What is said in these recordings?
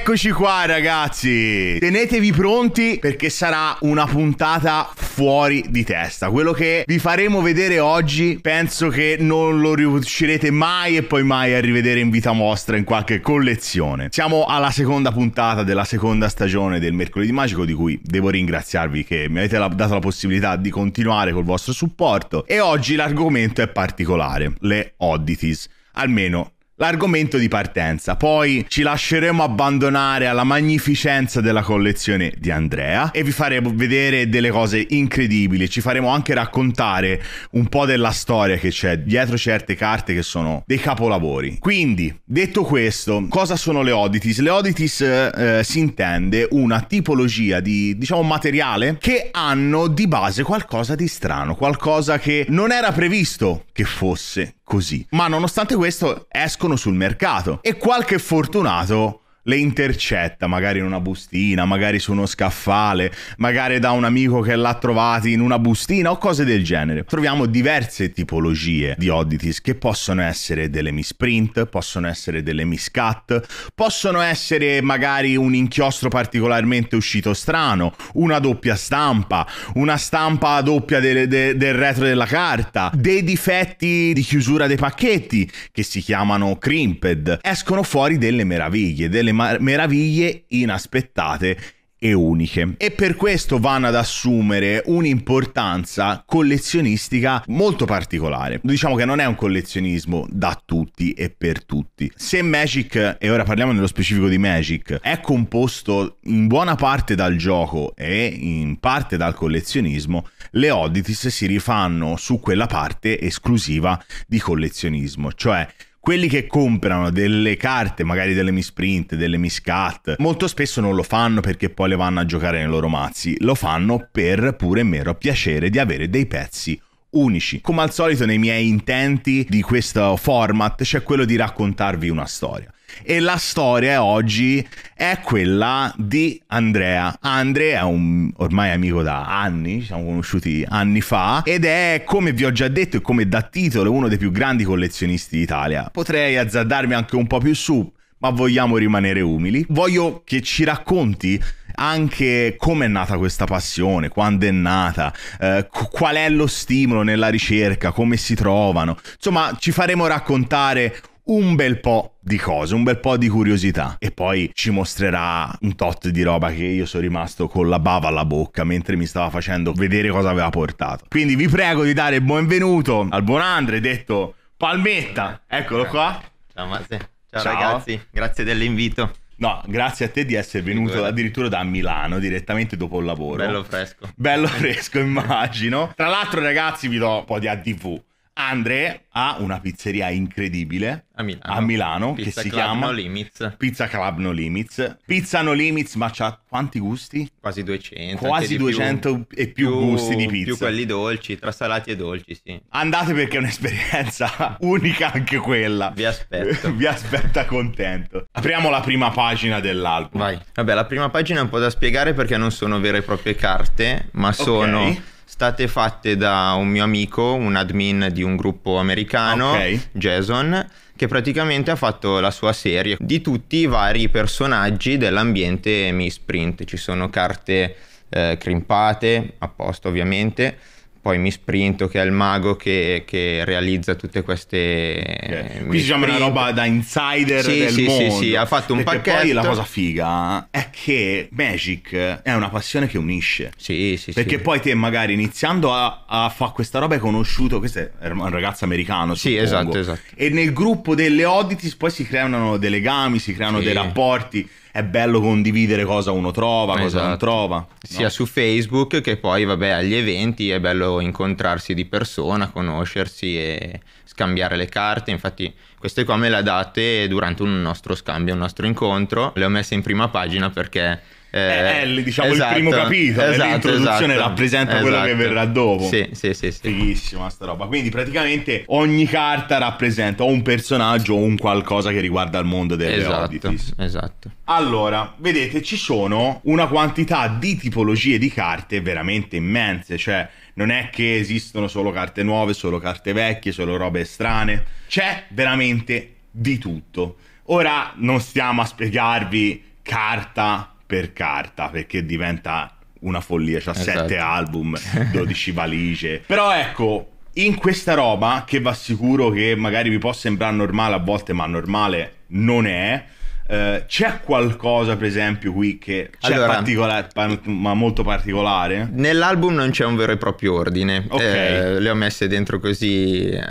Eccoci qua ragazzi, tenetevi pronti perché sarà una puntata fuori di testa. Quello che vi faremo vedere oggi penso che non lo riuscirete mai e poi mai a rivedere in vita vostra in qualche collezione. Siamo alla seconda puntata della seconda stagione del Mercoledì Magico di cui devo ringraziarvi che mi avete dato la possibilità di continuare col vostro supporto e oggi l'argomento è particolare, le oddities, almeno l'argomento di partenza. Poi ci lasceremo abbandonare alla magnificenza della collezione di Andrea e vi faremo vedere delle cose incredibili. Ci faremo anche raccontare un po' della storia che c'è dietro certe carte che sono dei capolavori. Quindi, detto questo, cosa sono le Oddities? Le Oddities eh, si intende una tipologia di, diciamo, materiale che hanno di base qualcosa di strano, qualcosa che non era previsto che fosse così. Ma nonostante questo escono sul mercato e qualche fortunato le intercetta, magari in una bustina, magari su uno scaffale, magari da un amico che l'ha trovati in una bustina o cose del genere. Troviamo diverse tipologie di oddities che possono essere delle misprint, possono essere delle miscut, possono essere magari un inchiostro particolarmente uscito strano, una doppia stampa, una stampa doppia de- de- del retro della carta, dei difetti di chiusura dei pacchetti che si chiamano crimped. Escono fuori delle meraviglie, delle mar- meraviglie inaspettate e uniche. E per questo vanno ad assumere un'importanza collezionistica molto particolare. Diciamo che non è un collezionismo da tutti e per tutti. Se Magic, e ora parliamo nello specifico di Magic, è composto in buona parte dal gioco e in parte dal collezionismo, le oddities si rifanno su quella parte esclusiva di collezionismo, cioè quelli che comprano delle carte, magari delle misprint, delle miscat, molto spesso non lo fanno perché poi le vanno a giocare nei loro mazzi, lo fanno per pure mero piacere di avere dei pezzi unici. Come al solito nei miei intenti di questo format c'è quello di raccontarvi una storia e la storia oggi è quella di Andrea. Andre è un ormai amico da anni, ci siamo conosciuti anni fa ed è come vi ho già detto e come da titolo uno dei più grandi collezionisti d'Italia. Potrei azzardarmi anche un po' più su, ma vogliamo rimanere umili. Voglio che ci racconti anche come è nata questa passione, quando è nata, eh, qual è lo stimolo nella ricerca, come si trovano. Insomma, ci faremo raccontare un bel po' di cose, un bel po' di curiosità e poi ci mostrerà un tot di roba che io sono rimasto con la bava alla bocca mentre mi stava facendo vedere cosa aveva portato. Quindi vi prego di dare il benvenuto al buon Andre, detto Palmetta, eccolo qua. Ciao Mazze, ciao, ciao. ragazzi, grazie dell'invito. No, grazie a te di essere venuto addirittura da Milano direttamente dopo il lavoro. Bello fresco. Bello fresco, immagino. Tra l'altro, ragazzi, vi do un po' di ADV. Andre ha una pizzeria incredibile a Milano, a Milano che si Club chiama no Limits. Pizza Club No Limits. Pizza No Limits, ma c'ha quanti gusti? Quasi 200. Quasi 200 più, e più, più, gusti di pizza. Più quelli dolci, tra salati e dolci, sì. Andate perché è un'esperienza unica anche quella. Vi aspetto. Vi aspetta contento. Apriamo la prima pagina dell'album. Vai. Vabbè, la prima pagina è un po' da spiegare perché non sono vere e proprie carte, ma sono... Okay state fatte da un mio amico, un admin di un gruppo americano, okay. Jason, che praticamente ha fatto la sua serie di tutti i vari personaggi dell'ambiente Miss Misprint. Ci sono carte eh, crimpate, apposta ovviamente poi mi sprinto che è il mago che, che realizza tutte queste okay. Eh, qui diciamo sprint. una roba da insider sì, del sì, mondo sì, sì, ha fatto un Perché pacchetto poi la cosa figa è che Magic è una passione che unisce sì sì perché sì. poi te magari iniziando a, a fare questa roba hai conosciuto questo è un ragazzo americano sì suppongo. esatto esatto e nel gruppo delle oddities poi si creano dei legami si creano sì. dei rapporti è bello condividere cosa uno trova, cosa esatto. non trova. No? Sia su Facebook che poi, vabbè, agli eventi è bello incontrarsi di persona, conoscersi e scambiare le carte. Infatti, queste qua me le date durante un nostro scambio, un nostro incontro. Le ho messe in prima pagina perché eh, è diciamo, esatto, il primo esatto. capitolo, esatto, l'introduzione esatto, rappresenta quello che esatto. verrà dopo. Sì, sì, sì, sì. Fighissima sta roba. Quindi praticamente ogni carta rappresenta o un personaggio o un qualcosa che riguarda il mondo delle esatto, oddities. Esatto. Allora, vedete, ci sono una quantità di tipologie di carte veramente immense, cioè non è che esistono solo carte nuove, solo carte vecchie, solo robe strane. C'è veramente di tutto. Ora non stiamo a spiegarvi carta per carta perché diventa una follia, c'ha esatto. 7 album, 12 valigie. Però ecco, in questa roba che va sicuro che magari vi può sembrare normale a volte, ma normale non è. Eh, c'è qualcosa, per esempio, qui che c'è allora, particolare, ma molto particolare? Nell'album non c'è un vero e proprio ordine. Okay. Eh, le ho messe dentro così eh,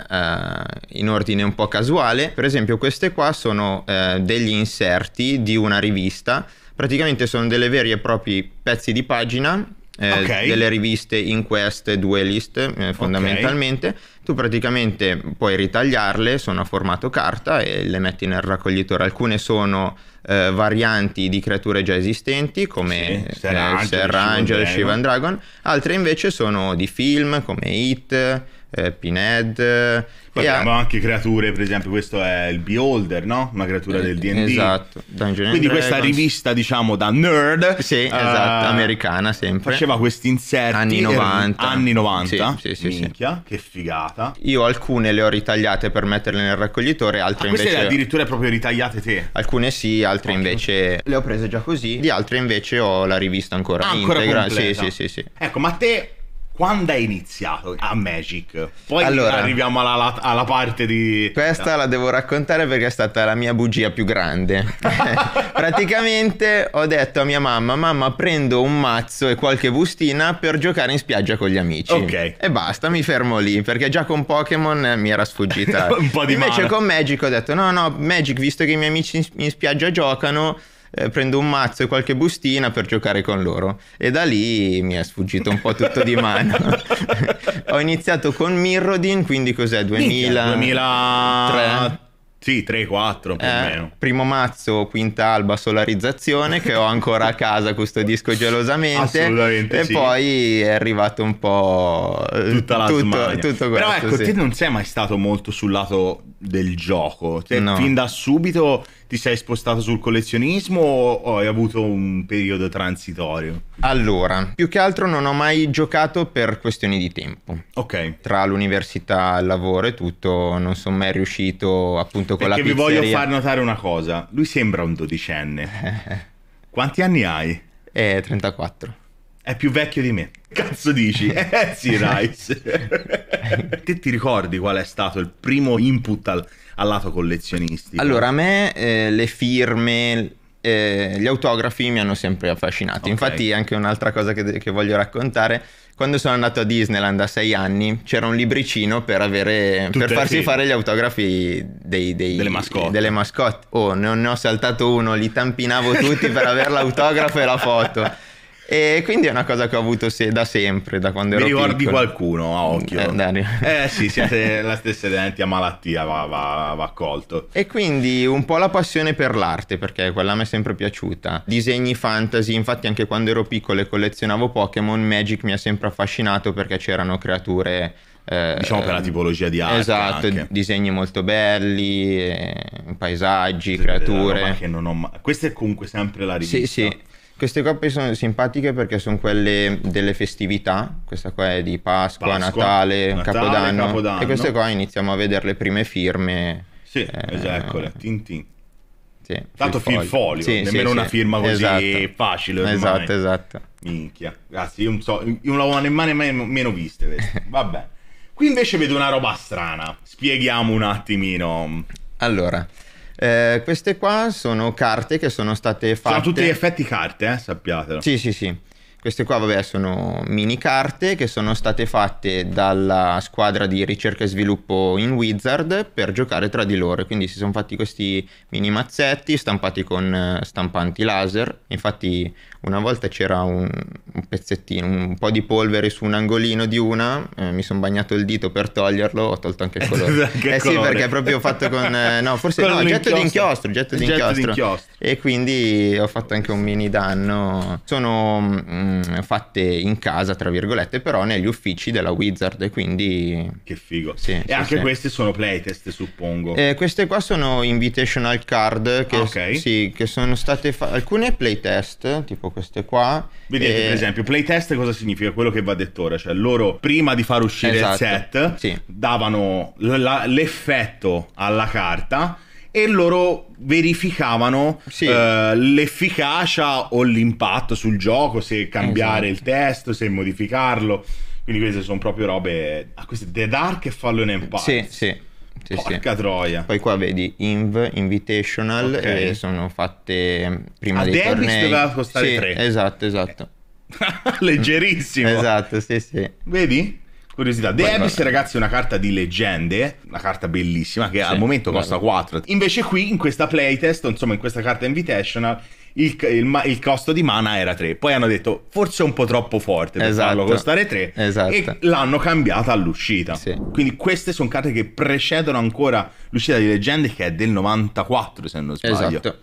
in ordine un po' casuale. Per esempio, queste qua sono eh, degli inserti di una rivista praticamente sono delle veri e propri pezzi di pagina eh, okay. delle riviste Inquest e Duelist eh, fondamentalmente. Okay. Tu praticamente puoi ritagliarle, sono a formato carta e le metti nel raccoglitore. Alcune sono eh, varianti di creature già esistenti come sì, eh, Serangel, Shivan Dragon, altre invece sono di film come Hit eh, Pinhead. Eh, Poi abbiamo anche creature, per esempio, questo è il Beholder, no? Una creatura eh, del DD. Esatto. Dungeon Quindi questa Dragons. rivista, diciamo, da nerd. Sì, uh, americana sempre. Faceva questi inserti. Anni 90. Er- anni 90. Sì, sì, sì, Minchia, sì. che figata. Io alcune le ho ritagliate per metterle nel raccoglitore, altre ah, invece... Queste addirittura proprio ritagliate te? Alcune sì, altre okay. invece le ho prese già così. Di altre invece ho la rivista ancora. Ah, ancora integra. Completa. Sì, sì, sì, sì. Ecco, ma te quando è iniziato a Magic? Poi allora, arriviamo alla, alla, alla, parte di... Questa la devo raccontare perché è stata la mia bugia più grande. Praticamente ho detto a mia mamma, mamma prendo un mazzo e qualche bustina per giocare in spiaggia con gli amici. Ok. E basta, mi fermo lì perché già con Pokémon mi era sfuggita. un po' di Invece mano. con Magic ho detto no no, Magic visto che i miei amici in spiaggia giocano eh, prendo un mazzo e qualche bustina per giocare con loro. E da lì mi è sfuggito un po' tutto di mano. Ho iniziato con Mirrodin, quindi cos'è? 2000... 2003? Sì, 3-4 più eh, o meno. Primo mazzo, quinta alba, solarizzazione che ho ancora a casa, custodisco gelosamente. Assolutamente. E sì. poi è arrivato un po' tutta la tutto, tutto Però ecco, sì. te non sei mai stato molto sul lato del gioco. Te, cioè, no. Fin da subito ti sei spostato sul collezionismo o hai avuto un periodo transitorio? Allora, più che altro non ho mai giocato per questioni di tempo. Ok. Tra l'università, il lavoro e tutto, non sono mai riuscito appunto con Perché la pizzeria. Perché vi voglio far notare una cosa, lui sembra un dodicenne. Quanti anni hai? Eh, 34 è più vecchio di me. Cazzo dici? Eh sì, Rice. Te ti ricordi qual è stato il primo input al, al lato collezionisti? Allora, a me eh, le firme, eh, gli autografi mi hanno sempre affascinato. Okay. Infatti, anche un'altra cosa che, che, voglio raccontare. Quando sono andato a Disneyland a sei anni c'era un libricino per, avere, per farsi film. fare gli autografi dei, dei, delle mascotte. Delle mascotte. Oh, ne ho, ne ho saltato uno, li tampinavo tutti per avere l'autografo e la foto. E quindi è una cosa che ho avuto se, da sempre, da quando Mi ero ricordi qualcuno, a occhio. Eh, Dario. eh sì, siete la stessa identica malattia, va, va, va accolto. E quindi un po' la passione per l'arte, perché quella mi è sempre piaciuta. Disegni fantasy, infatti anche quando ero piccolo e collezionavo Pokémon, Magic mi ha sempre affascinato perché c'erano creature eh, diciamo per la tipologia di arte esatto anche. disegni molto belli eh, paesaggi Potete creature che non ho ma... questa è comunque sempre la rivista sì sì queste coppe sono simpatiche perché sono quelle delle festività, questa qua è di Pasqua, Pasqua Natale, Natale Capodanno, Capodanno, e queste qua iniziamo a vedere le prime firme. Sì, eh, eccole, Tintin. Sì, Tanto fil folio, sì, nemmeno sì, una firma così esatto. facile ormai. Esatto, esatto. Minchia, grazie, io non so, io non l'avevo nemmeno mai meno viste queste. Vabbè. Qui invece vedo una roba strana, spieghiamo un attimino. Allora, eh, queste qua sono carte che sono state fatte... Sono tutti gli effetti carte, eh, sappiatelo. Sì, sì, sì. Queste qua, vabbè, sono mini carte che sono state fatte dalla squadra di ricerca e sviluppo in Wizard per giocare tra di loro. Quindi si sono fatti questi mini mazzetti stampati con eh, stampanti laser. Infatti una volta c'era un, un, pezzettino, un po' di polvere su un angolino di una, eh, mi sono bagnato il dito per toglierlo, ho tolto anche il colore. Esatto, anche eh colore. sì, perché è proprio fatto con, eh, no, forse con no, getto d'inchiostro, getto d'inchiostro. d'inchiostro. E quindi ho fatto anche un mini danno. Sono mh, mm, fatte in casa, tra virgolette, però negli uffici della Wizard quindi... Che figo. Sì, e sì, anche sì. queste sono playtest, suppongo. Eh, queste qua sono invitational card che, ah, okay. sì, che sono state fatte, alcune playtest, tipo tipo ecco, queste qua. Vedete, e... per esempio, playtest cosa significa? Quello che va detto ora, cioè loro prima di far uscire esatto. il set sì. davano l- la- l'effetto alla carta e loro verificavano sì. uh, l'efficacia o l'impatto sul gioco, se cambiare esatto. il testo, se modificarlo. Quindi queste sono proprio robe... Ah, queste The Dark e Fallen Empire. Sì, sì. Sì, Porca sì. troia. Poi qua vedi Inv, Invitational okay. e sono fatte prima A Davis tornei. doveva costare sì, 3. Esatto, esatto. Leggerissimo. Esatto, sì, sì. Vedi? Curiosità, The Abyss ragazzi è una carta di leggende, una carta bellissima che sì, al momento costa guarda. 4. Invece qui in questa playtest, insomma in questa carta invitational, il, il, il, costo di mana era 3. Poi hanno detto forse è un po' troppo forte per esatto. farlo costare 3 esatto. e l'hanno cambiata all'uscita. Sì. Quindi queste sono carte che precedono ancora l'uscita di Leggende che è del 94 se non sbaglio. Esatto.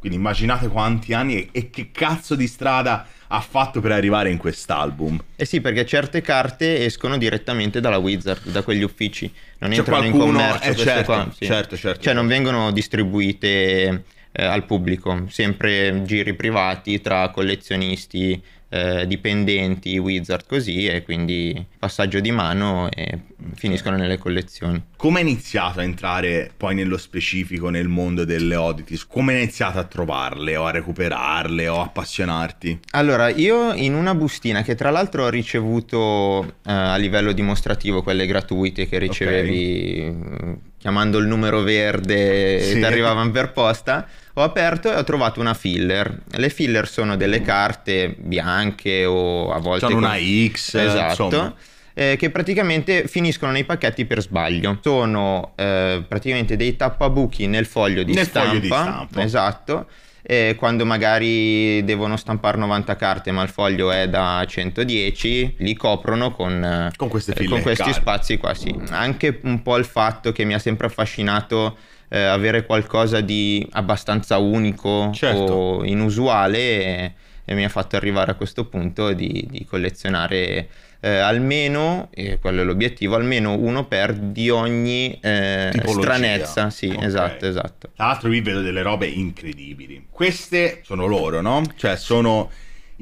Quindi immaginate quanti anni e, e che cazzo di strada ha fatto per arrivare in quest'album. Eh sì, perché certe carte escono direttamente dalla Wizard, da quegli uffici, non C'è entrano qualcuno, in commercio. Eh, certo, qua, sì. certo, certo. Cioè non certo. vengono distribuite eh, al pubblico, sempre giri privati tra collezionisti, eh, dipendenti, wizard così e quindi passaggio di mano e finiscono nelle collezioni. Come hai iniziato a entrare poi nello specifico nel mondo delle oddities? Come hai iniziato a trovarle o a recuperarle o appassionarti? Allora, io in una bustina che tra l'altro ho ricevuto eh, a livello dimostrativo, quelle gratuite che ricevevi okay. chiamando il numero verde sì. e ti arrivavano per posta, ho aperto e ho trovato una filler. Le filler sono delle carte bianche o a volte... Sono con... una X, esatto. Insomma. Eh, che praticamente finiscono nei pacchetti per sbaglio. Sono eh, praticamente dei tappabuchi nel foglio di nel stampa. Foglio di stampa. Esatto. Eh, quando magari devono stampare 90 carte ma il foglio è da 110 li coprono con, con, eh, con questi spazi qua sì. anche un po' il fatto che mi ha sempre affascinato eh, avere qualcosa di abbastanza unico certo. o inusuale e, e, mi ha fatto arrivare a questo punto di, di collezionare eh, almeno, e quello è l'obiettivo, almeno uno per di ogni eh, stranezza. Sì, okay. esatto, esatto. Tra l'altro qui vedo delle robe incredibili. Queste sono loro, no? Cioè sono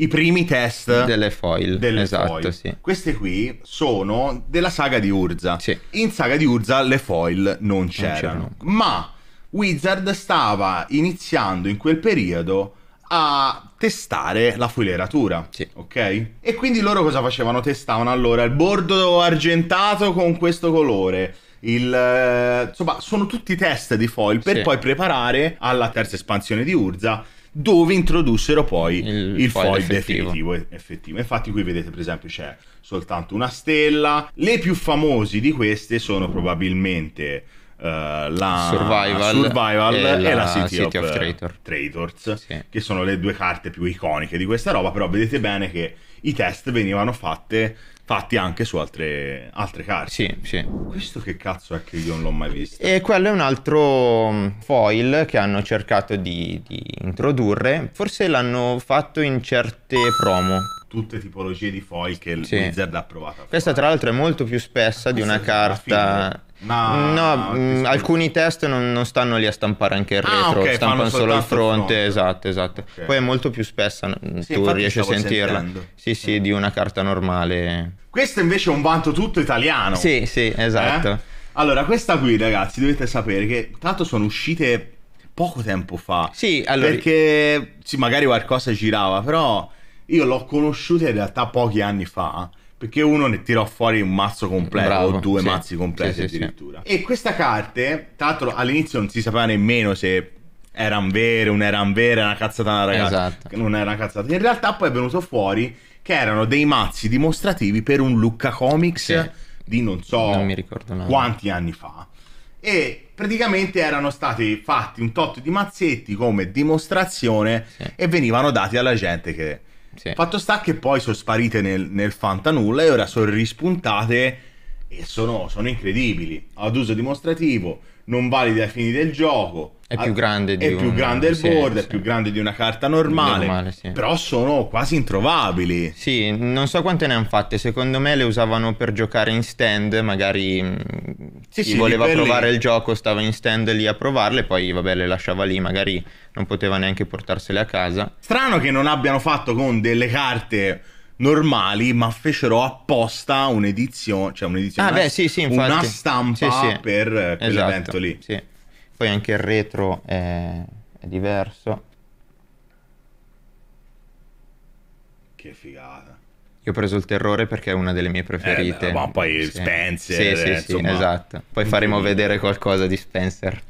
i primi test delle foil. Delle esatto, foil. Sì. Queste qui sono della saga di Urza. Sì. In saga di Urza le foil non c'erano, non c'erano. ma Wizard stava iniziando in quel periodo a testare la fuileratura. Sì. Ok? E quindi loro cosa facevano? Testavano allora il bordo argentato con questo colore. Il, eh, insomma, sono tutti test di foil per sì. poi preparare alla terza espansione di Urza dove introdussero poi il, il foil, foil definitivo. effettivo. Infatti qui vedete per esempio c'è soltanto una stella. Le più famose di queste sono probabilmente uh, la Survival, Survival e, e, la, la City, City, of, of Traitor. Traitors, sì. che sono le due carte più iconiche di questa roba, però vedete bene che i test venivano fatti fatti anche su altre, altre carte. Sì, sì. Questo che cazzo è che io non l'ho mai visto? E quello è un altro mm, foil che hanno cercato di, di introdurre. Forse l'hanno fatto in certe promo. Tutte tipologie di foil che sì. Blizzard ha provato. Questa, tra l'altro, è molto più spessa Questa di una carta ma... No, mh, mm, alcuni test non, non, stanno lì a stampare anche il ah, retro, ah, okay, stampano solo il fronte, fronte, esatto, esatto. Okay. Poi è molto più spessa, sì, tu riesci a sentirla. Sentendo. Sì, sì, mm. di una carta normale. Questo invece è un vanto tutto italiano. Sì, sì, esatto. Eh? Allora, questa qui ragazzi dovete sapere che tanto sono uscite poco tempo fa. Sì, allora... Perché sì, magari qualcosa girava, però io l'ho conosciuta in realtà pochi anni fa perché uno ne tirò fuori un mazzo completo Bravo, o due sì. mazzi completi sì, addirittura. Sì, e questa carte, tra l'altro all'inizio non si sapeva nemmeno se erano vere, un erano vero, una cazzata una ragazza, esatto. non era una cazzata. In realtà poi è venuto fuori che erano dei mazzi dimostrativi per un Lucca Comics di non so non quanti anni fa. E praticamente erano stati fatti un tot di mazzetti come dimostrazione e venivano dati alla gente che sì. Fatto sta che poi sono sparite nel, nel fantanulla e ora sono rispuntate e sono, sono incredibili. Ad uso dimostrativo non validi ai fini del gioco. È più grande di, è un... più grande il sì, board, sì. è più grande di una carta normale, normale sì. però sono quasi introvabili. Sì, non so quante ne hanno fatte, secondo me le usavano per giocare in stand, magari mm, chi voleva provare lì. il gioco stava in stand lì a provarle, poi vabbè le lasciava lì, magari non poteva neanche portarsele a casa. Strano che non abbiano fatto con delle carte normali, ma fecero apposta un'edizione, cioè un'edizione, ah, una, beh, sì, sì, infatti. una stampa sì, sì. per eh, quell'evento esatto, lì. Sì. Poi anche il retro è, è diverso. Che figata. Io ho preso il terrore perché è una delle mie preferite. Eh, ma poi sì. Spencer. Sì, sì, sì, esatto. Poi faremo vedere qualcosa di Spencer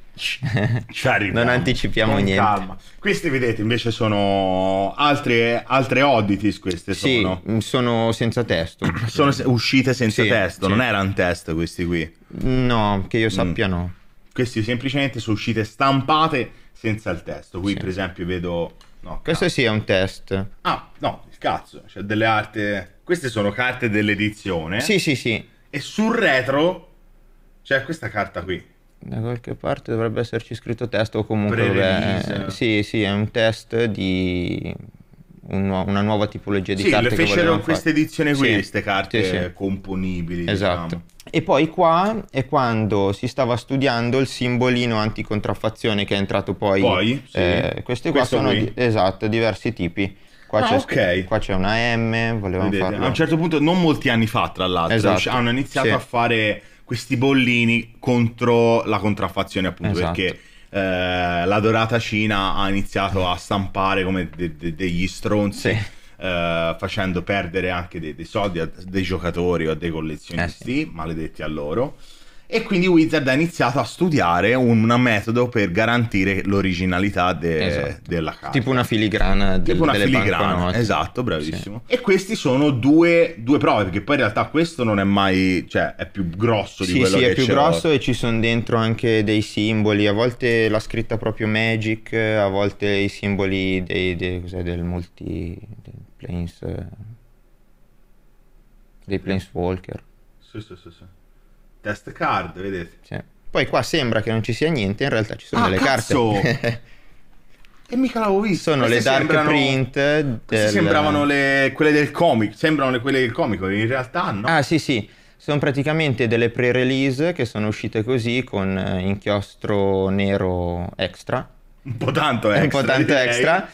non anticipiamo Con niente. Calma. Questi vedete invece sono altre, altre oddities queste sì, sono. Mm, sono senza testo. sono uscite senza sì, testo, sì. non erano test questi qui. No, che io mm. sappia mm. no. Questi semplicemente sono uscite stampate senza il testo. Qui per esempio vedo... No, Questo cazzo. sì è un test. Ah, no, il cazzo. Cioè delle arte... Queste sono carte dell'edizione. Sì, sì, sì. E sul retro c'è questa carta qui da qualche parte dovrebbe esserci scritto testo o comunque vabbè, sì, sì, è un test di una nuova tipologia di sì, carte. Sì, le fecero questa edizione qui, sì, queste carte sì, sì. componibili. Esatto. Diciamo. E poi qua è quando si stava studiando il simbolino anticontraffazione che è entrato poi. Poi, eh, questi qua Questo sono di, esatto, diversi tipi. Qua, ah, c'è, okay. qua c'è una M, volevamo farlo. A un certo punto, non molti anni fa, tra l'altro, esatto. hanno iniziato a fare questi bollini contro la contraffazione, appunto, esatto. perché eh, la dorata Cina ha iniziato a stampare come de- de- degli stronzi. Sì. Eh, facendo perdere anche dei, dei soldi a dei giocatori o a dei collezionisti, eh sì. maledetti a loro. E quindi Wizard ha iniziato a studiare un, un metodo per garantire l'originalità de, esatto. della carta. Tipo una filigrana del, tipo una filigrana, Esatto, bravissimo. Sì. E questi sono due, due, prove, perché poi in realtà questo non è mai, cioè è più grosso di sì, quello sì, è più grosso e ci sono dentro anche dei simboli, a volte la scritta proprio Magic, a volte i simboli dei, dei, del multi... Del planes, eh, dei Planeswalker. Sì, sì, sì, sì test card, vedete. Sì. Poi qua sembra che non ci sia niente, in realtà ci sono ah, delle cazzo! carte. e mica l'avevo visto. Sono queste le dark sembrano, print. Del... sembravano le, quelle del comic, sembrano le, quelle del comico, in realtà no. Ah sì sì, sono praticamente delle pre-release che sono uscite così con eh, inchiostro nero extra. Un po' tanto extra. Un po' tanto direi. extra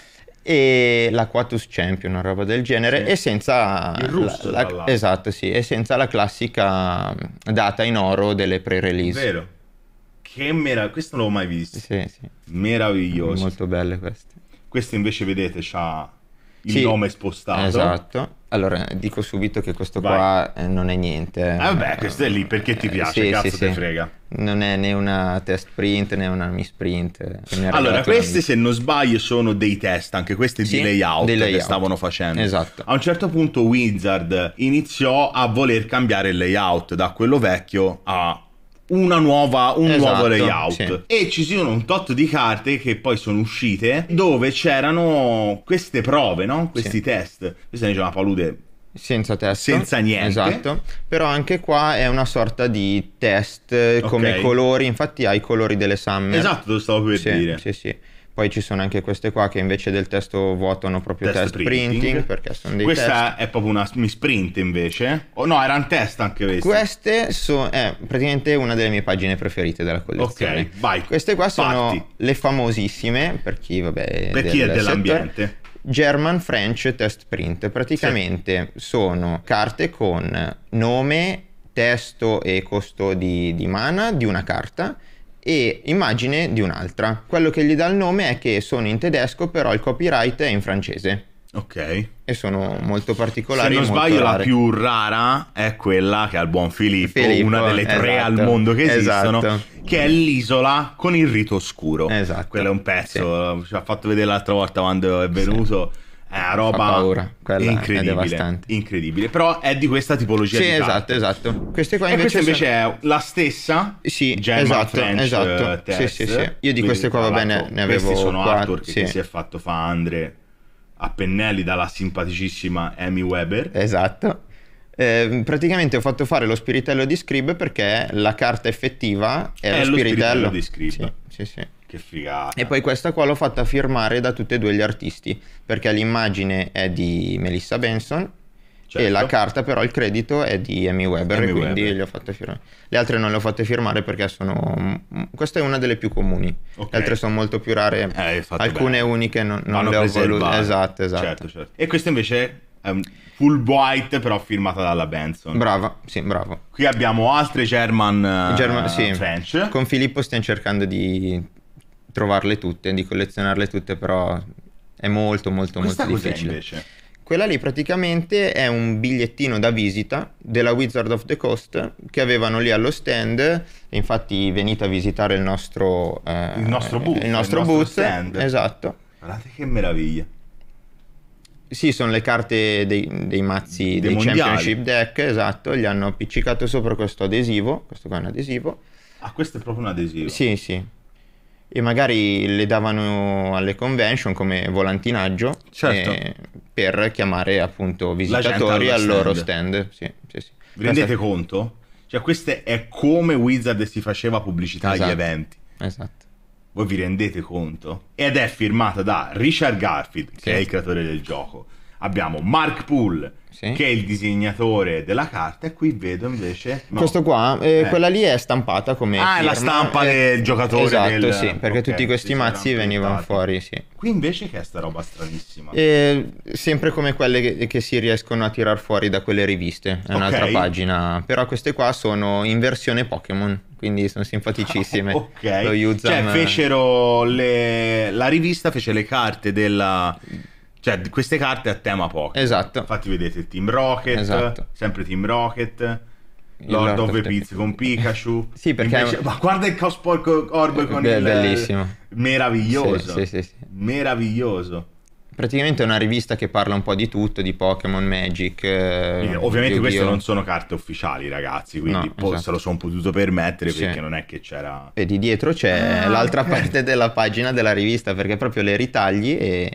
e l'Aquatus Champion, una roba del genere, sì. e senza... il Russo, la, la, esatto, sì, e senza la classica mm, data in oro delle pre-release. Vero. Che meraviglioso, questo non l'ho mai visto. Sì, sì. Meraviglioso. Molto belle queste. Questo invece vedete, c'ha il sì, nome spostato. Esatto. Allora, dico subito che questo Vai. qua eh, non è niente. Ah, vabbè, questo è lì perché ti eh, piace, sì, cazzo sì, te sì. frega. Non è né una test print né una misprint. Allora, queste se non sbaglio, sono dei test, anche questi di layout, layout, che stavano facendo. Esatto. A un certo punto Wizard iniziò a voler cambiare il layout da quello vecchio a una Nuova, un esatto, nuovo layout. Sì. E ci sono un tot di carte che poi sono uscite dove c'erano queste prove, no? questi sì. test. Questa è una palude senza test. Senza niente. Esatto. Però anche qua è una sorta di test eh, come okay. colori, infatti ha i colori delle samme. Esatto, lo stavo per sì, dire. Sì, sì. Poi ci sono anche queste qua che invece del testo vuoto hanno proprio test, test printing, printing, perché sono dei Questa test. è proprio una mi sprint invece? O oh, no, era un test anche queste? Queste sono eh, praticamente una delle mie pagine preferite della collezione. Ok, vai. Queste qua sono le famosissime, per chi, vabbè, per del è dell'ambiente. Settore. German French Test Print, praticamente sì. sono carte con nome, testo e costo di, di mana di una carta e immagine di un'altra. Quello che gli dà il nome è che sono in tedesco, però il copyright è in francese. Ok. E sono molto particolari. Se non sbaglio, la più rara è quella che ha il buon Filippo, Filippo una delle esatto, tre al mondo che esistono, esatto. che è l'isola con il rito oscuro. Esatto. Quello è un pezzo, sì. ci ha fatto vedere l'altra volta quando è venuto. Sì è una roba paura, incredibile, incredibile. Però è di questa tipologia sì, di esatto, esatto. Queste qua invece, invece sono... è la stessa. Sì, German esatto, French esatto. Eh, sì, sì, sì. Io di queste qua va bene, ne avevo Questi sono qua, Arthur che si è fatto fa Andre a pennelli dalla simpaticissima Amy Weber. Esatto. Eh, praticamente ho fatto fare lo spiritello di Scrib perché la carta effettiva è, è lo, lo spiritello. spiritello di Scrib. Sì, sì, sì. Che figata. E poi questa qua l'ho fatta firmare da tutti e due gli artisti, perché l'immagine è di Melissa Benson certo. e la certo. carta però il credito è di Amy Webber, Amy quindi Weber. le ho fatte firmare. Le altre non le ho fatte firmare perché sono... Mm, questa è una delle più comuni, okay. le altre sono molto più rare, eh, alcune bene. uniche non, non le ho volute. Esatto, esatto. Certo, certo. E questa invece è full white però firmata dalla Benson. Brava, sì, bravo. Qui abbiamo altre German, German uh, sì. French. Con Filippo stiamo cercando di trovarle tutte, di collezionarle tutte, però è molto molto Questa molto difficile. Invece? Quella lì praticamente è un bigliettino da visita della Wizard of the Coast che avevano lì allo stand, infatti venite a visitare il nostro, eh, il nostro booth. Il nostro, il booth, Stand. Esatto. Guardate che meraviglia. Sì, sono le carte dei, dei mazzi dei, dei Championship Deck, esatto, gli hanno appiccicato sopra questo adesivo, questo qua è un adesivo. Ah, questo è proprio un adesivo? Sì, sì e magari le davano alle convention come volantinaggio certo. Eh, per chiamare appunto visitatori al loro stand. Sì, sì, sì. Vi rendete Questa... conto? Cioè, questa è come Wizard si faceva pubblicità esatto. agli eventi. Esatto. Voi vi rendete conto? Ed è firmata da Richard Garfield, che è il creatore del gioco, abbiamo Mark Poole sì. che è il disegnatore della carta e qui vedo invece no. questo qua eh, eh. quella lì è stampata come ah firma. la stampa eh. del giocatore esatto del... sì perché okay, tutti questi mazzi venivano fuori sì. qui invece che è sta roba stranissima eh, sempre come quelle che, che, si riescono a tirar fuori da quelle riviste è un'altra okay. pagina però queste qua sono in versione Pokémon quindi sono simpaticissime oh, ok Lo Yuzam... cioè fecero le... la rivista fece le carte della cioè, queste carte a tema poco. Esatto. Infatti vedete il Team Rocket, esatto. sempre Team Rocket. Lord, Lord of the Pizzi con Pikachu. sì, perché Invece... ma guarda il Cosplay Orb con Beh, il bellissimo. meraviglioso. Sì, sì, sì, meraviglioso. Praticamente è una rivista che parla un po' di tutto, di Pokémon, Magic. Eh, ovviamente queste non sono carte ufficiali, ragazzi, quindi no, po- esatto. se lo sono potuto permettere perché non è che c'era. E di dietro c'è ah, l'altra okay. parte della pagina della rivista perché proprio le ritagli e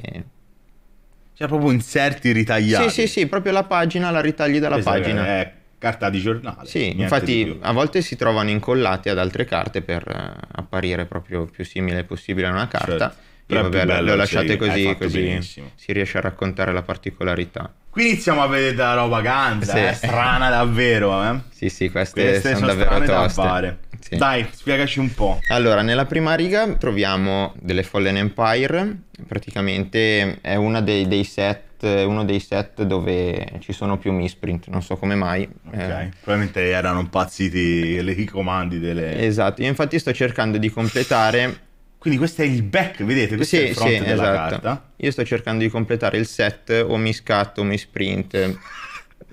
cioè proprio inserti ritagliati. Sì, sì, sì, proprio la pagina la ritagli dalla esatto, pagina. È carta di giornale. Sì, infatti a volte si trovano incollati ad altre carte per eh, apparire proprio più simile possibile a una carta. Certo. Però vabbè, bello, le ho lasciate così, così si riesce a raccontare la particolarità. Qui iniziamo a vedere da roba ganza, sì. eh, strana davvero. Eh? Sì, sì, queste, queste sono, sono davvero toste. Da sì. Dai, spiegaci un po'. Allora, nella prima riga troviamo delle Fallen Empire, praticamente è dei, dei set, uno dei set dove ci sono più misprint, non so come mai. Okay. Eh. Probabilmente erano impazziti i comandi delle... Esatto, io infatti sto cercando di completare... Quindi questo è il back, vedete? Questo sì, è il front sì, della esatto. carta. Io sto cercando di completare il set o miscatto o misprint.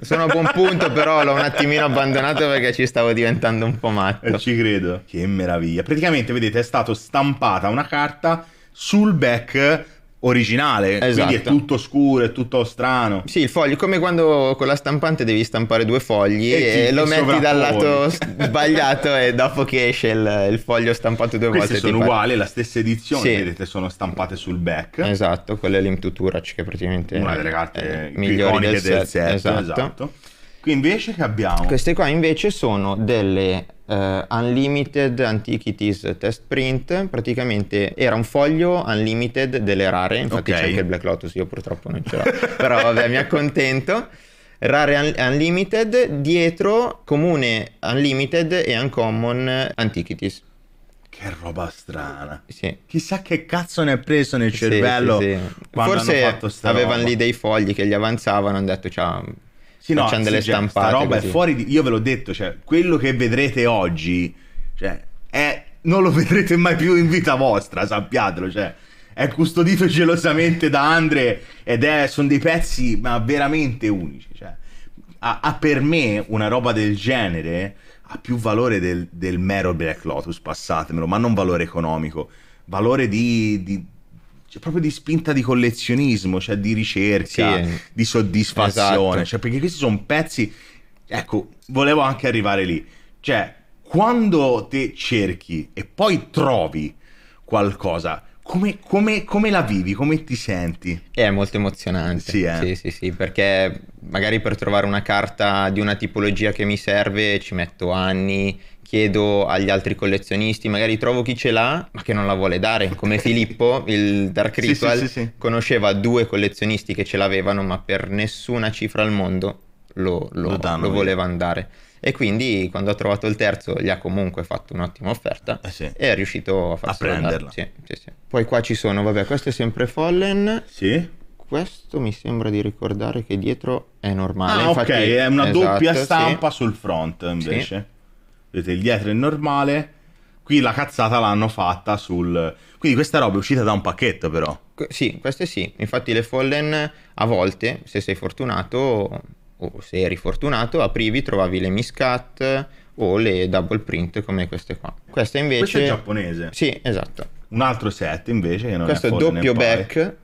Sono a buon punto, però l'ho un attimino abbandonato perché ci stavo diventando un po' matto. Eh, ci credo. Che meraviglia. Praticamente, vedete, è stata stampata una carta sul back originale, esatto. quindi è esatto. tutto scuro, è tutto strano. Sì, il foglio, come quando con la stampante devi stampare due fogli e, e lo metti dal lato sbagliato e dopo che esce il, il foglio stampato due Queste volte. sono uguali, la stessa edizione, sì. vedete, sono stampate sul back. Esatto, quella è l'Imtuturac che praticamente una delle carte eh, migliori del, del set. set. Esatto. esatto. Qui invece che abbiamo? Queste qua invece sono delle Uh, unlimited Antiquities Test Print, praticamente era un foglio unlimited delle rare, infatti okay. c'è anche il Black Lotus, io purtroppo non ce l'ho, però vabbè mi accontento. Rare un- Unlimited, dietro comune Unlimited e Uncommon Antiquities. Che roba strana. Sì. Chissà che cazzo ne ha preso nel sì, cervello. Sì, Forse avevano roba. lì dei fogli che gli avanzavano, hanno detto ciao sì, no, facendo sì, delle cioè, stampate. Sta roba così. è fuori di... Io ve l'ho detto, cioè, quello che vedrete oggi, cioè, è... non lo vedrete mai più in vita vostra, sappiatelo, cioè è custodito gelosamente da Andre ed è, sono dei pezzi ma veramente unici. Cioè, ha, ha, per me una roba del genere ha più valore del, del mero Black Lotus, passatemelo, ma non valore economico, valore di, di cioè, proprio di spinta di collezionismo, cioè di ricerca, sì, di soddisfazione, esatto. cioè, perché questi sono pezzi... Ecco, volevo anche arrivare lì. Cioè, quando te cerchi e poi trovi qualcosa, come, come, come, la vivi? Come ti senti? È molto emozionante. Sì, eh? sì, sì, sì, perché magari per trovare una carta di una tipologia che mi serve ci metto anni, chiedo agli altri collezionisti, magari trovo chi ce l'ha ma che non la vuole dare, come Filippo, il Dark Ritual, sì, sì, sì, conosceva due collezionisti che ce l'avevano ma per nessuna cifra al mondo lo, lo, lo, lo volevano dare. E quindi quando ha trovato il terzo gli ha comunque fatto un'ottima offerta eh e è riuscito a a prenderla. Poi qua ci sono, vabbè, questo è sempre Fallen. Sì questo mi sembra di ricordare che dietro è normale. Ah, Infatti, ok, è una esatto, doppia stampa sì. sul front invece. Sì. Vedete, il dietro è normale. Qui la cazzata l'hanno fatta sul... Quindi questa roba è uscita da un pacchetto però. Sì, queste sì. Infatti le Fallen a volte, se sei fortunato o se eri fortunato, aprivi, trovavi le miscat o le double print come queste qua. Questa invece... Questo è giapponese. Sì, esatto. Un altro set invece che non Questo è Questo doppio back.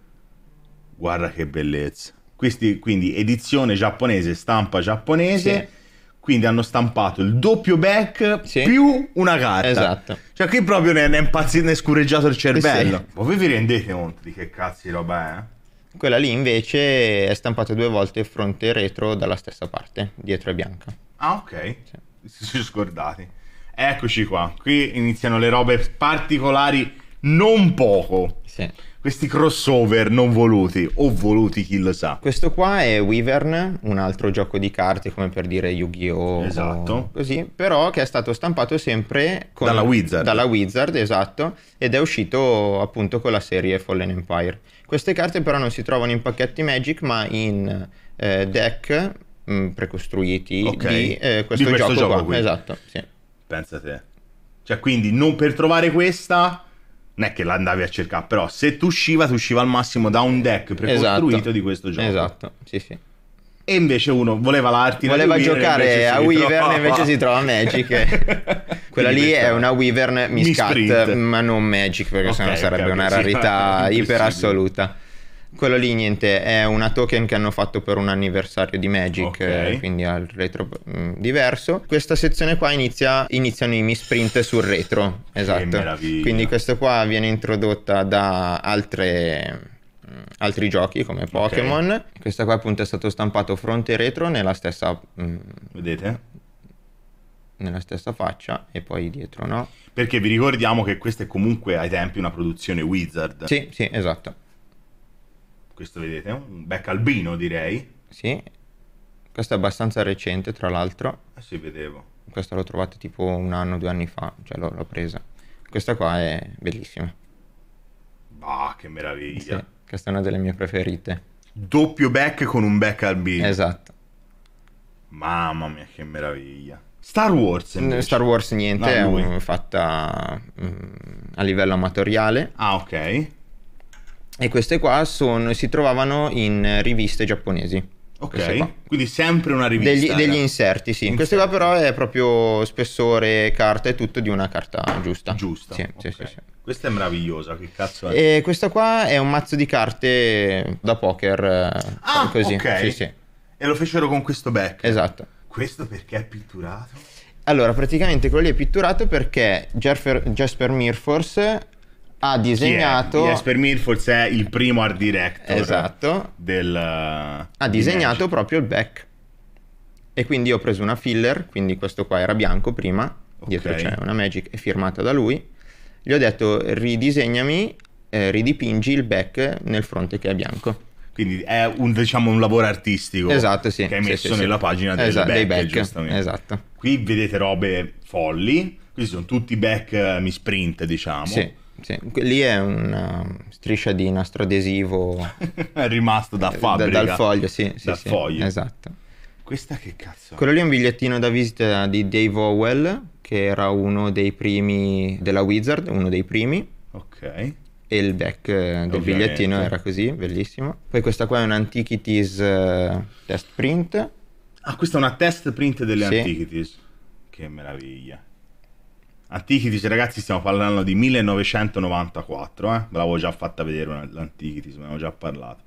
Guarda che bellezza. Questi, quindi edizione giapponese, stampa giapponese. Sì quindi hanno stampato il doppio back sì. più una carta. Esatto. Cioè qui proprio ne, ne è impazzito, ne è scureggiato il cervello. sì. Ma voi vi rendete conto di che cazzo di roba è? Quella lì invece è stampata due volte fronte e retro dalla stessa parte, dietro è bianca. Ah ok, sì. si sono scordati. Eccoci qua, qui iniziano le robe particolari non poco. Sì questi crossover non voluti o voluti chi lo sa. Questo qua è Wyvern, un altro gioco di carte come per dire Yu-Gi-Oh! Esatto. Così, però che è stato stampato sempre con, dalla Wizard. Dalla Wizard, esatto, ed è uscito appunto con la serie Fallen Empire. Queste carte però non si trovano in pacchetti Magic ma in eh, deck mh, mm, precostruiti okay. di, eh, questo di, questo gioco, gioco qua. Qui. Esatto, sì. Pensa te. Cioè quindi non per trovare questa non è che l'andavi a cercare, però se tu usciva, tu usciva al massimo da un deck esatto. precostruito esatto. di questo gioco. Esatto, sì, sì. E invece uno voleva l'arti. Voleva giocare a Wyvern e invece si trova Magic. Quella lì è una Wyvern miscat, mi ma non Magic, perché okay, sennò sarebbe una rarità iper assoluta. Quello lì niente, è una token che hanno fatto per un anniversario di Magic, okay. eh, quindi al retro mh, mm, diverso. Questa sezione qua inizia, iniziano i misprint sul retro, esatto. Quindi questa qua viene introdotta da altre mm, altri giochi come Pokémon. Okay. Questa qua appunto è stato stampato fronte e retro nella stessa... Mm, Vedete? Nella stessa faccia e poi dietro no. Perché vi ricordiamo che questa è comunque ai tempi una produzione Wizard. Sì, sì, esatto questo vedete, un becco albino direi. Sì, questo è abbastanza recente tra l'altro. Eh sì, vedevo. Questo l'ho trovato tipo un anno, due anni fa, cioè l'ho, l'ho presa. Questa qua è bellissima. Bah, che meraviglia. Sì, questa è una delle mie preferite. Doppio back con un back albino. Esatto. Mamma mia, che meraviglia. Star Wars invece. Star Wars niente, no, ah, è un, fatta mh, mm, a livello amatoriale. Ah, ok e queste qua sono, si trovavano in riviste giapponesi. Ok, quindi sempre una rivista. Degli, degli inserti, sì. Inserti. Queste qua però è proprio spessore, carta e tutto di una carta giusta. Giusta. Sì, okay. sì, sì, questa è meravigliosa, che cazzo è? E questa qua è un mazzo di carte da poker. Eh, ah, così. ok. Sì, e lo fecero con questo back. Esatto. Questo perché è pitturato? Allora, praticamente quello lì è pitturato perché Jasper, Jasper Mirfors ha disegnato... Chi è? Jesper Milfors è il primo art director esatto. del... Uh, ha disegnato di proprio il back. E quindi ho preso una filler, quindi questo qua era bianco prima, okay. dietro c'è una Magic è firmata da lui. Gli ho detto ridisegnami, eh, ridipingi il back nel fronte che è bianco. Quindi è un, diciamo, un lavoro artistico esatto, sì, che hai messo sì, sì, nella pagina del esatto, back, back, giustamente. Esatto. Qui vedete robe folli, questi sono tutti back eh, mi sprint, diciamo. Sì sì. Lì è una um, striscia di nastro adesivo. è rimasto da fabbrica. Eh, da, dal foglio, sì. sì dal sì, foglio. Esatto. Questa che cazzo? Quello lì è un bigliettino da visita di Dave Howell, che era uno dei primi della Wizard, uno dei primi. Ok. E il back eh, del Ovviamente. bigliettino era così, bellissimo. Poi questa qua è un Antiquities eh, test print. Ah, questa è una test print delle sì. Antiquities. Che meraviglia. Antiquities, ragazzi, stiamo parlando di 1994, eh? Ve l'avevo già fatta vedere l'Antiquities, ne avevo già parlato.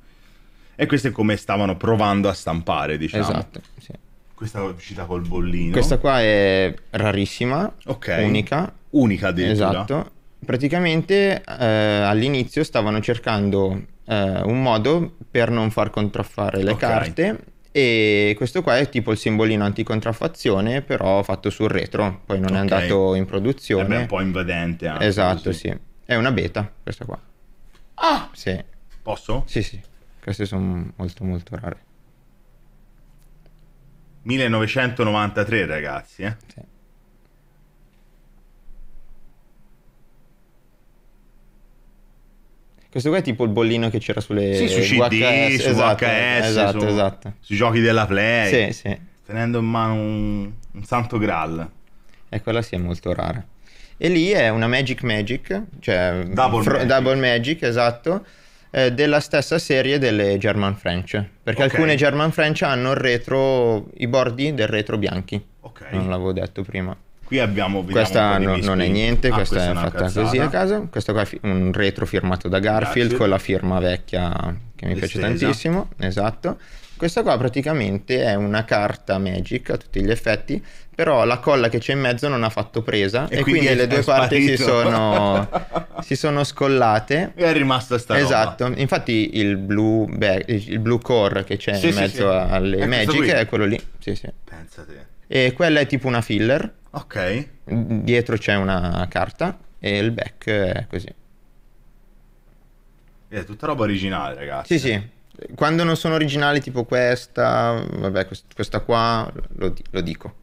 E questo è come stavano provando a stampare, diciamo. Esatto, sì. Questa è uscita col bollino. Questa qua è rarissima, okay. unica. Unica addirittura. Esatto. Praticamente eh, all'inizio stavano cercando eh, un modo per non far contraffare le okay. carte e questo qua è tipo il simbolino anticontraffazione però fatto sul retro poi non okay. è andato in produzione è un po' invadente anche esatto così. sì è una beta questa qua ah sì posso? sì sì queste sono molto molto rare 1993 ragazzi eh? sì. Questo qua è tipo il bollino che c'era sulle sì, su CD, VHS, su esatto, VHS, esatto, su, esatto. sui giochi della Play. Sì, sì. Tenendo in mano un, un santo Graal. E quella sì è molto rara. E lì è una Magic Magic, cioè Double, fr- Magic. Double Magic, esatto, eh, della stessa serie delle German French. Perché okay. alcune German French hanno il retro, i bordi del retro bianchi. Ok. Non l'avevo detto prima. Qui abbiamo Questa no, non è niente, ah, questa, questa, è, fatta cazzata. così a caso. Questo qua è un retro firmato da Garfield, Garfield. con la firma vecchia che mi Estesa. piace esatto. tantissimo. Esatto. Questa qua praticamente è una carta Magic a tutti gli effetti, però la colla che c'è in mezzo non ha fatto presa e, e quindi, quindi le due parti si sono, si sono, scollate. E è rimasta sta Esatto, roba. infatti il blue, beh, il blu, core che c'è sì, in mezzo sì. alle è Magic è quello lì. Sì, sì. Pensate. E quella è tipo una filler Ok. Dietro c'è una carta e il back è così. È tutta roba originale, ragazzi. Sì, sì. Quando non sono originali, tipo questa, vabbè, questa qua, lo, lo dico.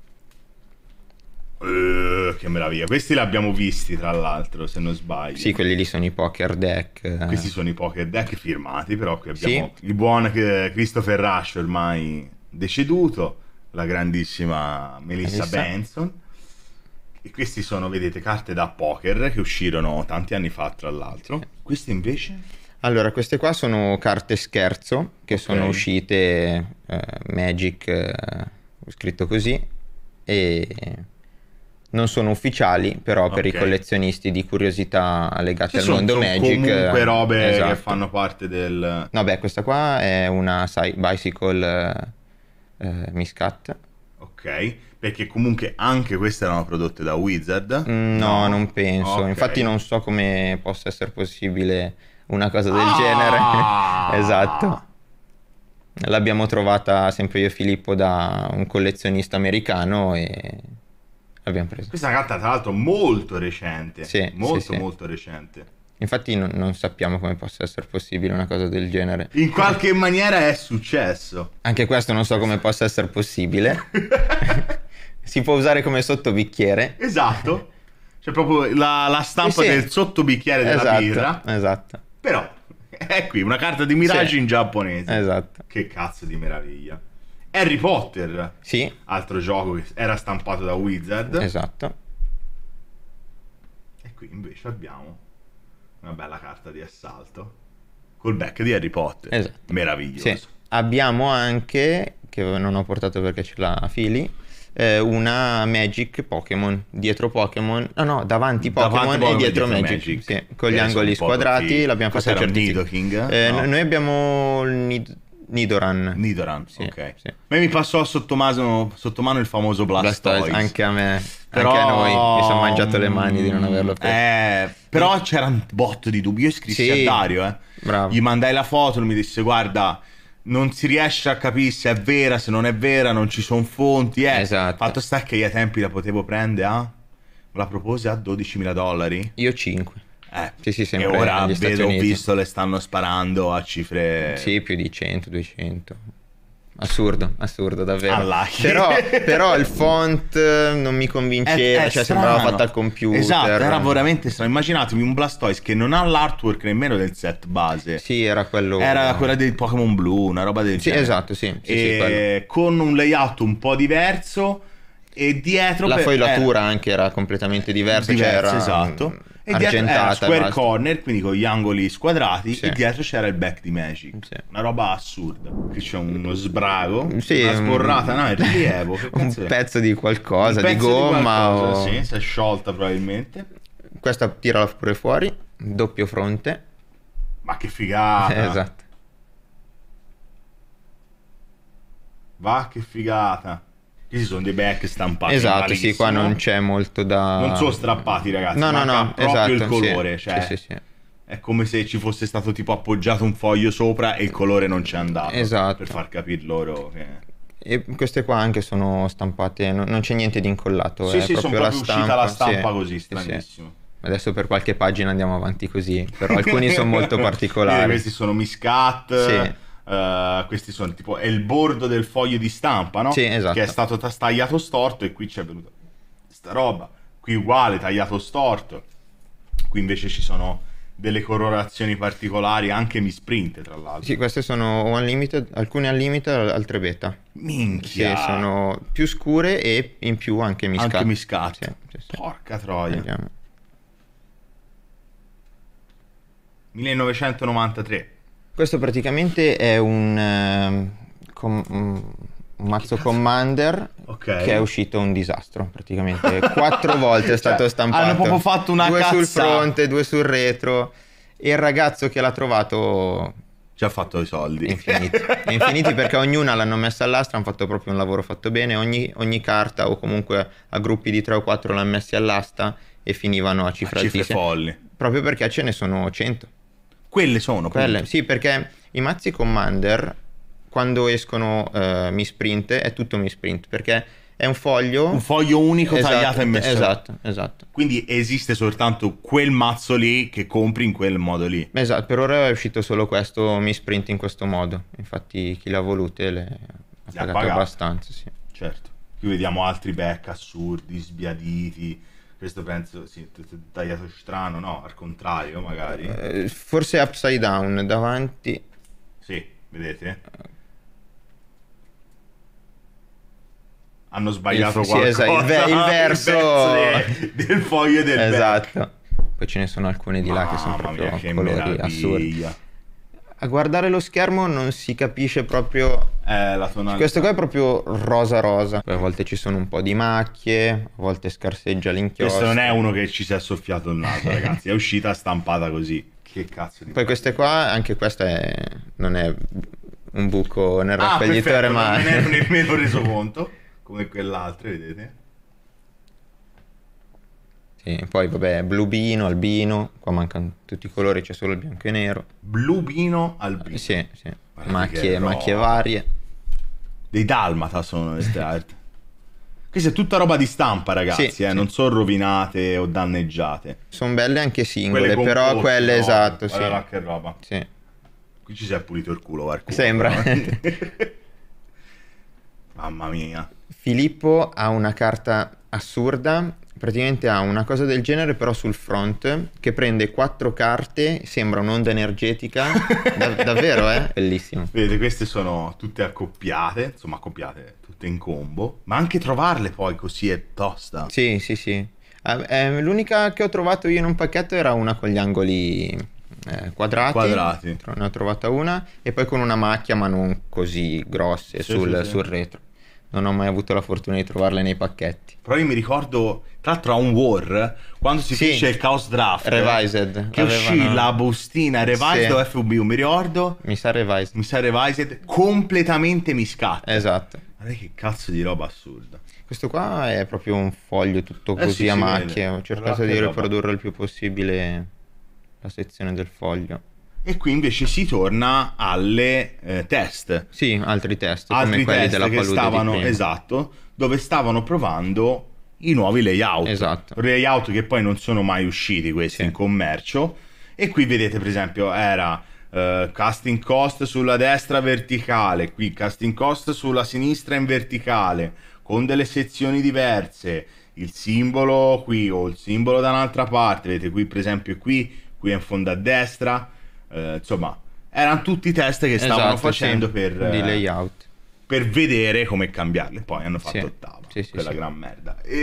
Uh, che meraviglia. Questi li abbiamo visti, tra l'altro, se non sbaglio. Sì, quelli lì sono i poker deck. Questi sono i poker deck firmati, però qui abbiamo sì. il buon Christopher Rush ormai deceduto, la grandissima Melissa, Melissa. Benson e questi sono, vedete, carte da poker che uscirono tanti anni fa, tra l'altro. Queste invece? Allora, queste qua sono carte scherzo che okay. sono uscite eh, Magic, eh, scritto così, e non sono ufficiali, però okay. per i collezionisti di curiosità legate sì, al mondo sono, sono comunque eh, robe esatto. che fanno parte del... No, beh, questa qua è una sai, bicycle eh, miscat. Ok, perché comunque anche queste erano prodotte da Wizard. Mm, no, non penso. Okay. Infatti non so come possa essere possibile una cosa del ah! genere. esatto. L'abbiamo trovata sempre io e Filippo da un collezionista americano e l'abbiamo presa. Questa è una carta tra l'altro molto recente. Sì, molto sì, sì. molto recente. Infatti non, non, sappiamo come possa essere possibile una cosa del genere. In qualche maniera è successo. Anche questo non so come possa essere possibile. si può usare come sottobicchiere. Esatto. C'è proprio la, la stampa eh sì. del sottobicchiere della esatto, birra. Esatto. Però è qui una carta di Mirage sì. in giapponese. Esatto. Che cazzo di meraviglia. Harry Potter. Sì. Altro gioco che era stampato da Wizard. Esatto. E qui invece abbiamo una bella carta di assalto col back di Harry Potter. Esatto. Meraviglioso. Sì. Abbiamo anche, che non ho portato perché ce l'ha Fili, eh, una Magic Pokémon, dietro Pokémon, no no, davanti Pokémon e dietro, Magic, Magic. Sì, con gli angoli squadrati, tutti... l'abbiamo fatto certificato. Eh, no. Noi abbiamo il Nid- Nidoran. Nidoran, sì, ok. Sì. A me mi passò sotto mano, sotto mano il famoso Blastoise. Anche a me, però... anche a noi, mi sono mangiato le mani di non averlo fatto. Eh, però c'era un botto di dubbi, io scrissi sì. a Dario, eh. Bravo. Gli mandai la foto, lui mi disse, guarda non si riesce a capire se è vera, se non è vera, non ci sono fonti. Eh. Esatto. Fatto sta che io ai tempi la potevo prendere a... La propose a 12.000 dollari. Io 5. Eh, sì, sì, sempre e ora vedo, ho visto le stanno sparando a cifre... Sì, più di 100, 200. Assurdo, assurdo, davvero. Però, però il font eh, non mi convinceva, è, è cioè strano. sembrava fatto al computer. Esatto, era veramente strano. Immaginatevi un Blastoise che non ha l'artwork nemmeno del set base. Sì, era quello. Era quella del Pokémon Blue, una roba del sì, genere. Esatto, sì, sì, sì con un layout un po' diverso e dietro la foilatura era, anche era completamente diversa, diversa cioè esatto. E dietro era square corner, quindi con gli angoli squadrati, sì. e dietro c'era il back di Magic. Sì. Una roba assurda. Qui c'è uno sbrago, sì, una sborrata, un... no, il rilievo. un pezzo di qualcosa, di gomma. Di qualcosa, o... Sì, si è sciolta probabilmente. Questa tirala pure fuori, doppio fronte. Ma che figata! esatto. Va che figata! Questi sono dei back stampati. Esatto, sì, qua non eh. c'è molto da... Non sono strappati ragazzi, no, no, no, proprio il esatto, colore. Sì, cioè... sì, sì, sì. È come se ci fosse stato tipo appoggiato un foglio sopra e il colore non c'è andato. Esatto. Per far capire loro che... E queste qua anche sono stampate, non, non c'è niente di incollato. Sì, è sì, proprio sono proprio la stampa, la stampa sì, così, stranissimo. Sì. Adesso per qualche pagina andiamo avanti così, però alcuni sono molto particolari. Quindi questi sono miscat. Sì. Uh, questi sono tipo è il bordo del foglio di stampa, no? Sì, esatto. Che è stato t- tagliato storto e qui c'è venuta sta roba. Qui uguale, tagliato storto. Qui invece ci sono delle colorazioni particolari, anche mi tra l'altro. Sì, queste sono unlimited, alcune unlimited altre beta. Minchia. Sì, sono più scure e in più anche mi Anche mi sì, sì, Porca troia. Andiamo. 1993. Questo praticamente è un, ehm, com- mm, un mazzo Commander okay. che è uscito un disastro praticamente. Quattro volte è stato cioè, stampato. Hanno proprio fatto una Due cazza. sul fronte, due sul retro. E il ragazzo che l'ha trovato ci ha fatto i soldi. Infiniti. Infiniti perché ognuna l'hanno messa all'asta, hanno fatto proprio un lavoro fatto bene, ogni, ogni carta o comunque a gruppi di tre o quattro l'hanno messa all'asta e finivano a cifre, a cifre folli. Proprio perché ce ne sono 100. Quelle sono quelle. Sì, perché i mazzi Commander quando escono uh, mi sprint è tutto mi sprint perché è un foglio un foglio unico esatto, tagliato e messo esatto esatto quindi esiste soltanto quel mazzo lì che compri in quel modo lì esatto per ora è uscito solo questo mi sprint in questo modo infatti chi l'ha voluto le ha pagato, pagato abbastanza sì certo qui vediamo altri back assurdi sbiaditi questo penso, sì, tutto tagliato strano, no, al contrario magari. Eh, forse upside down davanti. Sì, vedete? Hanno sbagliato il, qualcosa. esatto, il, ve- il verso del, de- del foglio del Esatto. Back. Poi ce ne sono alcune di là Mamma che sono proprio mia, colori meraviglia a guardare lo schermo non si capisce proprio eh, la tonalità. Questo qua è proprio rosa rosa. Poi a volte ci sono un po' di macchie, a volte scarseggia l'inchiostro. Questo non è uno che ci si è soffiato il naso, ragazzi, è uscita stampata così. Che cazzo di Poi queste qua, anche questa è... non è un buco nel ah, raccoglitore, ma... Non me ne ero nemmeno reso conto, come quell'altro, vedete? Sì, poi vabbè, blu-bino, albino, qua mancano tutti i colori, c'è solo il bianco e nero. Blubino, albino. Sì, sì. Macchie, macchie varie. Dei dalmata sono queste altre. Questa è tutta roba di stampa, ragazzi, sì, eh, sì. non sono rovinate o danneggiate. Sono belle anche singole, quelle però quelle no, esatto, sì. Guarda che roba. Sì. Qui ci si è pulito il culo, Marco. Sembra. Mamma mia. Filippo ha una carta assurda praticamente ha una cosa del genere però sul front che prende quattro carte, sembra un'onda energetica, da- davvero eh? Bellissimo. Vedete, queste sono tutte accoppiate, insomma accoppiate, tutte in combo, ma anche trovarle poi così è tosta. Sì, sì, sì. Eh, l'unica che ho trovato io in un pacchetto era una con gli angoli eh, quadrati, quadrati. Ne ho trovata una e poi con una macchia ma non così grosse sì, sul, sì, sì. sul retro non ho mai avuto la fortuna di trovarle nei pacchetti. Però io mi ricordo, tra l'altro a un war, quando si sì. fece il Chaos Draft, Revised, che uscì la bustina Revised sì. o FUB, mi ricordo. Mi sa Revised. Mi sa Revised, completamente miscatta. Esatto. Guarda che cazzo di roba assurda. Questo qua è proprio un foglio tutto eh, così sì, a macchie, ho cercato di riprodurre roba. il più possibile la sezione del foglio. E qui invece si torna alle eh, test. Sì, altri test. Altri come test che stavano, esatto, dove stavano provando i nuovi layout. Esatto. Layout che poi non sono mai usciti questi sì. in commercio. E qui vedete per esempio era Uh, casting cost sulla destra verticale, qui casting cost sulla sinistra in verticale, con delle sezioni diverse, il simbolo qui o il simbolo da un'altra parte, vedete qui per esempio qui, qui in fondo a destra, eh, insomma, erano tutti test che stavano esatto, facendo sì. per, di eh, layout. per vedere come cambiarle. Poi hanno fatto sì. ottava, sì, quella gran merda. E,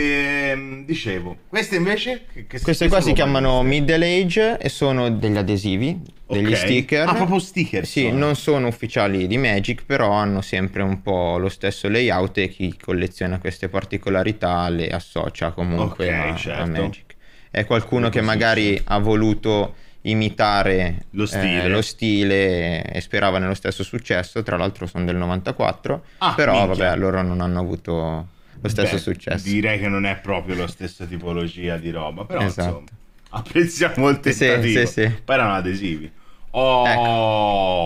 ehm, dicevo, queste invece... Che, che queste qua si chiamano Middle Age e sono degli adesivi, okay. degli sticker. Ah, proprio sticker? Sì, sono. non sono ufficiali di Magic, però hanno sempre un po' lo stesso layout e chi colleziona queste particolarità le associa comunque okay, a, certo. a Magic. È qualcuno che magari ha voluto imitare lo eh, stile. Eh, lo stile. e sperava nello stesso successo, tra l'altro sono del 94, ah, però minchia. vabbè loro non hanno avuto lo stesso Beh, successo. Direi che non è proprio la stessa tipologia di roba, però esatto. insomma, apprezziamo il tentativo. Sì, sì, sì. Poi erano adesivi. Ecco. Oh,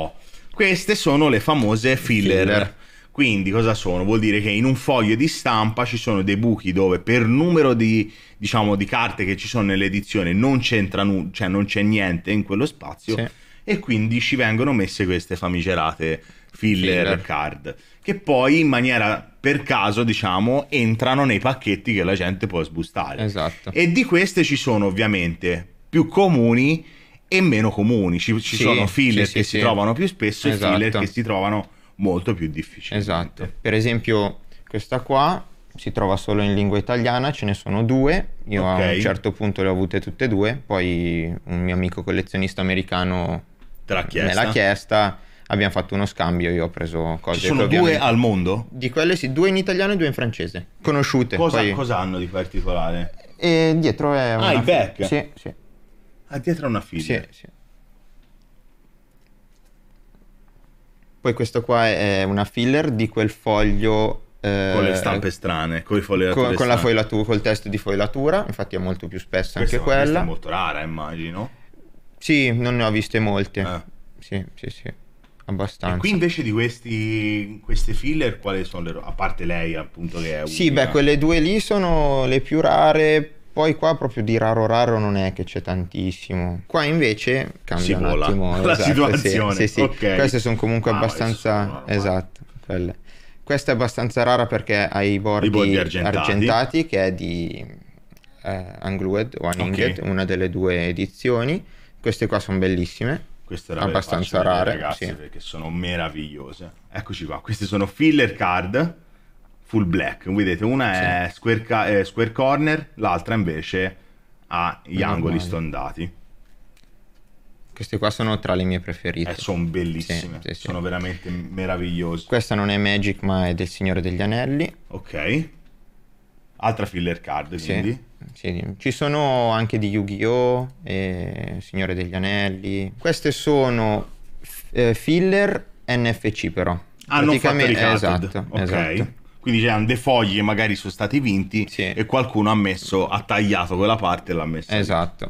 ecco. queste sono le famose filler. filler quindi cosa sono? Vuol dire che in un foglio di stampa ci sono dei buchi dove per numero di, diciamo, di carte che ci sono nell'edizione non c'entra nulla, cioè non c'è niente in quello spazio sì. e quindi ci vengono messe queste famigerate filler, filler, card che poi in maniera per caso, diciamo, entrano nei pacchetti che la gente può sbustare. Esatto. E di queste ci sono ovviamente più comuni e meno comuni. Ci, ci sì, sono filler sì, che si trovano più spesso esatto. e filler esatto. che si trovano molto più difficile. Esatto. Per esempio, questa qua si trova solo in lingua italiana, ce ne sono due, io okay. a un certo punto le ho avute tutte e due, poi un mio amico collezionista americano me l'ha chiesta, abbiamo fatto uno scambio, io ho preso cose... Ci sono due al mondo? Di quelle sì, due in italiano e due in francese, conosciute. Cosa, poi... cosa hanno di particolare? E dietro è... Ah, una... Ah, il back? Sì, sì. Ah, dietro è una figlia? Sì, sì. Poi questo qua è una filler di quel foglio... Eh, con le stampe strane, con, i con, con la foilatura, col test di foilatura, infatti è molto più spessa questa anche quella. è molto rara, immagino. Sì, non ne ho viste molte. Eh. Sì, sì, sì, abbastanza. E qui invece di questi, queste filler, quali sono le... a parte lei appunto che è... Unica. Sì, beh, quelle due lì sono le più rare poi qua proprio di raro raro non è che c'è tantissimo. Qua invece cambia si un vola. attimo la esatto, situazione. Sì, sì, sì. Okay. Queste sono comunque ah, abbastanza... esatto, quelle. Questa è abbastanza rara perché ha i bordi, I bordi argentati. argentati. che è di eh, Unglued o Uninged, okay. una delle due edizioni. Queste qua sono bellissime. Queste erano abbastanza rare, ragazzi, sì. perché sono meravigliose. Eccoci qua, queste sono filler card full black. vedete, una sì. è square, ca- eh, square, corner, l'altra invece ha gli non angoli normale. stondati. Queste qua sono tra le mie preferite. Eh, sono bellissime, sì, sì, sono veramente meravigliose. Questa non è Magic, ma è del Signore degli Anelli. Ok. Altra filler card, quindi. Sì, ci sono anche di Yu-Gi-Oh! e Signore degli Anelli. Queste sono eh, f- filler NFC però. Hanno ah, fatto ricattad. esatto, ok. esatto. Quindi c'erano dei fogli che magari sono stati vinti sì. e qualcuno ha messo, ha tagliato quella parte e l'ha messa. Esatto.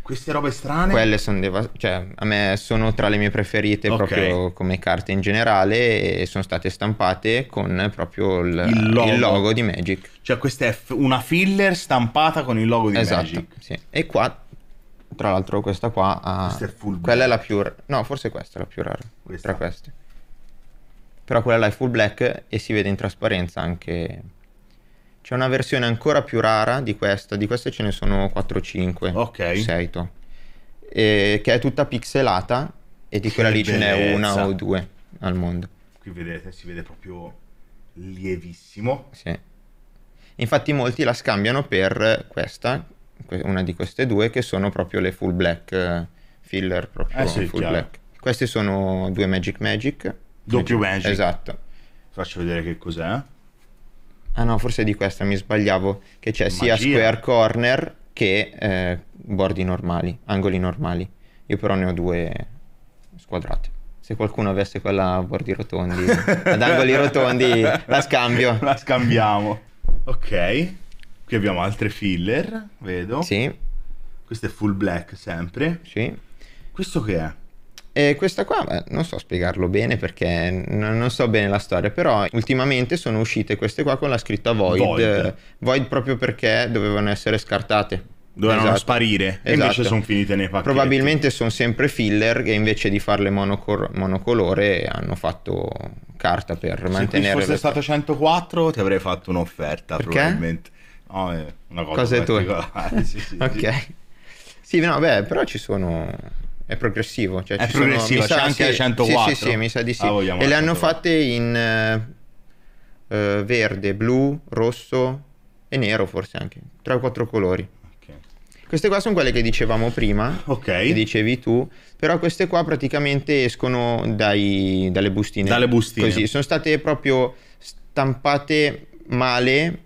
Queste robe strane? Quelle sono, deva- cioè, a me sono tra le mie preferite okay. proprio come carte in generale e sono state stampate con proprio il, il, logo. il logo. di Magic. Cioè questa è f- una filler stampata con il logo di esatto, Magic. Sì. E qua tra l'altro questa qua ha... Questa è full quella è la più... No, forse questa è la più rara. Questa. Tra queste però quella là è full black e si vede in trasparenza anche c'è una versione ancora più rara di questa, di queste ce ne sono 4-5 ok Seito, e, che è tutta pixelata e di che quella lì ce n'è una o due al mondo qui vedete si vede proprio lievissimo sì infatti molti la scambiano per questa una di queste due che sono proprio le full black eh, filler proprio eh sì, full chiaro. black queste sono due magic magic Doppio Magic. Esatto. Faccio vedere che cos'è. Ah no, forse di questa mi sbagliavo, che c'è Magia. sia square corner che eh, bordi normali, angoli normali. Io però ne ho due squadrate. Se qualcuno avesse quella a bordi rotondi, ad angoli rotondi, la scambio. La scambiamo. Ok, qui abbiamo altre filler, vedo. Sì. Questo è full black sempre. Sì. Questo che è? E questa qua, beh, non so spiegarlo bene perché n- non so bene la storia, però ultimamente sono uscite queste qua con la scritta Void. Void, Void proprio perché dovevano essere scartate. Dovevano esatto. sparire esatto. e invece esatto. sono finite nei pacchetti. Probabilmente sono sempre filler e invece di farle monocor- monocolore hanno fatto carta per Se mantenere... Se fosse le... stato 104 ti avrei fatto un'offerta perché? probabilmente. No, una cosa, cosa è tua? sì, sì, ok. sì, no, beh, però ci sono è progressivo. Cioè è progressivo, sono, c'è sa, anche sì, 104. Sì, sì, sì, mi sa di sì. Ah, e le hanno fatte in uh, verde, blu, rosso e nero forse anche, 3 o 4 colori. Queste qua sono quelle che dicevamo prima, okay. che dicevi tu, però queste qua praticamente escono dai, dalle bustine. Dalle bustine. Così, sono state proprio stampate male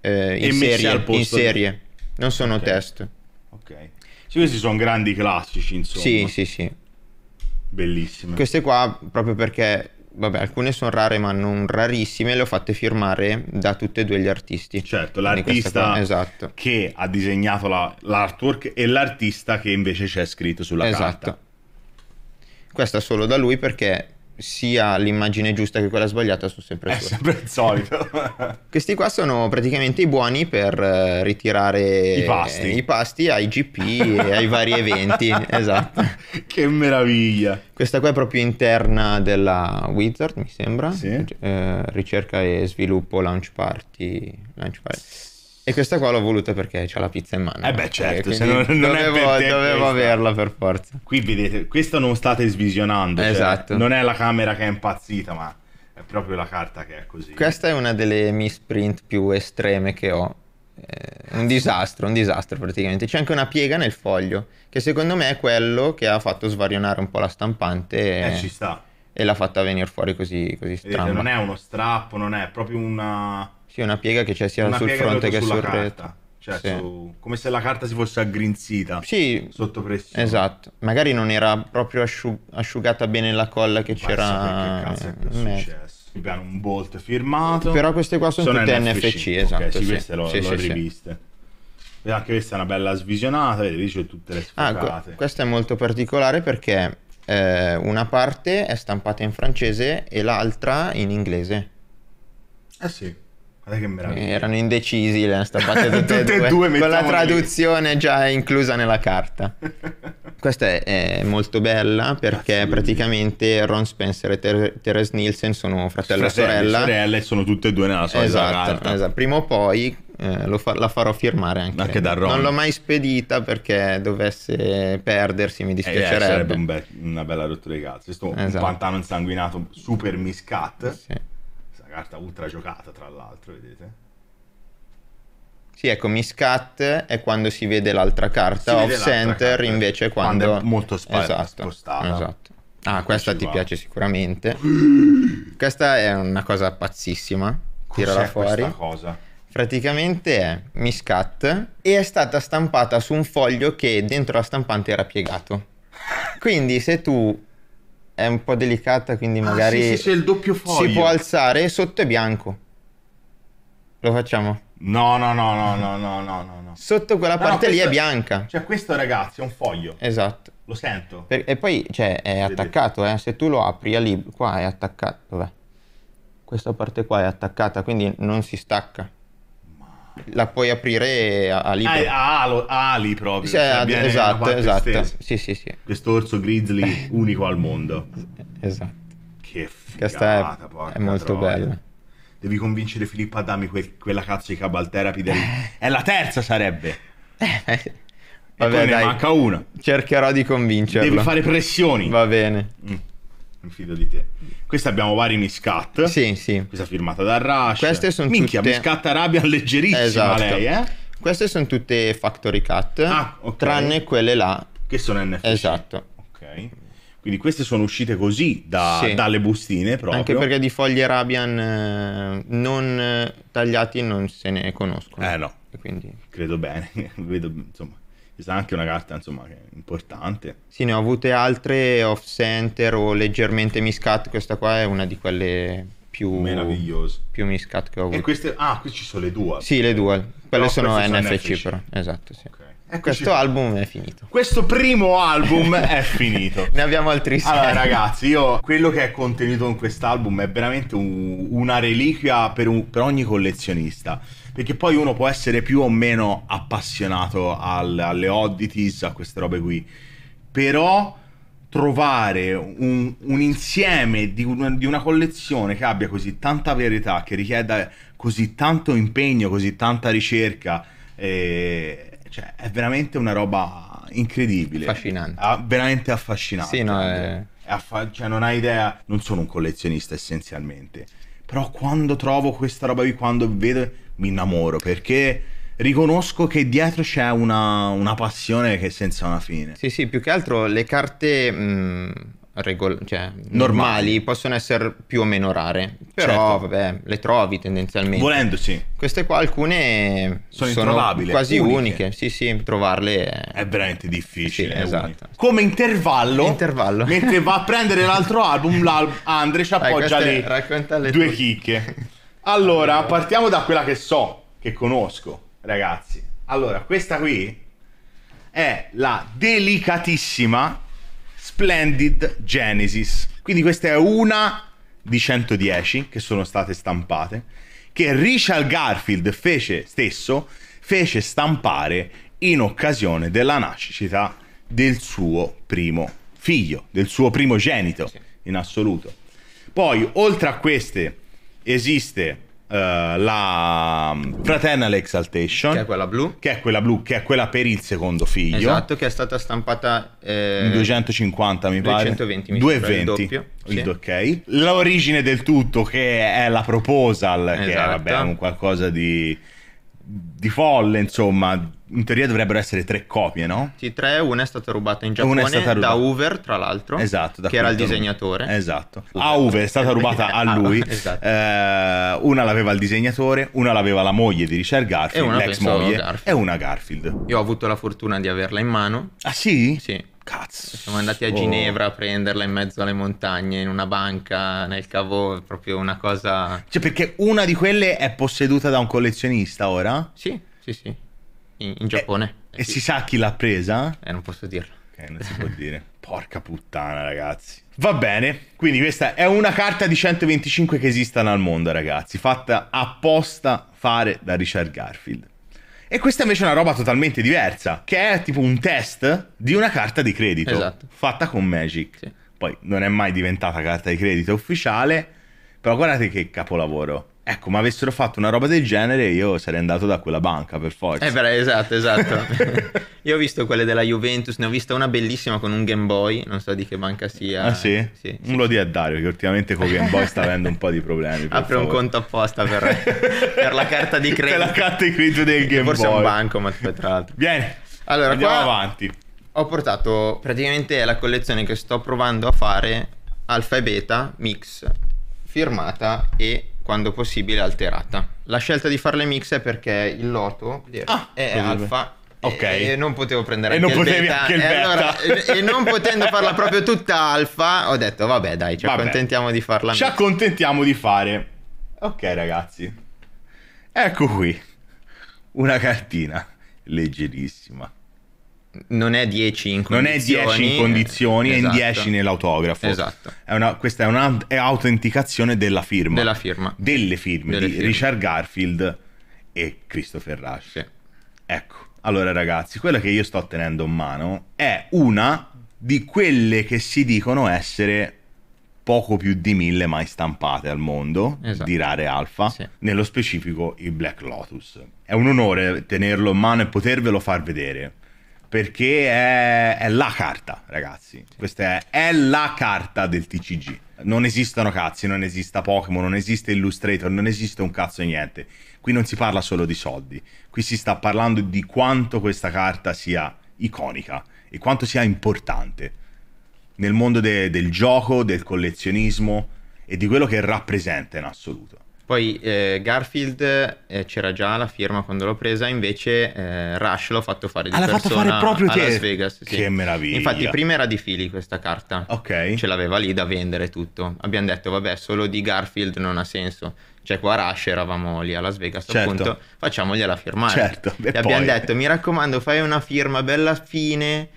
eh, in, serie, in serie, non sono okay. test. Ok. Sì, questi sono grandi classici, insomma. Sì, sì, sì. Bellissime. Queste qua, proprio perché, vabbè, alcune sono rare ma non rarissime, le ho fatte firmare da tutti e due gli artisti. Certo, l'artista qua, esatto. che ha disegnato la, l'artwork e l'artista che invece c'è scritto sulla esatto. carta. Questa solo da lui perché sia l'immagine giusta che quella sbagliata sono sempre sue. È sempre il solito. Questi qua sono praticamente i buoni per eh, ritirare i pasti, i pasti ai GP e ai vari eventi. Esatto. Che meraviglia. Questa qua è proprio interna della Wizard, mi sembra. Sì. Eh, ricerca e sviluppo launch party. Launch party. E questa qua l'ho voluta perché c'ha la pizza in mano. Eh beh, certo, se non, non dovevo, dovevo averla per forza. Qui vedete, questo non state svisionando. Cioè, esatto. Cioè, non è la camera che è impazzita, ma è proprio la carta che è così. Questa è una delle misprint più estreme che ho. Eh, un disastro, un disastro praticamente. C'è anche una piega nel foglio, che secondo me è quello che ha fatto svarionare un po' la stampante. E... Eh, ci sta. E l'ha fatta venire fuori così, così strana. Non è uno strappo, non è proprio una sì, una piega che c'è sia una sul fronte che sul retro. Cioè, sì. su... come se la carta si fosse aggrinzita sì, sotto pressione. Esatto, magari non era proprio asciu... asciugata bene la colla che Ma c'era. Che cazzo è successo? Abbiamo un bolt firmato. Però queste qua sono, sono tutte NFC, NFC esatto. Okay, sì, esatto, sì, queste l'ho, sì, l'ho sì, riviste. Sì. Anche questa è una bella svisionata, vedete, c'è tutte le ah, sfocate. Ah, questa è molto particolare perché eh, una parte è stampata in francese e l'altra in inglese. Eh sì. Guarda che meraviglia. Erano indecisi le stampate tutte, tutte e due, due con la traduzione lì. già inclusa nella carta. Questa è, molto bella perché Grazie praticamente lui. Ron Spencer e Ter- Therese Nielsen sono fratello e sorella. sorelle sono tutte e due nella solita esatto, carta. Esatto, prima o poi eh, fa- la farò firmare anche. anche da Ron. Non l'ho mai spedita perché dovesse perdersi mi eh, eh, dispiacerebbe. Eh, sarebbe un be- una bella rottura di cazzo. Questo esatto. un pantano insanguinato super miscat. Sì carta ultra giocata, tra l'altro, vedete? Sì, ecco, mi scat è quando si vede l'altra carta, off center carta, invece è quando... quando è molto spa- esatto, spostata. Esatto. Ah, questa ti va. piace sicuramente. questa è una cosa pazzissima. Tirala fuori. cosa? Praticamente è miscat e è stata stampata su un foglio che dentro la stampante era piegato. Quindi se tu è un po' delicata, quindi ah, magari... sì, sì, sì, il doppio foglio. Si può alzare sotto è bianco. Lo facciamo? No, no, no, no, no, no, no, no. Sotto quella no, parte no, lì è bianca. Cioè questo ragazzi è un foglio. Esatto. Lo sento. Per, e poi, cioè, è attaccato, eh. Se tu lo apri, è lì, qua è attaccato, vabbè. Questa parte qua è attaccata, quindi non si stacca la puoi aprire a, a, libro. Eh, ah, ali proprio. Sì, cioè, ad, esatto, esatto. Stessa. Sì, sì, sì. Questo orso grizzly unico al mondo. Esatto. Che figata, Questa è, è molto troia. bella. Devi convincere Filippo a darmi que- quella cazzo di cabalterapi del... è la terza sarebbe. Vabbè, dai. manca una. Cercherò di convincerlo. Devi fare pressioni. Va bene. Mm mi fido di te. Questa abbiamo vari miscat. Sì, sì. Questa firmata da Rush. Queste sono Minchia, tutte... miscat Arabia leggerissima esatto. lei, eh? Queste sono tutte factory cut, ah, okay. tranne quelle là. Che sono NFC. Esatto. Ok. Quindi queste sono uscite così da, sì. dalle bustine proprio. Anche perché di fogli Arabian eh, non eh, tagliati non se ne conoscono. Eh no. E quindi... Credo bene, vedo insomma ci sta anche una carta insomma che è importante. Sì, ne ho avute altre off center o leggermente miscat, questa qua è una di quelle più meravigliose. Più miscat che ho avuto. E queste ah, qui ci sono le dual. Sì, le dual. Quelle sono NFC, NFC, però. Esatto, sì. Okay. Eccoci. Questo album è finito. Questo primo album è finito. ne abbiamo altri sei. Allora, ragazzi, io quello che è contenuto in quest'album è veramente un, una reliquia per, un, per ogni collezionista perché poi uno può essere più o meno appassionato al, alle oddities, a queste robe qui, però trovare un, un insieme di una, di una collezione che abbia così tanta verità, che richieda così tanto impegno, così tanta ricerca, eh, cioè, è veramente una roba incredibile. Affascinante. Ah, veramente affascinante. Sì, no, è... È affa- cioè, non hai idea, non sono un collezionista essenzialmente, però quando trovo questa roba qui, quando vedo mi innamoro perché riconosco che dietro c'è una, una passione che è senza una fine. Sì, sì, più che altro le carte mh, mm, regol- cioè, normali. normali. possono essere più o meno rare, però certo. vabbè, le trovi tendenzialmente. Volendo, sì. Queste qua alcune sono, sono quasi uniche. uniche. Sì, sì, trovarle è, è veramente difficile. Sì, esatto. Unico. Come intervallo, intervallo, mentre va a prendere l'altro album, l'al- Andre ci appoggia lì due tu. chicche. Allora, partiamo da quella che so, che conosco, ragazzi. Allora, questa qui è la delicatissima Splendid Genesis. Quindi questa è una di 110 che sono state stampate, che Richard Garfield fece stesso, fece stampare in occasione della nascita del suo primo figlio, del suo primogenito sì. in assoluto. Poi, oltre a queste esiste uh, la Fraternal Exaltation, che è quella blu, che è quella blu, che è quella per il secondo figlio. Esatto, che è stata stampata eh, 250 mi 220, pare. 220 mi 220, il doppio. Sì. ok. L'origine del tutto che è la proposal, esatto. che è esatto. vabbè, un qualcosa di, di folle, insomma, in teoria dovrebbero essere tre copie, no? Sì, tre, una è stata rubata in Giappone rubata. da Hoover, tra l'altro, esatto, da che era il disegnatore. Esatto. A Hoover è stata rubata a ah, lui, esatto. eh, una l'aveva il disegnatore, una l'aveva la moglie di Richard Garfield, e una, l'ex moglie, Garfield. e una Garfield. Io ho avuto la fortuna di averla in mano. Ah sì? Sì. Cazzo. Siamo andati a Ginevra a prenderla in mezzo alle montagne, in una banca, nel cavo, proprio una cosa... Cioè perché una di quelle è posseduta da un collezionista ora? Sì, sì, sì in, in Giappone. E, e sì. si sa chi l'ha presa? Eh, non posso dirlo. Ok, non si può dire. Porca puttana, ragazzi. Va bene, quindi questa è una carta di 125 che esistano al mondo, ragazzi, fatta apposta fare da Richard Garfield. E questa invece è una roba totalmente diversa, che è tipo un test di una carta di credito esatto. fatta con Magic. Sì. Poi non è mai diventata carta di credito ufficiale, però guardate che capolavoro. Ecco, ma avessero fatto una roba del genere io sarei andato da quella banca per forza. Eh, però, esatto, esatto. io ho visto quelle della Juventus, ne ho vista una bellissima con un Game Boy, non so di che banca sia. Ah sì? sì, sì. Lo di a Dario che ultimamente con Game Boy sta avendo un po' di problemi. Apre favore. un conto apposta per, per, la carta di credito. per la carta di credito del Game forse Boy. Forse è un banco, ma tra l'altro. Vieni, allora, andiamo qua avanti. Ho portato praticamente la collezione che sto provando a fare, alfa e beta, mix, firmata e quando possibile alterata. La scelta di farle mix è perché il loto ah, è alfa Okay. E, non potevo prendere e anche non il beta. Anche il beta. E, allora, e, non potendo farla proprio tutta alfa, ho detto vabbè dai, ci vabbè. accontentiamo di farla. Ci accontentiamo di fare. Ok ragazzi, ecco qui una cartina leggerissima non è 10 in condizioni. Non è 10 in condizioni, eh, esatto. è in 10 esatto. nell'autografo. Esatto. È una, questa è un'autenticazione della firma. Della firma. Delle firme Delle di firme. Richard Garfield e Christopher Rush. Sì. Ecco. Allora ragazzi, quella che io sto tenendo in mano è una di quelle che si dicono essere poco più di mille mai stampate al mondo esatto. di rare alfa, sì. nello specifico il Black Lotus. È un onore tenerlo in mano e potervelo far vedere perché è, è la carta, ragazzi. Questa è, è la carta del TCG. Non esistono cazzi, non esista Pokémon, non esiste Illustrator, non esiste un cazzo niente. Qui non si parla solo di soldi, qui si sta parlando di quanto questa carta sia iconica e quanto sia importante nel mondo de- del gioco, del collezionismo e di quello che rappresenta in assoluto. Poi eh, Garfield eh, c'era già la firma quando l'ho presa, invece eh, Rush l'ho fatto fare di ah, persona fatto fare proprio a te. Las Vegas. Sì. Che meraviglia. Infatti prima era di Fili questa carta. Ok. Ce l'aveva lì da vendere tutto. Abbiamo detto vabbè, solo di Garfield non ha senso. Cioè qua Rush eravamo lì a Las Vegas, certo. appunto, facciamogliela firmare. Certo. E, e abbiamo detto mi raccomando, fai una firma bella fine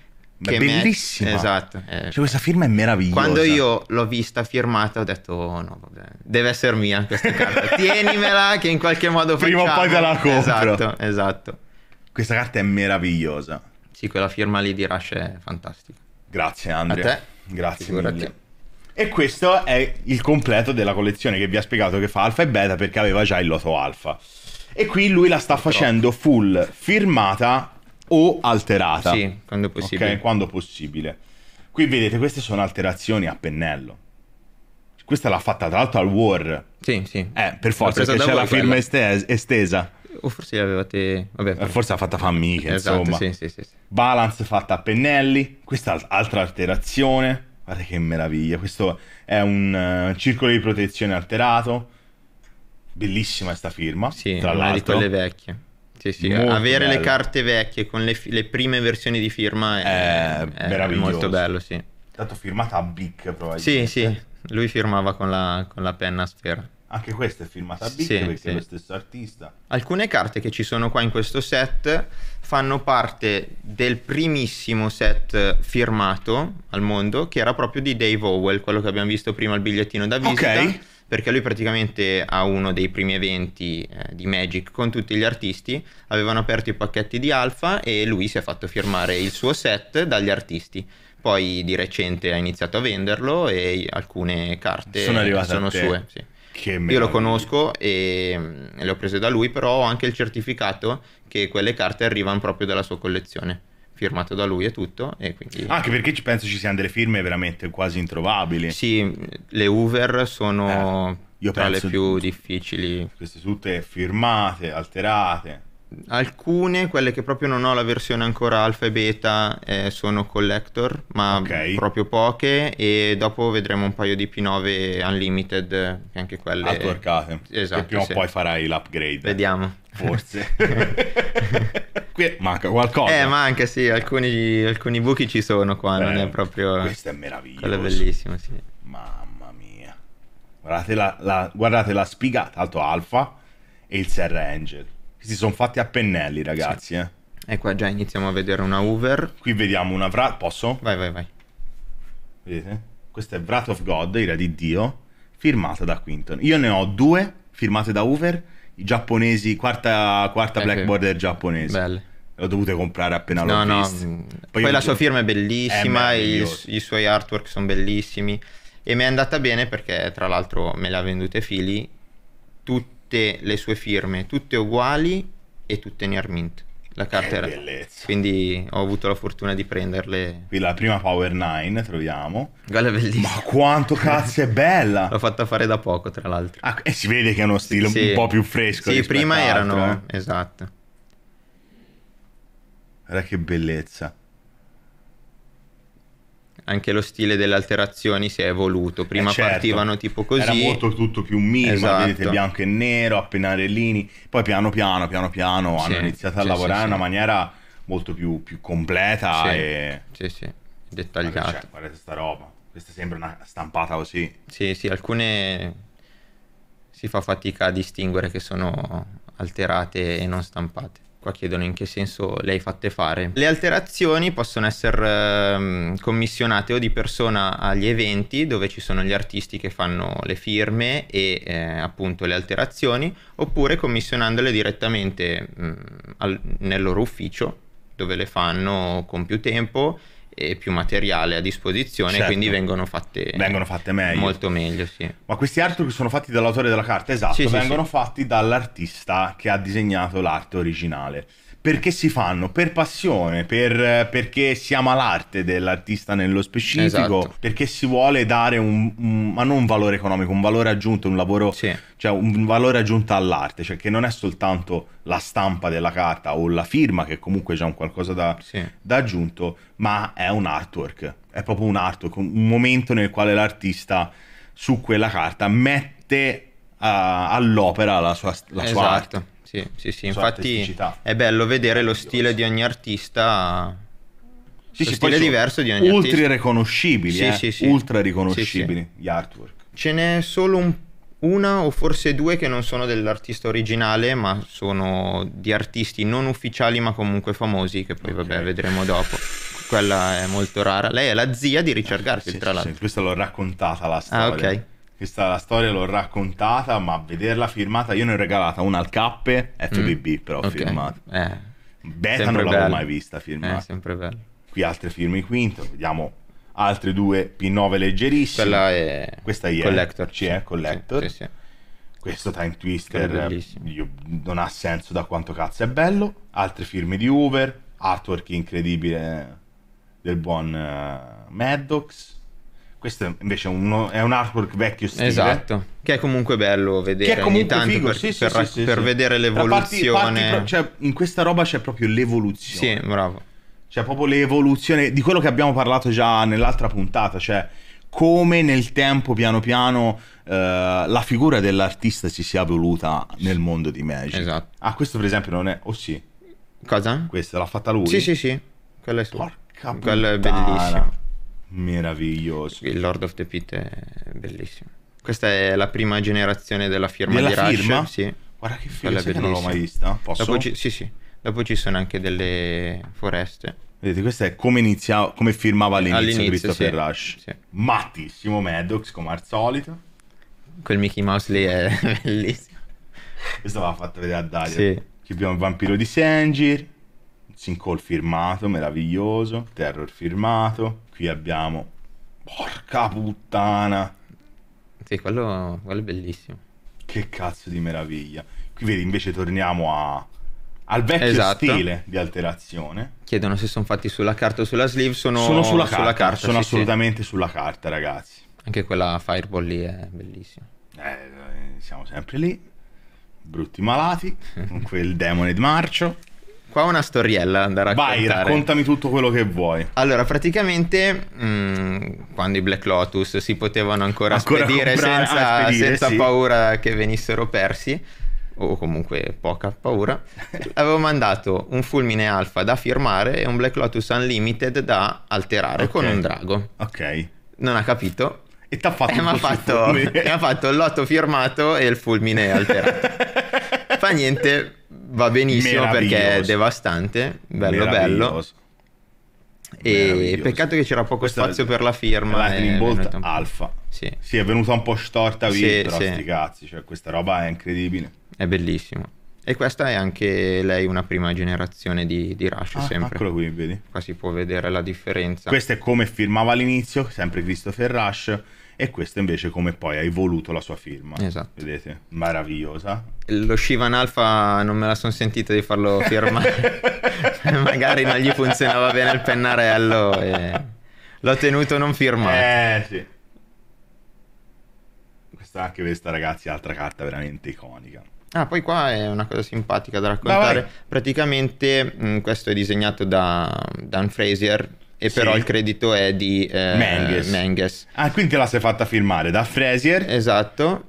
che è bellissima. Me... Esatto. Eh, cioè, questa firma è meravigliosa. Quando io l'ho vista firmata, ho detto: oh, no, vabbè, deve essere mia questa carta. Tienimela, che in qualche modo Prima facciamo. Prima o poi te la compro. Esatto, esatto. Questa carta è meravigliosa. Sì, quella firma lì di Rush è fantastica. Grazie, Andrea. A te. Grazie Figurati. mille. E questo è il completo della collezione che vi ha spiegato che fa alfa e beta perché aveva già il loto alfa. E qui lui la sta facendo full firmata o alterata. Sì, quando possibile. Okay, quando possibile. Qui vedete, queste sono alterazioni a pennello. Questa l'ha fatta tra l'altro al War. Sì, sì. Eh, per forza, perché c'è la firma quella. estesa. Eh, o forse l'avevate... Vabbè, per... Eh, forse l'ha fatta famiglia, esatto, insomma. Sì, sì, sì, sì, Balance fatta a pennelli. Questa altra alterazione. Guarda che meraviglia. Questo è un uh, circolo di protezione alterato. Bellissima sta firma. Sì, tra l'altro. di quelle vecchie. Sì, sì, avere bello. le carte vecchie con le, le, prime versioni di firma è, è, eh, è molto bello, sì. Dato firmata a Bic, probabilmente. Sì, sì, lui firmava con la, con la penna a sfera. Anche questa è firmata a Bic sì, perché sì. è lo stesso artista. Alcune carte che ci sono qua in questo set fanno parte del primissimo set firmato al mondo che era proprio di Dave Howell, quello che abbiamo visto prima il bigliettino da visita. Ok perché lui praticamente a uno dei primi eventi eh, di Magic con tutti gli artisti avevano aperto i pacchetti di Alpha e lui si è fatto firmare il suo set dagli artisti. Poi di recente ha iniziato a venderlo e alcune carte sono, sono sue. Sì. Io lo conosco e mm, le ho prese da lui, però ho anche il certificato che quelle carte arrivano proprio dalla sua collezione firmato da lui e tutto. E quindi... Anche perché ci penso ci siano delle firme veramente quasi introvabili. Sì, le Hoover sono eh, tra le più difficili. Queste tutte firmate, alterate alcune, quelle che proprio non ho la versione ancora alfa e beta, eh, sono collector, ma okay. proprio poche. E dopo vedremo un paio di P9 unlimited, anche quelle. Attuercate. Esatto. E prima sì. o poi farai l'upgrade. Vediamo. Forse. Qui manca qualcosa. Eh, manca, sì. Alcuni, alcuni buchi ci sono qua. Beh, non è eh, proprio. Questo è meraviglioso. Quello è bellissimo, sì. Mamma mia. Guardate la, la, guardate la spigata, alto alfa e il Serra Angel si sono fatti a pennelli, ragazzi. Sì. Eh. E qua già iniziamo a vedere una Hoover. Qui vediamo una Vrat. Posso? Vai, vai, vai. Vedete? Questa è Wrath of God, ira di Dio, firmata da Quinton. Io ne ho due firmate da Hoover, i giapponesi, quarta, quarta eh, Black giapponese. Belle. L'ho dovute comprare appena l'ho no. vista. Mm, poi, Poi la sua firma è bellissima, è i, i suoi artwork sono bellissimi. E mi è andata bene perché, tra l'altro, me le ha vendute Fili. Tutti tutte le sue firme, tutte uguali e tutte near mint. La carta era. Bellezza. Quindi ho avuto la fortuna di prenderle. Qui la prima Power 9 troviamo. Quella è bellissima. Ma quanto cazzo è bella! L'ho fatta fare da poco, tra l'altro. Ah, e si vede che è uno stile sì. un po' più fresco. Sì, prima erano. Eh. Esatto. Guarda che bellezza anche lo stile delle alterazioni si è evoluto. Eh, Prima eh certo. partivano tipo così. Era molto tutto più minimal, esatto. vedete bianco e nero, appena relini. Poi piano piano, piano piano sì, hanno iniziato a sì, lavorare in una maniera molto più, più completa e... Sì, sì, dettagliata. Cioè, guardate sta roba. Questa sembra una stampata così. Sì, sì, alcune si fa fatica a distinguere che sono alterate e non stampate. Qua chiedono in che senso le hai fatte fare. Le alterazioni possono essere um, commissionate o di persona agli eventi dove ci sono gli artisti che fanno le firme e eh, appunto le alterazioni, oppure commissionandole direttamente mh, mm, al, nel loro ufficio dove le fanno con più tempo e più materiale a disposizione, certo. quindi vengono fatte, vengono fatte meglio. Molto meglio, sì. Ma questi artwork sono fatti dall'autore della carta, esatto, sì, vengono sì, fatti dall'artista che ha disegnato l'arte originale perché si fanno? Per passione, per, perché si ama l'arte dell'artista nello specifico, esatto. perché si vuole dare un, un, ma non un valore economico, un valore aggiunto, un lavoro, sì. cioè un valore aggiunto all'arte, cioè che non è soltanto la stampa della carta o la firma, che comunque è già un qualcosa da, sì. da aggiunto, ma è un artwork, è proprio un artwork, un momento nel quale l'artista su quella carta mette a, eh, all'opera la sua, la esatto. sua arte. Esatto. Sì, sì, sì. infatti è bello vedere lo stile di ogni artista. Sì, sì, stile diverso di ogni ultra artista. Ultra riconoscibili, sì, eh? sì, sì. ultra riconoscibili gli artwork. Ce n'è solo un, una o forse due che non sono dell'artista originale, ma sono di artisti non ufficiali ma comunque famosi, che poi okay. vabbè vedremo dopo quella è molto rara. Lei è la zia di Richard ah, Garfield, sì, tra l'altro. Sì, questa l'ho raccontata la ah, storia. Ah, ok questa la storia l'ho raccontata, ma vederla firmata, io ne ho regalata una al cappe, FBB mm. però okay. firmata. Eh. Beta sempre non l'avevo mai vista firmata. Eh, sempre bello. Qui altre firme in quinto, vediamo altre due P9 leggerissime. Quella è... Questa è Collector. Sì, Collector. Sì, sì, sì. Questo Time Twister io, non ha senso da quanto cazzo è bello. Altre firme di Hoover, artwork incredibile del buon uh, Maddox questo invece è, uno, è un artwork vecchio stile. Esatto. Che è comunque bello vedere che è comunque figo, per, sì, per, sì, per, sì, vedere l'evoluzione. Parti, parti, cioè, in questa roba c'è proprio l'evoluzione. Sì, bravo. C'è proprio l'evoluzione di quello che abbiamo parlato già nell'altra puntata, cioè come nel tempo piano piano eh, la figura dell'artista si sia evoluta nel mondo di Magic. Esatto. Ah, questo per esempio non è... Oh sì. Cosa? Questa l'ha fatta lui? Sì, sì, sì. Quella è sua. Porca Quella puttana. è bellissima. Meraviglioso. Il Lord of the Pit è bellissimo. Questa è la prima generazione della firma della di Rush. Firma? Sì. Guarda che figo, che non l'ho mai vista. Posso? Ci, sì, sì. Dopo ci sono anche delle foreste. Vedete, questa è come, iniziava come firmava all'inizio, all'inizio Christopher sì, Rush. Sì. Mattissimo Maddox, come al solito. Quel Mickey Mouse lì è bellissimo. Questo va fatto vedere a Dario. Sì. Qui abbiamo il vampiro di Sengir, Sinkhole firmato, meraviglioso, Terror firmato, qui abbiamo... Porca puttana! Sì, quello, quello è bellissimo. Che cazzo di meraviglia. Qui vedi, invece torniamo a, al vecchio esatto. stile di alterazione. Chiedono se sono fatti sulla carta o sulla sleeve. Sono, sono sulla, carta, carta Sono sì, assolutamente sì. sulla carta, ragazzi. Anche quella fireball lì è bellissima. Eh, siamo sempre lì, brutti malati, con quel demone di marcio qua una storiella da raccontare. Vai, raccontami tutto quello che vuoi. Allora, praticamente mh, mm, quando i Black Lotus si potevano ancora, ancora spedire comprare, ah, senza, spedire, senza sì. paura che venissero persi, o comunque poca paura, avevo mandato un fulmine alfa da firmare e un Black Lotus Unlimited da alterare okay. con un drago. Ok. Non ha capito. E ti ha fatto, eh, un fatto, il l'otto firmato e il fulmine alterato. Fa niente, va benissimo perché è devastante, bello bello. E peccato che c'era poco Questa spazio per la firma. Lightning Bolt Alpha. Sì. sì, è venuta un po' storta via, sì, però sì. cazzi, cioè questa roba è incredibile. È bellissimo. E questa è anche lei una prima generazione di, di Rush, ah, sempre. Eccolo qui, vedi. Qua si può vedere la differenza. Questa è come firmava all'inizio, sempre Christopher Rush e questo invece come poi ha evoluto la sua firma. Esatto. Vedete? Meravigliosa. Lo Shivan Alpha non me la sono sentita di farlo firmare. Magari non gli funzionava bene il pennarello e l'ho tenuto non firmato. Eh sì. Questa anche questa ragazzi è altra carta veramente iconica. Ah, poi qua è una cosa simpatica da raccontare. Praticamente mh, mm, questo è disegnato da Dan Fraser, e sì. però il credito è di eh, Menges. Menges. Ah, quindi te la sei fatta firmare da Frazier. Esatto.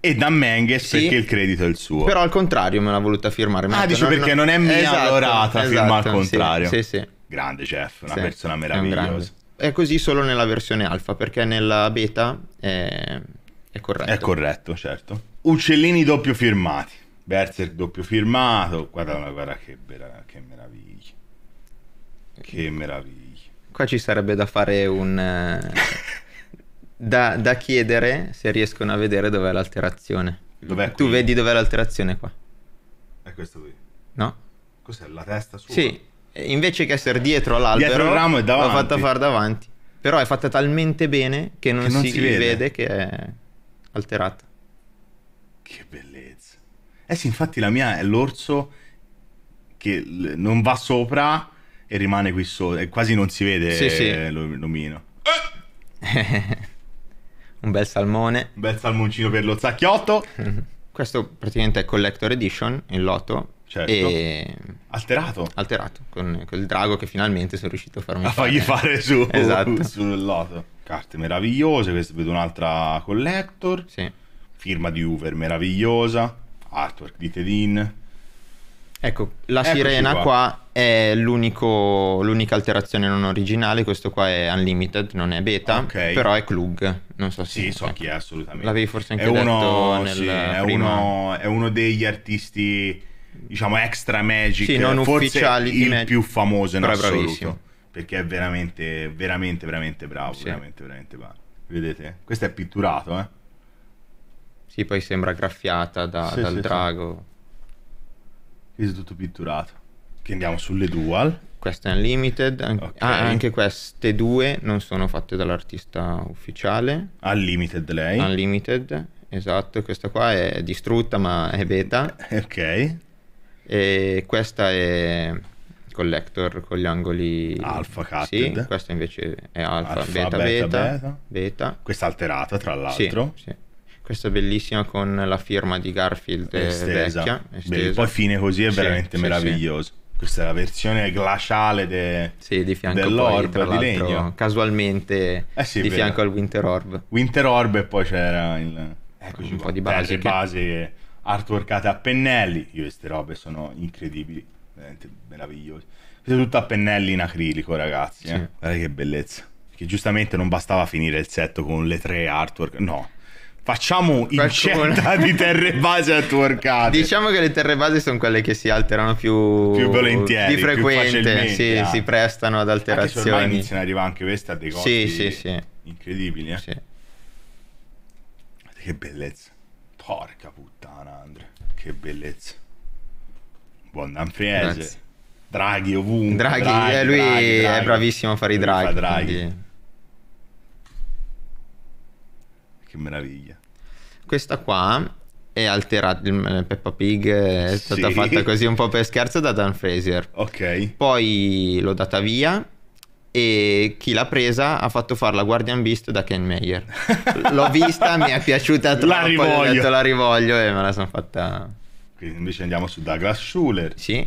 E da Menges sì. perché il credito è il suo. Però al contrario me l'ha voluta firmare. ah, dice no, perché no. non è mia, esatto, allora esatto, firma al esatto, contrario. Sì, sì, sì. Grande Jeff, una sì, persona meravigliosa. È, è, così solo nella versione alfa, perché nella beta è, è corretto. È corretto, certo. Uccellini doppio firmati. Berserk doppio firmato. Guarda, guarda che, che meraviglia. Che meraviglia qua ci sarebbe da fare un... Eh, da, da chiedere se riescono a vedere dov'è l'alterazione. Dov'è tu vedi dov'è l'alterazione qua? È questo qui. No? Cos'è la testa sua? Sì, invece che essere dietro all'albero, dietro ramo è davanti. l'ho fatta far davanti. Però è fatta talmente bene che non, che non si, si vede. vede. che è alterata. Che bellezza. Eh sì, infatti la mia è l'orso che non va sopra e rimane qui sopra. E quasi non si vede sì, sì. l'omino. un bel salmone. Un bel salmoncino per lo zacchiotto. Questo praticamente è Collector Edition, in lotto. Certo. E... Alterato. Alterato, con quel drago che finalmente sono riuscito a farmi a fargli fare, su, esatto. sul loto. Carte meravigliose, questo vedo un'altra Collector. Sì. Firma di Hoover meravigliosa. Artwork di Tedin Ecco, la Eccoci sirena qua. qua è l'unica alterazione non originale, questo qua è Unlimited, non è beta, okay. però è Klug, non so se... Sì, so chi è assolutamente. L'avevi forse anche è uno, detto sì, è uno, è uno degli artisti, diciamo, extra magic, sì, non forse il mag... più famoso in però assoluto. Bravissimo. Perché è veramente, veramente, veramente bravo, sì. veramente, veramente bravo. Vedete? Questo è pitturato, eh? Sì, poi sembra graffiata da, sì, dal sì, drago questo è tutto pitturato. Che andiamo sulle dual. Questa è Unlimited, an- okay. ah, anche queste due non sono fatte dall'artista ufficiale. Unlimited lei. Unlimited, esatto, questa qua è distrutta ma è beta. ok. E questa è collector con gli angoli alfa cutted. Sì, questa invece è alfa, alfa beta, beta, beta, beta, beta. Questa alterata tra l'altro. Sì, sì. Questa è bellissima con la firma di Garfield eh, estesa. vecchia. Estesa. Beh, poi fine così è sì, veramente sì, meraviglioso. Sì. Questa è la versione glaciale de... sì, di fianco dell'orb poi, di legno. Casualmente eh sì, di vero. fianco al Winter Orb. Winter Orb e poi c'era il... Eccoci un qua. po' di base. Terre, che... base artworkate a pennelli. Io queste robe sono incredibili, veramente meravigliose. Questo è tutto a pennelli in acrilico, ragazzi. Eh? Guarda che bellezza. Che giustamente non bastava finire il set con le tre artwork. No, Facciamo incetta di terre base a atworkate. Diciamo che le terre base sono quelle che si alterano più, più volentieri, di frequente, sì, ah. si prestano ad alterazioni. Anche iniziano ad arrivare anche queste a dei costi sì, sì, sì. incredibili. Eh? Sì. Che bellezza. Porca puttana, Andrea. Che bellezza. Buon Danfriese. Draghi ovunque. Draghi, draghi eh, lui draghi, draghi. è bravissimo a fare i draghi. Fa draghi. Quindi... Che meraviglia. Questa qua è alterata. Eh, Peppa Pig eh, è stata sì. fatta così un po' per scherzo da Dan Fraser. Ok. Poi l'ho data via e chi l'ha presa ha fatto fare la Guardian Beast da Ken Meyer. L'ho vista, mi è piaciuta troppo, la rivoglio. ho detto la rivoglio e me la sono fatta. Quindi invece andiamo su Douglas Schuller. Sì.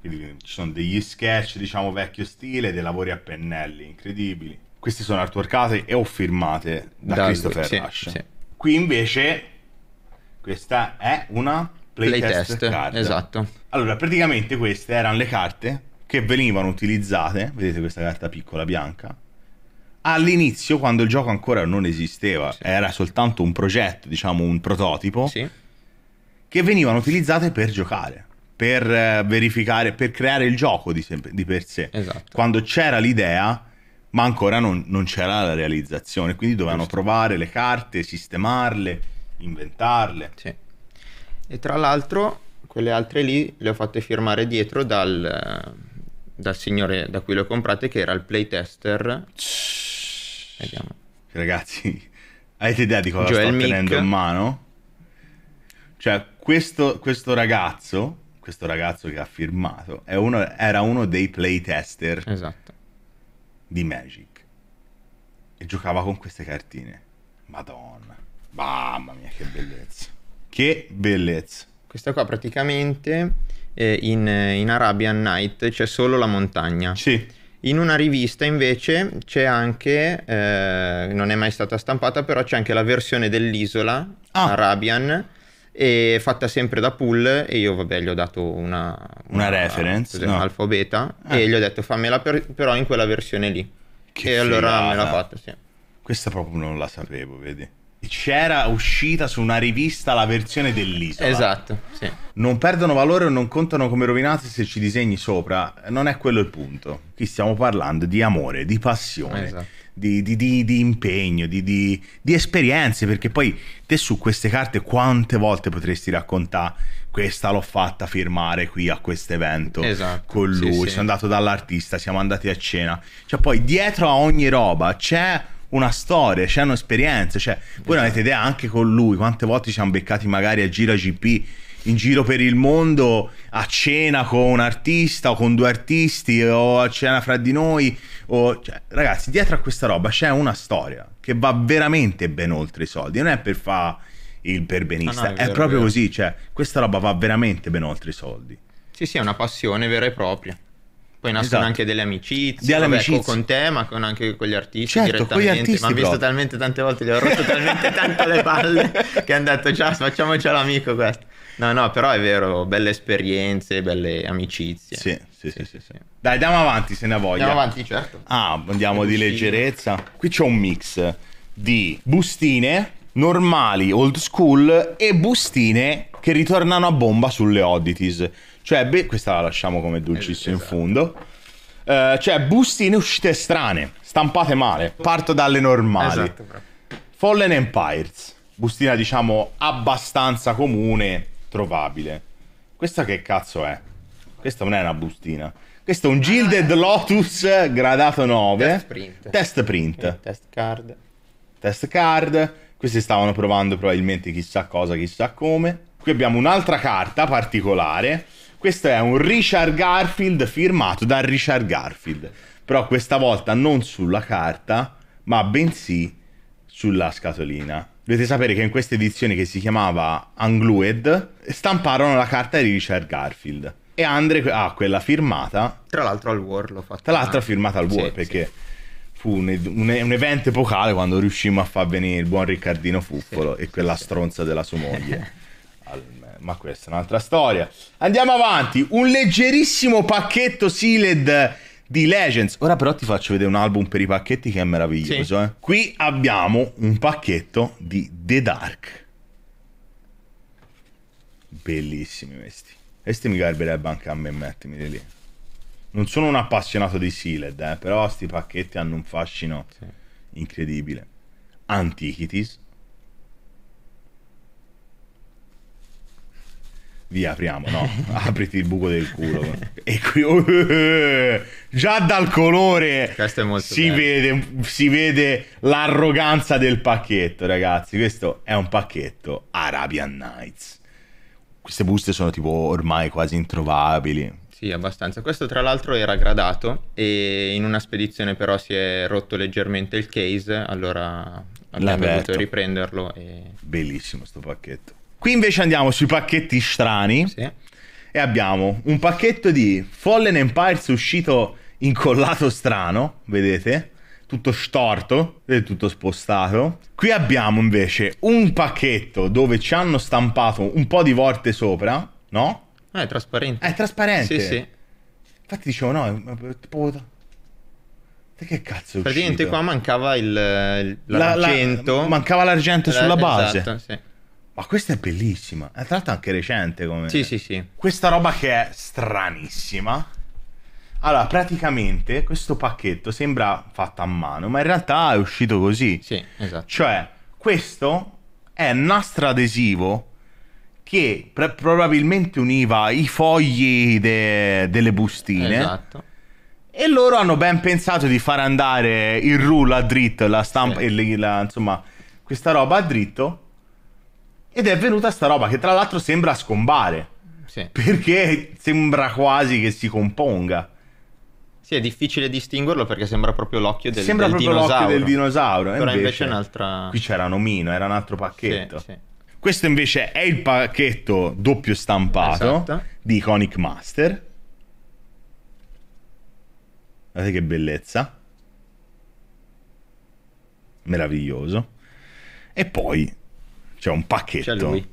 Quindi ci sono degli sketch, diciamo, vecchio stile, dei lavori a pennelli incredibili. Questi sono artworkate e o firmate da, da Christopher sì, Rush. Sì. Qui invece questa è una playtest play card. Esatto. Allora, praticamente queste erano le carte che venivano utilizzate, vedete questa carta piccola bianca, all'inizio quando il gioco ancora non esisteva, sì. era soltanto un progetto, diciamo un prototipo, sì. che venivano utilizzate per giocare, per eh, verificare, per creare il gioco di, se- di per sé. Esatto. Quando c'era l'idea ma ancora non, non c'era la realizzazione, quindi dovevano Giusto. provare le carte, sistemarle, inventarle. Sì. E tra l'altro quelle altre lì le ho fatte firmare dietro dal, eh, dal signore da cui le ho comprate che era il playtester. Vediamo. Ragazzi, avete idea di cosa Joel sto Mick. tenendo in mano? Cioè, questo, questo ragazzo questo ragazzo che ha firmato uno, era uno dei playtester esatto di Magic e giocava con queste cartine. Madonna, mamma mia, che bellezza! Che bellezza! Questa qua praticamente eh, in, eh, in, Arabian Night c'è solo la montagna. Sì. In una rivista invece c'è anche, eh, non è mai stata stampata, però c'è anche la versione dell'isola ah. Arabian e fatta sempre da pool e io vabbè gli ho dato una, una, una reference no. alfa beta ah. e eh. gli ho detto fammela per, però in quella versione lì che e figata. allora me l'ha fatta sì. questa proprio non la sapevo vedi c'era uscita su una rivista la versione dell'isola. Esatto, sì. Non perdono valore o non contano come rovinati se ci disegni sopra. Non è quello il punto. Qui stiamo parlando di amore, di passione, esatto. di, di, di, di, impegno, di, esperienze, perché poi te su queste carte quante volte potresti raccontare questa l'ho fatta firmare qui a questo evento esatto, con lui, sì, sono andato dall'artista, siamo andati a cena. Cioè poi dietro a ogni roba c'è una storia, c'è cioè, un'esperienza. cioè voi non avete idea anche con lui quante volte ci siamo beccati magari a Gira GP in giro per il mondo a cena con un artista o con due artisti o a cena fra di noi o... cioè, ragazzi dietro a questa roba c'è una storia che va veramente ben oltre i soldi non è per fare il perbenista ah, no, è, vero, è, proprio vero. così cioè questa roba va veramente ben oltre i soldi sì sì è una passione vera e propria poi nascono esatto. anche delle amicizie, delle vabbè, amicizie. con te, ma con anche con gli artisti certo, direttamente. Artisti, ma ho visto talmente tante volte, gli ho rotto talmente tanto le palle che hanno detto ciao, facciamocelo amico questo. No, no, però è vero, belle esperienze, belle amicizie. Sì, sì, sì. sì, sì, sì. Dai, andiamo avanti se ne ha voglia. Andiamo avanti, certo. Ah, andiamo di leggerezza. Qui c'è un mix di bustine normali, old school e bustine che ritornano a bomba sulle oddities. Cioè, beh, questa la lasciamo come dolcissimo esatto. in fondo. Uh, cioè, bustine uscite strane, stampate male. Parto dalle normali. Esatto, Fallen Empires, bustina diciamo abbastanza comune, trovabile. Questa che cazzo è? Questa non è una bustina. Questo è un Gilded Lotus gradato 9. Test print. Test print. Eh, test card. Test card. Questi stavano provando probabilmente chissà cosa, chissà come. Qui abbiamo un'altra carta particolare questo è un Richard Garfield firmato da Richard Garfield, però questa volta non sulla carta, ma bensì sulla scatolina. Dovete sapere che in questa edizione che si chiamava Unglued stamparono la carta di Richard Garfield e Andre ha ah, quella firmata. Tra l'altro al War l'ho fatta. Tra l'altro firmata al sì, War perché sì. fu un, un, un, evento epocale quando riuscimmo a far venire il buon Riccardino Fuffolo sì, e quella stronza della sua moglie. ma questa è un'altra storia. Andiamo avanti, un leggerissimo pacchetto sealed di Legends. Ora però ti faccio vedere un album per i pacchetti che è meraviglioso. Sì. Eh. Qui abbiamo un pacchetto di The Dark. Bellissimi questi. Questi mi garberebbe anche a me, mettimeli lì. Non sono un appassionato di Sealed, eh, però questi pacchetti hanno un fascino sì. incredibile. Antiquities vi apriamo no apriti il buco del culo e qui uh, già dal colore è si vede, si vede, l'arroganza del pacchetto ragazzi questo è un pacchetto Arabian Nights queste buste sono tipo ormai quasi introvabili sì, abbastanza. Questo tra l'altro era gradato e in una spedizione però si è rotto leggermente il case, allora abbiamo L'Aperto. dovuto riprenderlo. E... Bellissimo sto pacchetto. Qui invece andiamo sui pacchetti strani. Sì. E abbiamo un pacchetto di Fallen Empires uscito incollato strano, vedete? Tutto storto, vedete tutto spostato. Qui abbiamo invece un pacchetto dove ci hanno stampato un po' di volte sopra, no? Ah, è trasparente. È trasparente. Sì, sì. Infatti dicevo no, tipo... Che cazzo è Praticamente uscito? qua mancava il, l'argento. La, la, mancava l'argento sulla base. Esatto, sì. Ma questa è bellissima. È tra l'altro anche recente come... Sì, sì, sì. Questa roba che è stranissima. Allora, praticamente questo pacchetto sembra fatto a mano, ma in realtà è uscito così. Sì, esatto. Cioè, questo è nastro adesivo che pre- probabilmente univa i fogli de- delle bustine. Esatto. E loro hanno ben pensato di far andare il rullo a dritto, la stampa, sì. la, insomma, questa roba a dritto ed è venuta sta roba che tra l'altro sembra scombare. Sì. Perché sembra quasi che si componga. Sì, è difficile distinguerlo perché sembra proprio l'occhio del, sembra del proprio dinosauro. L'occhio del dinosauro. Però invece, invece un'altra... Qui c'era Nomino, era un altro pacchetto. Sì, sì. Questo invece è il pacchetto doppio stampato esatto. di Iconic Master. Guardate che bellezza. Meraviglioso. E poi cioè un pacchetto.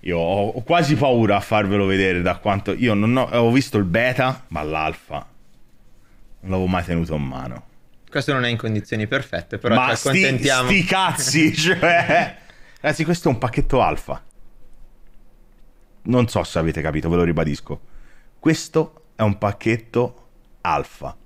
Io ho, ho, quasi paura a farvelo vedere da quanto. Io non ho, ho visto il beta, ma l'alfa non l'avevo mai tenuto in mano. Questo non è in condizioni perfette, però ma ci accontentiamo. Sti, sti cazzi, cioè. Ragazzi, questo è un pacchetto alfa. Non so se avete capito, ve lo ribadisco. Questo è un pacchetto alfa.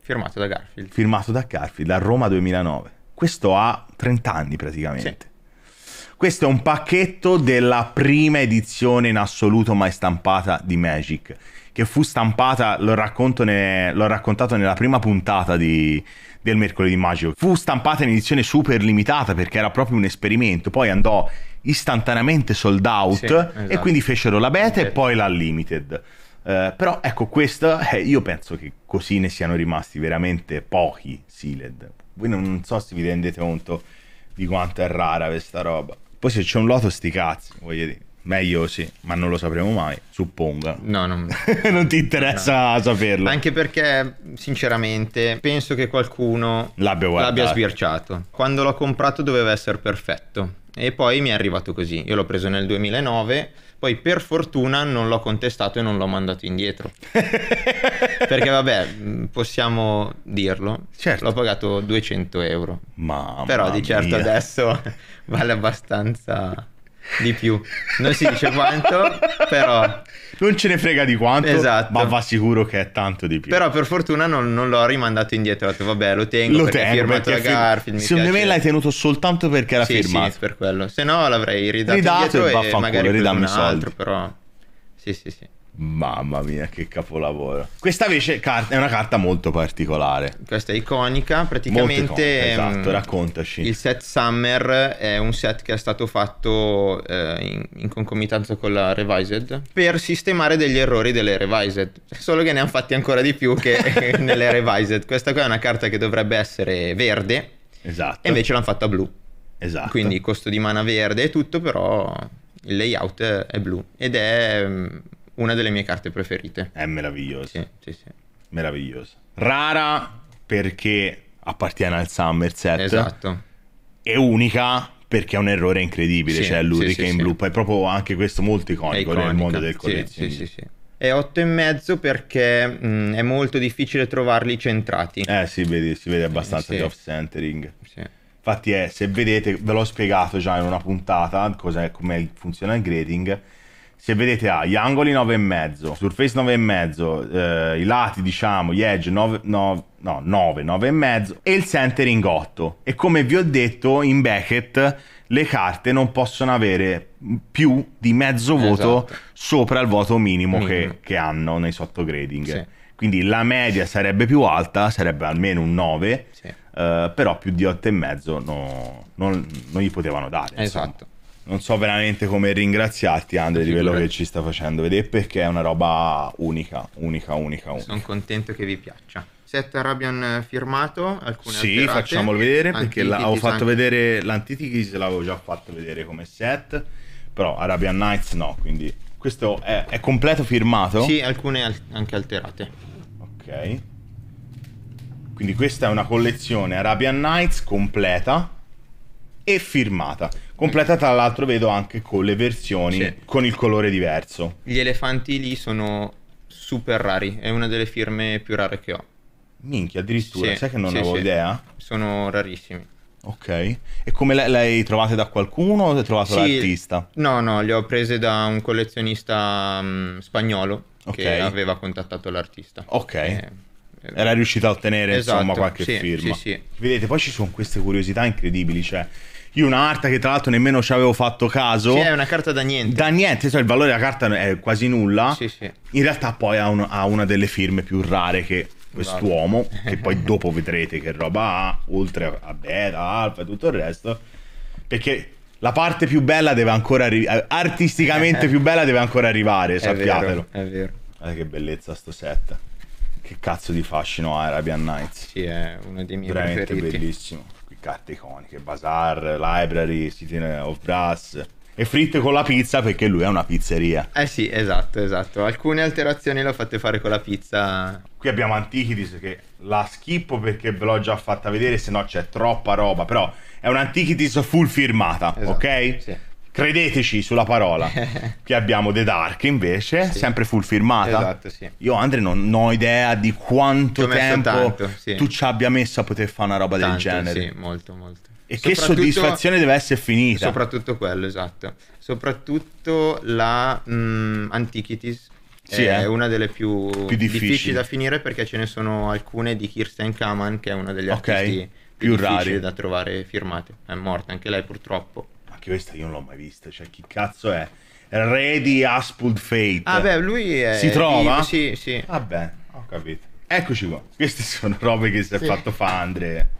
Firmato da Garfield. Firmato da Garfield, a Roma 2009. Questo ha 30 anni praticamente. Sì. Questo è un pacchetto della prima edizione in assoluto mai stampata di Magic, che fu stampata, l'ho, ne, l'ho raccontato nella prima puntata di, del mercoledì magico. Fu stampata in edizione super limitata perché era proprio un esperimento, poi andò istantaneamente sold out sì, esatto. e quindi fecero la beta okay. e poi la limited. Uh, però ecco questo, eh, io penso che così ne siano rimasti veramente pochi sealed voi non so se vi rendete conto di quanto è rara questa roba. Poi se c'è un loto sti cazzi, voglio dire. Meglio sì, ma non lo sapremo mai, suppongo. No, non, non ti interessa no. saperlo. Anche perché, sinceramente, penso che qualcuno l'abbia, l'abbia sbirciato. Quando l'ho comprato doveva essere perfetto. E poi mi è arrivato così. Io l'ho preso nel 2009 poi per fortuna non l'ho contestato e non l'ho mandato indietro. Perché vabbè, mm, possiamo dirlo. Certo. L'ho pagato 200 euro. Ma... Però di certo mia. adesso vale abbastanza di più. Non si dice quanto, però... Non ce ne frega di quanto, esatto. ma va sicuro che è tanto di più. Però per fortuna non, non l'ho rimandato indietro, ho detto vabbè lo tengo lo perché tengo, firmato perché da Garfield. Secondo me l'hai tenuto soltanto perché era sì, firmato. Sì, per quello. Se no l'avrei ridato, ridato indietro e, e magari ridato un soldi. altro, però... Sì, sì, sì. Mamma mia, che capolavoro. Questa invece è una carta molto particolare. Questa è iconica, praticamente... Ehm, esatto, raccontaci. Il set Summer è un set che è stato fatto eh, in, in, concomitanza con la Revised per sistemare degli errori delle Revised, solo che ne hanno fatti ancora di più che nelle Revised. Questa qua è una carta che dovrebbe essere verde, esatto. e invece l'hanno fatta blu. Esatto. Quindi costo di mana verde e tutto, però il layout è blu ed è mm, una delle mie carte preferite. È meravigliosa. Sì, sì, sì. Meravigliosa. Rara perché appartiene al Somerset. Esatto. E unica perché è un errore incredibile, sì, cioè l'Urica sì, in sì, blu. Poi proprio anche questo molto iconico iconica, nel mondo del collezionismo. Sì, sì, sì. È mezzo perché mh, è molto difficile trovarli centrati. Eh sì, vedi, si vede abbastanza sì, di off-centering. Infatti è, eh, se vedete, ve l'ho spiegato già in una puntata, come funziona il grading se vedete ha ah, gli angoli 9,5, surface 9,5, eh, i lati diciamo, gli edge 9, 9 no, 9, 9,5 e il centering 8. E come vi ho detto in Beckett le carte non possono avere più di mezzo esatto. voto esatto. sopra il voto minimo, minimo. Che, che, hanno nei sottograding. Sì. Quindi la media sarebbe più alta, sarebbe almeno un 9, sì. eh, però più di 8,5 no, non, non gli potevano dare. Esatto. Insomma non so veramente come ringraziarti Andre di quello che ci sta facendo vedere perché è una roba unica, unica, unica, unica. Sono contento che vi piaccia. Set Arabian eh, firmato, alcune Sì, alterate. facciamolo vedere perché l'avevo fatto vedere l'Antitichis, l'avevo già fatto vedere come set, però Arabian Nights no, quindi questo è, è completo firmato? Sì, alcune al- anche alterate. Ok. Quindi questa è una collezione Arabian Nights completa e firmata. Completa tra l'altro vedo anche con le versioni sì. con il colore diverso. Gli elefanti lì sono super rari, è una delle firme più rare che ho. Minchia, addirittura, sì. sai che non sì, avevo idea? Sono rarissimi. Ok, e come le, le hai trovate da qualcuno o le hai trovato l'artista? No, no, le ho prese da un collezionista um, spagnolo okay. che aveva contattato l'artista. Ok. E eh, eh, era riuscito a ottenere esatto, insomma qualche sì, firma. Sì, sì. Vedete, poi ci sono queste curiosità incredibili, cioè io un'arta che tra l'altro nemmeno ci avevo fatto caso. Sì, è una carta da niente. Da niente, cioè il valore della carta è quasi nulla. Sì, sì. In realtà poi ha, un, ha una delle firme più rare che quest'uomo, Guarda. Esatto. che poi dopo vedrete che roba ha, oltre a beta, alfa e tutto il resto, perché la parte più bella deve ancora arrivare, eh, artisticamente più bella deve ancora arrivare, è sappiatelo. Vero, è vero. Guarda che bellezza sto set. Che cazzo di fascino ha Arabian Nights. Sì, è uno dei miei Veramente preferiti. bellissimo più carte iconiche, Bazaar, Library, City of Brass e fritte con la pizza perché lui è una pizzeria. Eh sì, esatto, esatto. Alcune alterazioni le ho fatte fare con la pizza. Qui abbiamo Antiquities che la schippo perché ve l'ho già fatta vedere, se no c'è troppa roba, però è un'Antiquities full firmata, esatto, ok? Sì. Credeteci sulla parola. Qui abbiamo The Dark invece, sì. sempre full firmata. Esatto, sì. Io Andre non, non ho idea di quanto tempo tanto, sì. tu ci abbia messo a poter fare una roba tanto, del genere. Sì, molto, molto. E che soddisfazione deve essere finita. Soprattutto quello, esatto. Soprattutto la mh, mm, Antiquities sì, è eh. una delle più, più difficili. difficili. da finire perché ce ne sono alcune di Kirsten Kaman, che è una delle okay. più, più, più difficili da trovare firmate. È morta anche lei purtroppo. Anche questa io non l'ho mai vista. Cioè, chi cazzo è? Ready di Aspult Fate. Ah, beh, lui è. Si trova? Di... Sì, sì. Vabbè, ah, ho capito. Eccoci qua. Queste sono robe che si è sì. fatto fa Andre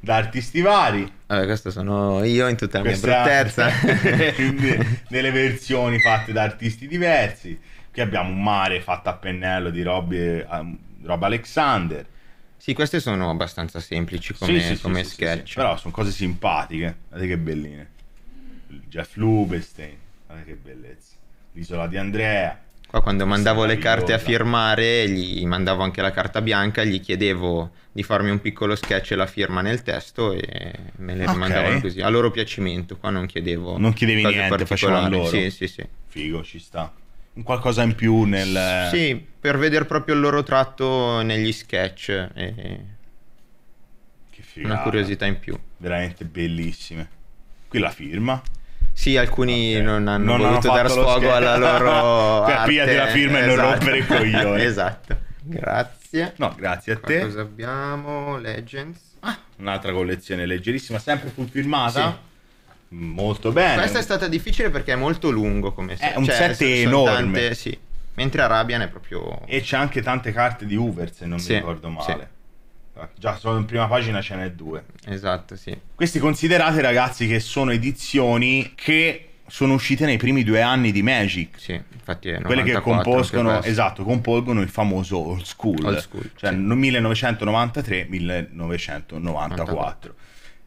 da artisti vari. Allora, questo sono io in tutta la Questa... mia bruttezza. nelle versioni fatte da artisti diversi. Qui abbiamo un mare fatto a pennello di robe, um, roba Alexander. Sì, queste sono abbastanza semplici come, sì, sì, come sì, sketch. Però sono cose simpatiche. Guardate che belline. Jeff Lubestein, ah, che bellezza, l'isola di Andrea. Qua quando mandavo le carte a firmare, gli mandavo anche la carta bianca, gli chiedevo di farmi un piccolo sketch e la firma nel testo e me le okay. così, a loro piacimento, qua non chiedevo Non chiedevi niente, facevano loro. Sì, sì, sì. Figo, ci sta. Un qualcosa in più nel... Sì, per vedere proprio il loro tratto negli sketch. E... Che figata. Una curiosità in più. Veramente bellissime. Qui la firma. Sì, alcuni okay. non hanno non voluto hanno dar sfogo alla loro Capiati la firma esatto. e non esatto. rompere il coglione. esatto. Grazie. No, grazie a Qua te. Cosa abbiamo? Legends. Ah, un'altra collezione leggerissima, sempre full firmata. Sì. Mm, molto bene. Questa è stata difficile perché è molto lungo come set. È un cioè, set enorme. Tante, sì. Mentre Arabian è proprio... E c'è anche tante carte di Hoover, se non sì. mi ricordo male. Sì. Eh, già, solo in prima pagina ce n'è due. Esatto, sì. Questi considerate, ragazzi, che sono edizioni che sono uscite nei primi due anni di Magic. Sì, infatti è 94, Quelle che compongono, esatto, compongono il famoso Old School. Old school cioè sì. 1993-1994.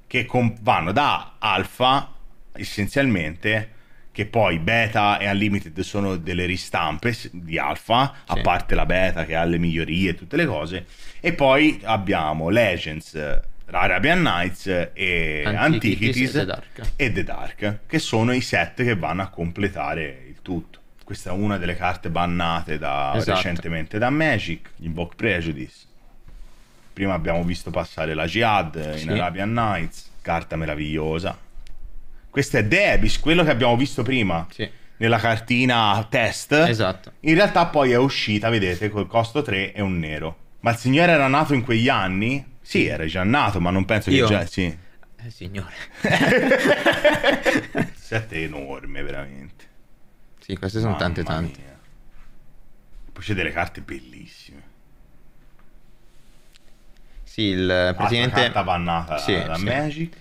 Che com- vanno da Alpha, essenzialmente che poi beta e unlimited sono delle ristampe di alfa, sì. a parte la beta che ha le migliorie e tutte le cose, e poi abbiamo Legends, Arabian Nights e Antiquities, e, The Dark. e The Dark, che sono i set che vanno a completare il tutto. Questa è una delle carte bannate da, esatto. recentemente da Magic, Invoke Prejudice. Prima abbiamo visto passare la Jihad in Arabian Nights, carta meravigliosa questo è Debis, quello che abbiamo visto prima. Sì nella cartina test. Esatto. In realtà poi è uscita, vedete, col costo 3 e un nero. Ma il signore era nato in quegli anni? Sì, era già nato, ma non penso Io? che già... Sì. Eh, signore. Siete enorme, veramente. Sì, queste sono Mamma tante tante. Mia. Poi c'è delle carte bellissime. Sì, il eh, presidente... La carta bannata sì, da sì. Magic.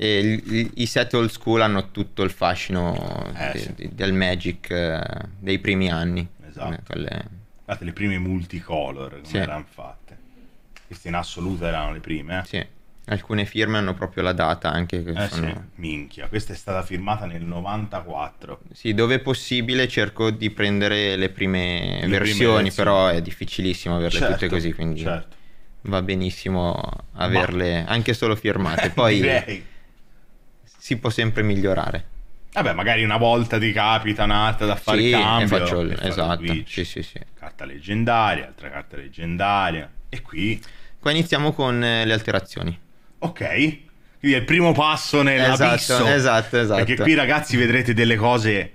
E I set old school hanno tutto il fascino eh, de, sì. de, del Magic eh, dei primi anni. Esatto. Eh, quelle... Guardate, le prime multicolor come sì. erano fatte. Queste in assoluto erano le prime. Eh? Sì. Alcune firme hanno proprio la data anche. Che eh sono... sì. Minchia, questa è stata firmata nel 94. Sì, dove è possibile cerco di prendere le prime, le versioni, prime però è difficilissimo averle certo, tutte così. Quindi... Certo va benissimo averle Ma... anche solo firmate. Poi Direi si può sempre migliorare. Vabbè, magari una volta ti capita un'altra da fare sì, cambio. E faccio, esatto. il, sì, sì, sì. Carta leggendaria, altra carta leggendaria. E qui... Qua iniziamo con eh, le alterazioni. Ok. Quindi è il primo passo nell'abisso. Esatto, esatto, esatto. Perché qui ragazzi vedrete delle cose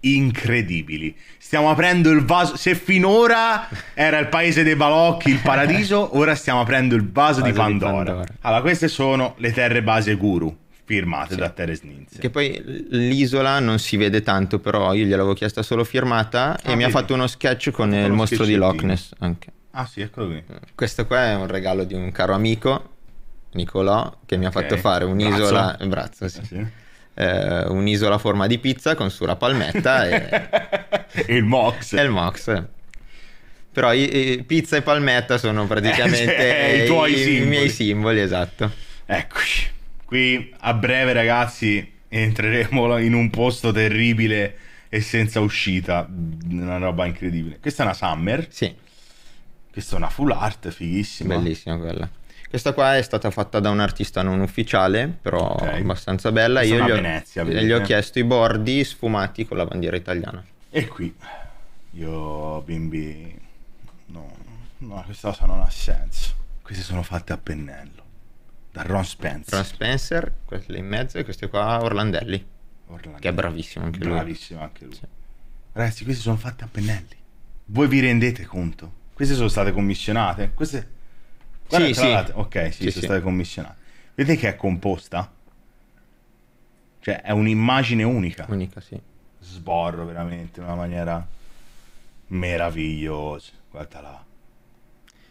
incredibili. Stiamo aprendo il vaso. Se finora era il paese dei balocchi, il paradiso, ora stiamo aprendo il vaso, vaso di, Pandora. di Pandora. Allora, queste sono le terre base guru firmate sì. da Teres Ninz. Che poi l'isola non si vede tanto, però io gliel'avevo chiesta solo firmata ah, e vedi. mi ha fatto uno sketch con, il mostro di Loch Ness anche. Ah sì, eccolo qui. Questo qua è un regalo di un caro amico, Nicolò, che mi okay. ha fatto fare un'isola... Brazzo, Brazzo sì. Ah, sì. Eh, un'isola a forma di pizza con su una palmetta e... il mox. E il mox. Però i, i, pizza e palmetta sono praticamente eh, cioè, i, i, simboli. i miei simboli, esatto. Eccoci. Qui a breve, ragazzi, entreremo in un posto terribile e senza uscita. Una roba incredibile. Questa è una Summer. Sì. Questa è una full art, fighissima. Bellissima quella. Questa qua è stata fatta da un artista non ufficiale, però okay. abbastanza bella. Questa Io gli ho, Venezia, gli ho eh? chiesto i bordi sfumati con la bandiera italiana. E qui io, bimbi, no, no, questa cosa non ha senso. Queste sono fatte a pennello da Ron Spencer. Ron Spencer, questo in mezzo e questo qua Orlandelli, Orlandelli. che è bravissimo anche lui. Bravissimo anche lui. Sì. Ragazzi, queste sono fatte a pennelli. Voi vi rendete conto? Queste sono state commissionate? Queste... Guarda, sì, sì. Ok, sì, sì sono sì. state commissionate. Vedete che è composta? Cioè, è un'immagine unica. Unica, sì. Sborro veramente in una maniera meravigliosa. Guarda là.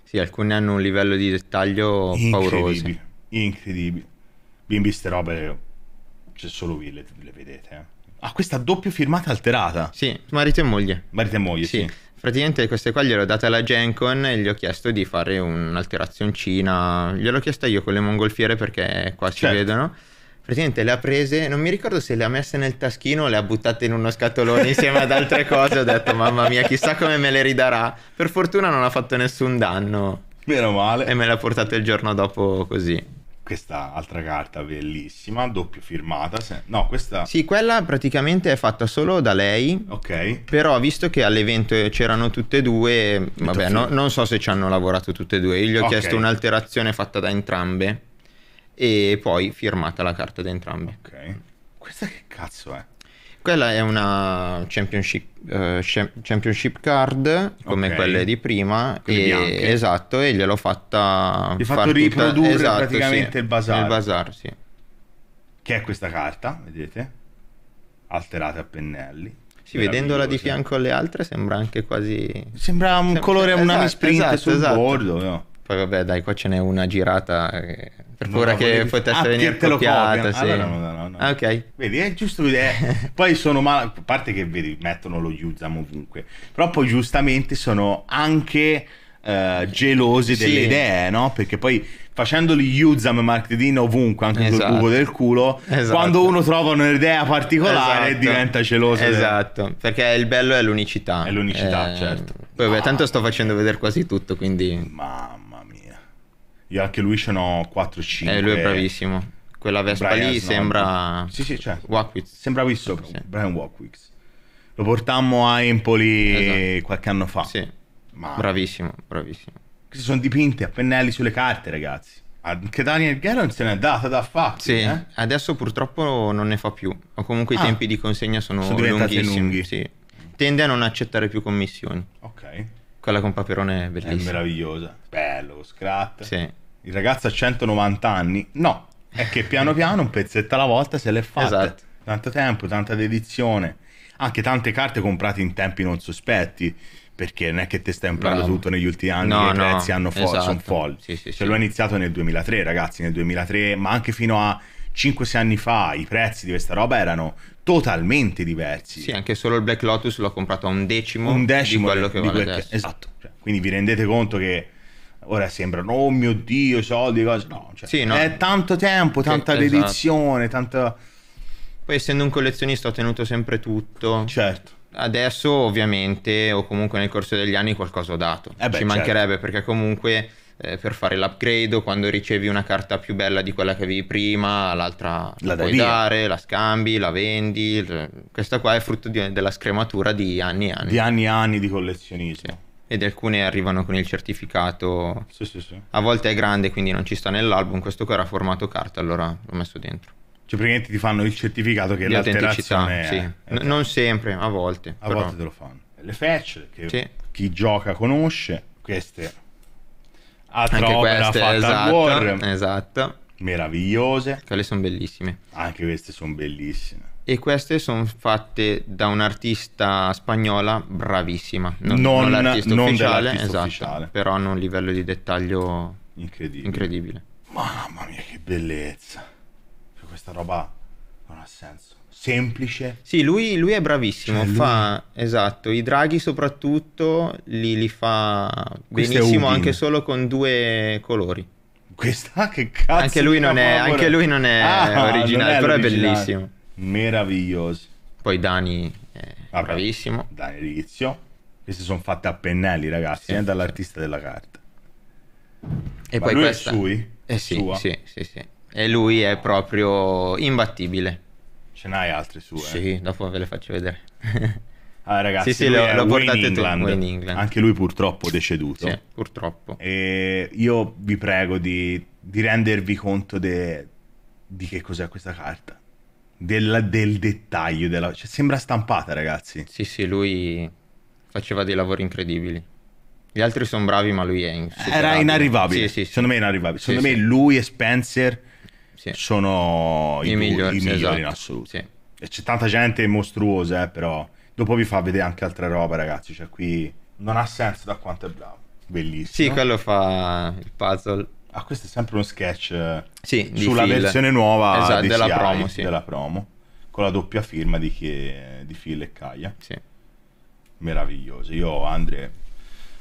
Sì, alcuni hanno un livello di dettaglio pauroso incredibile. Bimbi, ste robe c'è solo qui, le, le vedete. Eh. Ah, questa doppia firmata alterata. Sì, marito e moglie. Marito e moglie, sì. sì. Praticamente queste qua gliel'ho date alla Gen Con e gli ho chiesto di fare un'alterazioncina. Gliel'ho chiesta io con le mongolfiere perché qua certo. vedono. Praticamente le ha prese, non mi ricordo se le ha messe nel taschino o le ha buttate in uno scatolone insieme ad altre cose. Ho detto, mamma mia, chissà come me le ridarà. Per fortuna non ha fatto nessun danno. Meno male. E me le ha portate il giorno dopo così questa altra carta bellissima, doppio firmata. Se... No, questa... Sì, quella praticamente è fatta solo da lei. Ok. Però visto che all'evento c'erano tutte e due, vabbè, no, non so se ci hanno lavorato tutte e due. Io gli ho okay. chiesto un'alterazione fatta da entrambe e poi firmata la carta da entrambe. Ok. Questa che cazzo è? Quella è una championship, uh, championship card come okay. quelle di prima. e, esatto, e gliel'ho fatta. Gli ho fatto riprodurre esatto, praticamente sì, il bazar. Il bazar, sì. Che è questa carta, vedete? Alterata a pennelli. Sì, vedendola di fianco alle altre sembra anche quasi... Sembra un Sem- colore, esatto, una esatto, sul esatto. bordo. No? Poi vabbè dai, qua ce n'è una girata... Che eh, per paura che volevi... potesse ah, venire copiata, sì. Allora, no, no, no, ah, ok. Vedi, è giusto vedere. poi sono male, a parte che vedi, mettono lo Yuzam ovunque, però poi giustamente sono anche eh, gelosi delle sì. idee, no? Perché poi facendoli Yuzam martedì ovunque, anche esatto. col buco del culo, esatto. quando uno trova un'idea particolare esatto. diventa geloso. Esatto, del... perché il bello è l'unicità. È l'unicità, eh... certo. Poi, beh, tanto sto facendo vedere quasi tutto, quindi... Mamma io anche lui ce n'ho 4-5. Eh, lui è bravissimo. Quella Vespa Brian lì Snow. sembra... Sì, sì, cioè... Certo. Walkwicks. Sembra Wisso, sì. Brian Walkwicks. Lo portammo a Empoli esatto. qualche anno fa. Sì. Ma... Bravissimo, bravissimo. Questi sono dipinti a pennelli sulle carte, ragazzi. Anche ah, Daniel Gallon se n'è andata da fatti. Sì, eh? adesso purtroppo non ne fa più. O comunque ah, i tempi di consegna sono, sono lunghissimi. Lunghi. Sì. Tende a non accettare più commissioni. Ok. Quella con Paperone è bellissima. È meravigliosa. Bello, lo scrat. Sì. Il ragazzo ha 190 anni. No, è che piano piano, un pezzetto alla volta, se l'è fatta. Esatto. Tanto tempo, tanta dedizione. Anche tante carte comprate in tempi non sospetti. Perché non è che te stai imparando Bravo. tutto negli ultimi anni, no, i no, prezzi hanno fo- esatto. sono folli. Sì, sì, cioè, sì. iniziato nel 2003, ragazzi, nel 2003, ma anche fino a 5-6 anni fa i prezzi di questa roba erano totalmente diversi. Sì, anche solo il Black Lotus l'ho comprato a un decimo, un decimo di quello di, che vale quel adesso. Che, esatto, cioè, quindi vi rendete conto che ora sembrano, oh mio Dio, soldi, cose, no, cioè, sì, no. è tanto tempo, tanta sì, esatto. dedizione, esatto. tanta... Poi essendo un collezionista ho tenuto sempre tutto. Certo. Adesso ovviamente, o comunque nel corso degli anni, qualcosa ho dato. Eh beh, Ci certo. mancherebbe certo. perché comunque eh, per fare l'upgrade o quando ricevi una carta più bella di quella che avevi prima, l'altra la, la puoi via. dare, la scambi, la vendi. Questa qua è frutto di, della scrematura di anni e anni. Di anni e anni di collezionismo. Sì ed alcune arrivano con il certificato. Sì, sì, sì. A volte è grande, quindi non ci sta nell'album. Questo qua era formato carta, allora l'ho messo dentro. Cioè, praticamente ti fanno il certificato che Di l'alterazione sì. N- non sempre, a volte. A però. volte te lo fanno. Le fetch, che chi gioca conosce, queste altre anche queste, fatta esatto, war. Esatto. Meravigliose. Quelle sono bellissime. Anche queste sono bellissime. E queste sono fatte da un'artista spagnola bravissima. Non, non, non l'artista non ufficiale, esatto, ufficiale. Esatto, però hanno un livello di dettaglio incredibile. incredibile. Mamma mia, che bellezza! Cioè, questa roba non ha senso semplice. Sì, lui, lui è bravissimo, cioè, fa, lui... esatto, i draghi soprattutto li, li fa Questo benissimo anche solo con due colori. Questa che cazzo anche lui, non è, anche lui non è ah, originale, non è però è bellissimo. Meraviglioso. Poi Dani è Vabbè, bravissimo. Dani Rizio. Queste sono fatte a pennelli, ragazzi, sì, eh, dall'artista sì. della carta. E Ma poi lui questa... è sui? Eh sì, sì, sì, sì. E lui è proprio imbattibile. Ce n'hai altre sue. eh? Sì, dopo ve le faccio vedere. ah, ragazzi, sì, sì, l'ho, l'ho Wayne England. England. Anche lui purtroppo è deceduto. Sì, purtroppo. E io vi prego di, di rendervi conto de, di che cos'è questa carta. Del, del dettaglio. Della, cioè, sembra stampata, ragazzi. Sì, sì, lui faceva dei lavori incredibili. Gli altri sono bravi, ma lui è insuperabile. Era inarrivabile. Sì, sì, sì. Secondo me è inarrivabile. Secondo me lui e Spencer sì. sono i, i migliori, i migliori esatto. in assoluto. Sì. E c'è tanta gente mostruosa, eh, però dopo vi fa vedere anche altra roba, ragazzi. Cioè, qui non ha senso da quanto è bravo. Bellissimo. Sì, quello fa il puzzle. Ah, questo è sempre uno sketch eh, sì, sulla Phil. versione nuova esatto, della, CI, promo, sì. della, promo, con la doppia firma di, che, di Phil e Kaia. Sì. Meraviglioso. Io, Andre,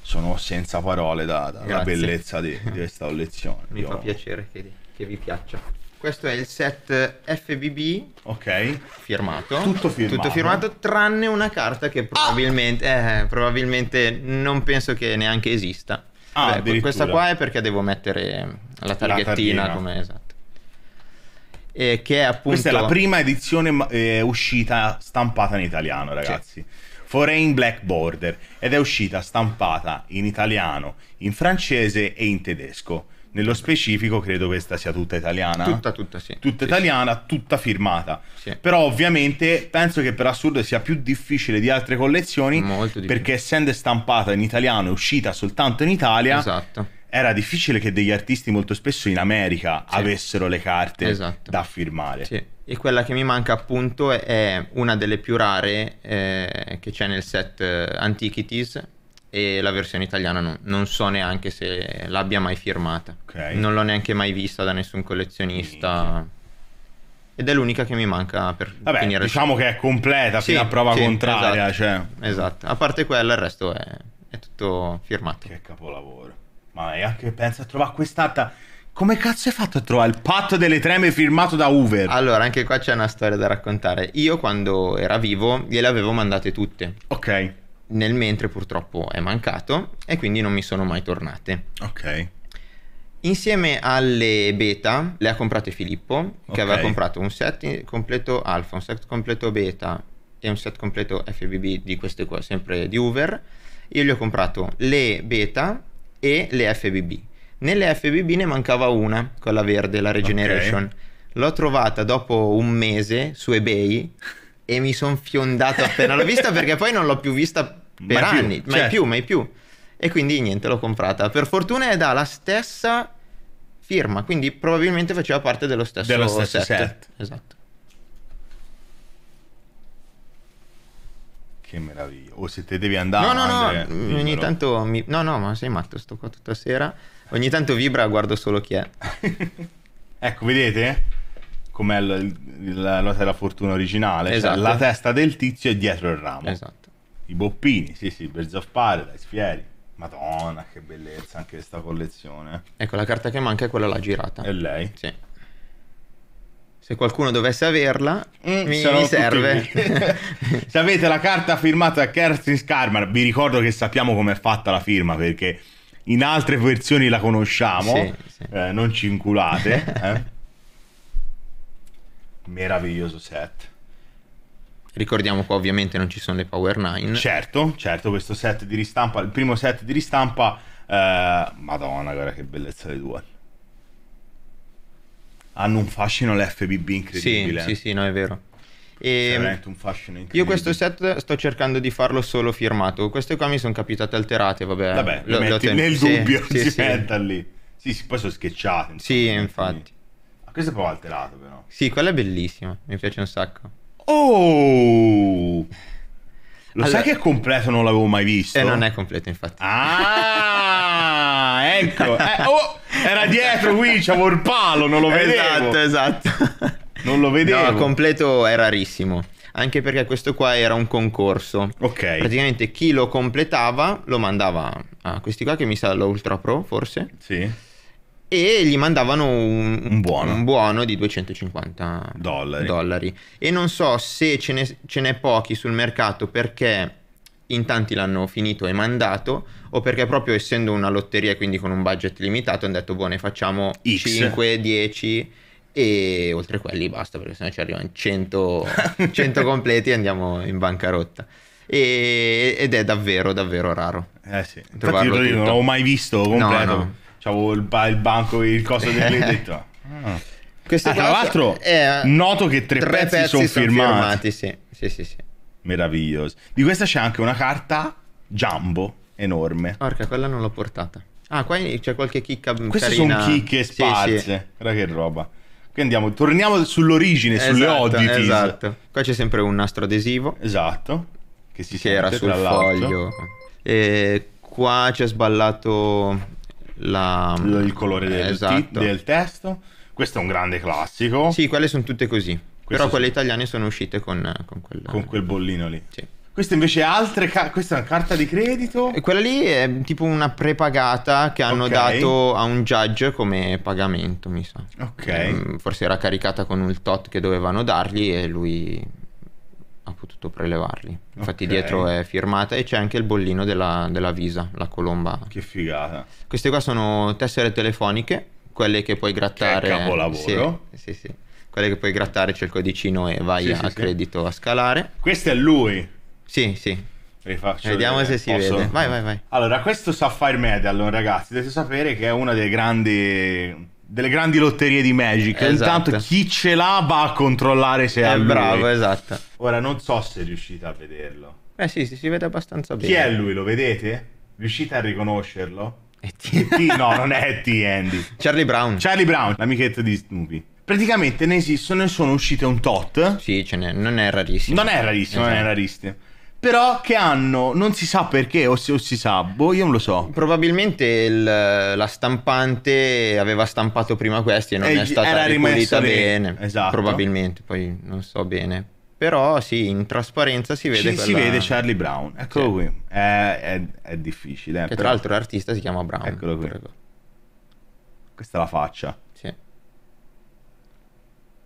sono senza parole dalla da bellezza di, di, questa lezione. Mi Io... fa piacere che, che vi piaccia. Questo è il set FBB. Ok. Firmato. Tutto firmato. Tutto firmato tranne una carta che probabilmente, ah! eh, probabilmente non penso che neanche esista. Ah, Beh, questa qua è perché devo mettere la targhettina la come esatto. E che è appunto... Questa è la prima edizione eh, uscita stampata in italiano, ragazzi. Sì. Foreign Black Border ed è uscita stampata in italiano, in francese e in tedesco nello specifico credo questa sia tutta italiana. Tutta, tutta, sì. Tutta sì, italiana, sì. tutta firmata. Sì. Però ovviamente penso che per assurdo sia più difficile di altre collezioni Molto perché essendo stampata in italiano e uscita soltanto in Italia... Esatto era difficile che degli artisti molto spesso in America sì. avessero le carte esatto. da firmare. Sì. E quella che mi manca appunto è una delle più rare eh, che c'è nel set eh, Antiquities, e la versione italiana no, non so neanche se l'abbia mai firmata. Okay. Non l'ho neanche mai vista da nessun collezionista. Minchia. Ed è l'unica che mi manca per Vabbè, finire. Diciamo che è completa sì, fino a prova sì, contraria. Esatto, cioè. esatto. A parte quella, il resto è, è tutto firmato. Che capolavoro. Ma è anche pensa a trovare quest'altra. Come cazzo hai fatto a trovare il patto delle treme firmato da Hoover? Allora, anche qua c'è una storia da raccontare. Io quando era vivo gliele avevo mandate tutte. Ok nel mentre purtroppo è mancato e quindi non mi sono mai tornate. Ok. Insieme alle beta le ha comprate Filippo, che okay. aveva comprato un set completo alfa, un set completo beta e un set completo FBB di queste qua, sempre di Uber. Io gli ho comprato le beta e le FBB. Nelle FBB ne mancava una, quella verde, la Regeneration. Okay. L'ho trovata dopo un mese su eBay e mi sono fiondato appena l'ho vista perché poi non l'ho più vista per mai anni, più, mai cioè. più, mai più. E quindi niente, l'ho comprata. Per fortuna è dalla stessa firma, quindi probabilmente faceva parte dello stesso, dello stesso set. set. Esatto. Che meraviglia. O oh, se te devi andare... No, no, no, Andrea, ogni tanto... Mi... No, no, ma sei matto, sto qua tutta sera. Ogni tanto vibra, guardo solo chi è. ecco, vedete? Com'è la, la, la, la fortuna originale. Cioè, esatto. Cioè, la testa del tizio è dietro il ramo. Esatto. I boppini, sì, sì, Birds of Paradise, fieri. Madonna, che bellezza anche questa collezione. Eh. Ecco, la carta che manca è quella là girata. E lei? Sì. Se qualcuno dovesse averla, mm, mi, mi serve. Se avete la carta firmata da Kerstin Skarmar, vi ricordo che sappiamo com'è fatta la firma perché in altre versioni la conosciamo, sì, sì. Eh, non ci inculate. Eh. Meraviglioso set. Ricordiamo qua ovviamente non ci sono le Power 9. Certo, certo, questo set di ristampa, il primo set di ristampa, eh, madonna, guarda che bellezza le dual. Hanno un fascino l'FBB incredibile. Sì, sì, sì, no, è vero. Ehm, e un fascino Io questo set sto cercando di farlo solo firmato. Queste qua mi sono capitate alterate, vabbè. Vabbè, lo, metti lo ten- nel dubbio, sì, si sì, metta sì. lì. Sì, sì, poi sono schiacciate. sì, infatti. Quindi. Questa è proprio alterata, però. Sì, quella è bellissima, mi piace un sacco. Oh! Lo allora, sai che completo non l'avevo mai visto? Eh, non è completo, infatti. Ah, ecco. Eh, oh, era dietro qui, c'avevo il palo, non lo esatto, vedevo. Esatto, esatto. Non lo vedevo. No, completo è rarissimo. Anche perché questo qua era un concorso. Ok. Praticamente chi lo completava lo mandava a questi qua che mi sa l'Ultra Pro, forse. Sì e gli mandavano un, un, buono. un buono. di 250 dollari. dollari. E non so se ce, ne, ce n'è pochi sul mercato perché in tanti l'hanno finito e mandato o perché proprio essendo una lotteria quindi con un budget limitato hanno detto buone facciamo X. 5, 10 e oltre quelli basta perché sennò ci arrivano 100, 100 completi e andiamo in bancarotta. E, ed è davvero davvero raro. Eh sì. io non l'ho mai visto completo. No, no C'avevo il, il banco, il coso delle... detto, ah. Questo ah, tra l'altro, è... Eh, noto che tre, tre pezzi, pezzi sono son firmati. firmati sì. Sì, sì, sì. Meraviglioso. Di questa c'è anche una carta jumbo enorme. Porca, quella non l'ho portata. Ah, qua c'è qualche chicca Queste sono chicche sparse. Sì, sì. Guarda che roba. andiamo, torniamo sull'origine, esatto, sulle oddities. Esatto. Qua c'è sempre un nastro adesivo. Esatto. Che si che sente, era sul foglio. E qua c'è sballato la... il colore del, esatto. t- del, testo. Questo è un grande classico. Sì, quelle sono tutte così. Queste Però quelle italiane sono uscite con, con, quel... con quel bollino lì. Sì. Questa invece è altre ca- questa è una carta di credito. E quella lì è tipo una prepagata che hanno okay. dato a un judge come pagamento, mi sa. Ok. Mm, forse era caricata con un tot che dovevano dargli e lui ha potuto prelevarli. Infatti okay. dietro è firmata e c'è anche il bollino della, della Visa, la colomba. Che figata. Queste qua sono tessere telefoniche, quelle che puoi grattare. Che è capolavoro. Sì, sì, sì. Quelle che puoi grattare, c'è il codicino e vai sì, a sì, credito sì. a scalare. Questo è lui. Sì, sì. Vediamo vedere. se si Posso... vede. Vai, vai, vai. Allora, questo Sapphire fare ragazzi. Dovete sapere che è una delle grandi delle grandi lotterie di Magic. Esatto. Intanto chi ce l'ha va a controllare se è, è bravo, esatto. Ora non so se riuscite a vederlo. Eh sì, sì si vede abbastanza bene. Chi è lui, lo vedete? Riuscite a riconoscerlo? È T. no, non è T. Andy. Charlie Brown. Charlie Brown, l'amichetto di Snoopy. Praticamente ne esistono e sono uscite un tot. Sì, ce n'è, non è rarissimo. Non è rarissimo, esatto. non è rarissimo. Però che hanno, non si sa perché, o si, o si sa, boh, io non lo so. Probabilmente il, la stampante aveva stampato prima questi e non e è stata ripulita bene. Esatto. Probabilmente, poi non so bene. Però sì, in trasparenza si vede Ci, quella... Si vede Charlie Brown, eccolo sì. qui. È, è, è difficile. Eh, che però... tra l'altro l'artista si chiama Brown. Eccolo qui. Prego. Questa è la faccia. Sì.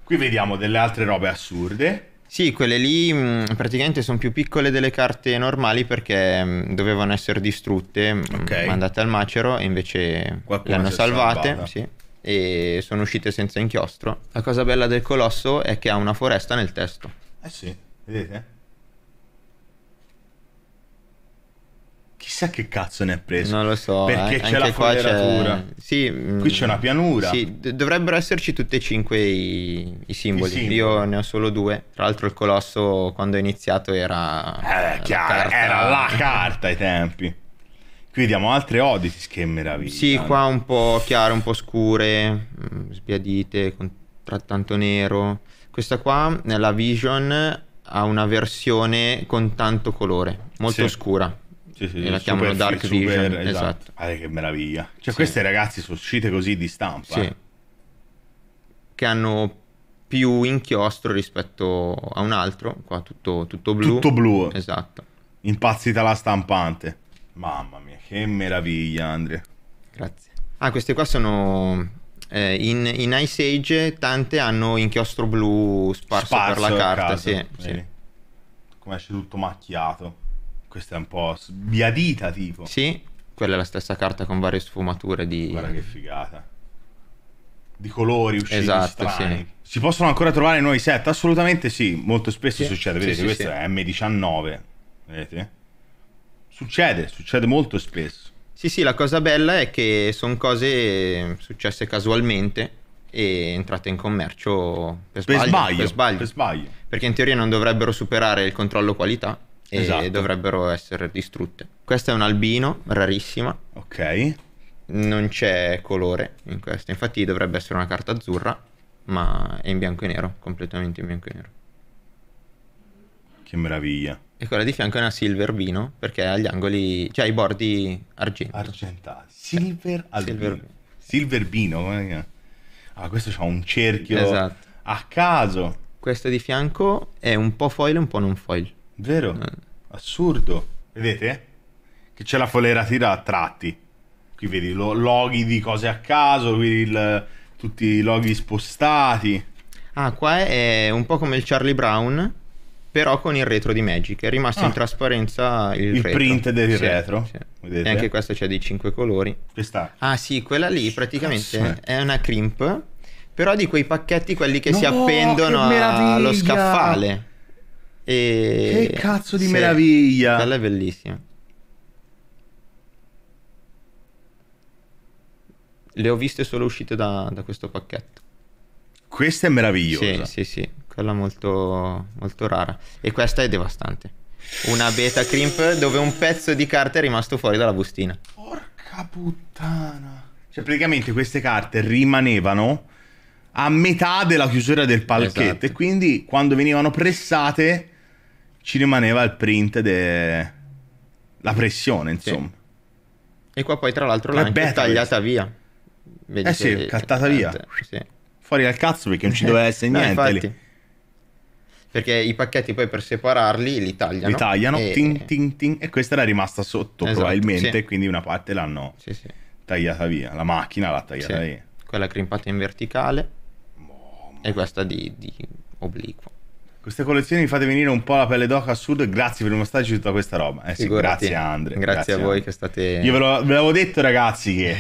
Qui vediamo delle altre robe assurde. Sì, quelle lì mh, mm, praticamente sono più piccole delle carte normali perché mh, mm, dovevano essere distrutte, mm, okay. mandate al macero e invece Qualcuno le hanno salvate sì, e sono uscite senza inchiostro. La cosa bella del colosso è che ha una foresta nel testo. Eh sì, vedete? chissà che cazzo ne ha preso. Non lo so. Perché eh, c'è la foglieratura. Sì, Qui c'è una mm, pianura. Sì, dovrebbero esserci tutti e cinque i, i, simboli. I, Io ne ho solo due. Tra l'altro il colosso quando è iniziato era... Eh, chiaro, carta... era la carta ai tempi. Qui diamo altre Odyssey, che meraviglia. Sì, qua un po' chiare, un po' scure, mm, sbiadite, con tanto nero. Questa qua, nella Vision, ha una versione con tanto colore, molto sì. scura. Sì, sì, e la chiamano Dark super, Vision. Esatto. esatto. Ah, che meraviglia. Cioè, sì. queste ragazzi sono uscite così di stampa. Sì. Eh. Che hanno più inchiostro rispetto a un altro, qua tutto, tutto blu. Tutto blu. Esatto. Impazzita la stampante. Mamma mia, che meraviglia, Andrea. Grazie. Ah, queste qua sono... Eh, in, in, Ice Age tante hanno inchiostro blu sparso, sparso per la carta, caso, sì, sì. Come esce tutto macchiato. Questa è un po' sbiadita tipo. Sì, quella è la stessa carta con varie sfumature di... Guarda che figata. Di colori usciti esatto, strani. Sì. Si possono ancora trovare nuovi set? Assolutamente sì, molto spesso sì. succede. Vedete, sì, questo è M19. Vedete? Succede, succede molto spesso. Sì, sì, la cosa bella è che sono cose ehm, successe casualmente e entrate in commercio per sbaglio, per sbaglio, per sbaglio. Perché in teoria non dovrebbero superare il controllo qualità e esatto. dovrebbero essere distrutte. Questa è un albino, rarissima. Ok. Non c'è colore in questa, infatti dovrebbe essere una carta azzurra, ma è in bianco e nero, completamente in bianco e nero. Che meraviglia. E quella di fianco è una silver vino, perché gli angoli, cioè i bordi argento. Argenta, Silver, eh, silver, silver vino. Ah, questo ha un cerchio esatto. a caso. Questo di fianco è un po' foil e un po' non foil. Vero? Eh. Assurdo. Vedete? Che c'è la folera tira a tratti. Qui vedi lo, loghi di cose a caso, qui il, tutti i loghi spostati. Ah, qua è un po' come il Charlie Brown, però con il retro di Magic. È rimasto ah. in trasparenza il, il print del sì, retro. Sì. E anche questo c'è di cinque colori. Questa. Ah sì, quella lì praticamente Cazzo. è una crimp, però di quei pacchetti quelli che no, si appendono che allo scaffale. E... Che cazzo di sì, meraviglia! Quella è bellissima. Le ho viste solo uscite da, da questo pacchetto. Questa è meravigliosa. Sì, sì, sì, quella molto, molto rara. E questa è devastante. Una beta crimp dove un pezzo di carta è rimasto fuori dalla bustina. Porca puttana. Cioè, praticamente queste carte rimanevano a metà della chiusura del palchetto esatto. e quindi quando venivano pressate ci rimaneva il print della pressione, insomma. Sì. E qua poi tra l'altro l'ha anche tagliata questo. via. Vedi eh sì, cattata via. Eh, sì. Fuori dal cazzo perché non ci doveva essere niente no, lì. Perché i pacchetti poi per separarli li tagliano. Li tagliano, e, ting, ting, ting, e questa era rimasta sotto esatto, probabilmente, sì. quindi una parte l'hanno sì, sì. tagliata via. La macchina l'ha tagliata via. Quella crimpata in verticale oh, e questa di, di obliqua. Queste collezioni mi fate venire un po' la pelle d'oca a sud. Grazie per mostrarci tutta questa roba. Eh sì, grazie Andre. Grazie, grazie a voi che state. Io ve, lo, ve, l'avevo detto, ragazzi, che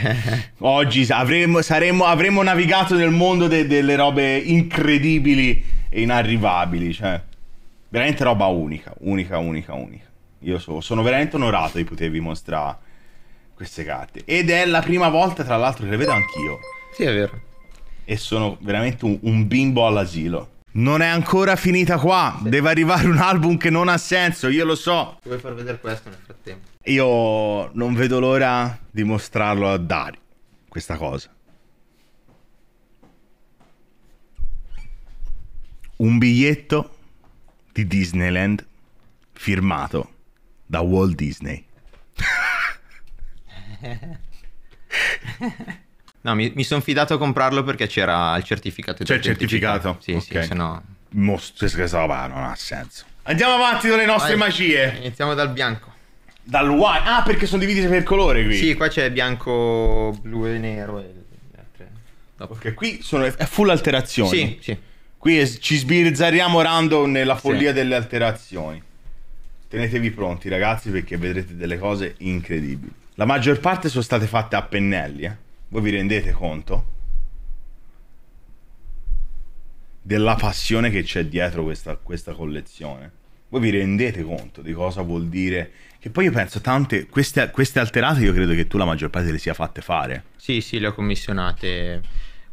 oggi avremmo, saremmo, avremmo navigato nel mondo de, delle robe incredibili e inarrivabili. Cioè, veramente roba unica, unica, unica, unica. Io so, sono veramente onorato di potervi mostrare queste carte. Ed è la prima volta, tra l'altro, che le vedo anch'io. Sì, è vero. E sono veramente un, un bimbo all'asilo. Non è ancora finita qua. Sì. Deve arrivare un album che non ha senso, io lo so. Vuoi far vedere questo nel frattempo? Io non vedo l'ora di mostrarlo a Dario. Questa cosa. Un biglietto di Disneyland firmato da Walt Disney. No, mi, mi sono fidato a comprarlo perché c'era il certificato. C'è il certificato? Sì, okay. sì, se no... Most- questa roba non ha senso. Andiamo avanti con le nostre Vai. magie. Iniziamo dal bianco. Dal white? Ah, perché sono divisi per colore qui. Sì, qua c'è bianco, blu e nero. E... Ok, qui sono, è full alterazioni. Sì, sì. Qui è, ci sbizzarriamo random nella follia sì. delle alterazioni. Tenetevi pronti, ragazzi, perché vedrete delle cose incredibili. La maggior parte sono state fatte a pennelli, eh. Voi vi rendete conto? Della passione che c'è dietro questa, questa collezione. Voi vi rendete conto di cosa vuol dire? Che poi io penso tante, queste, queste alterate io credo che tu la maggior parte le sia fatte fare. Sì, sì, le ho commissionate.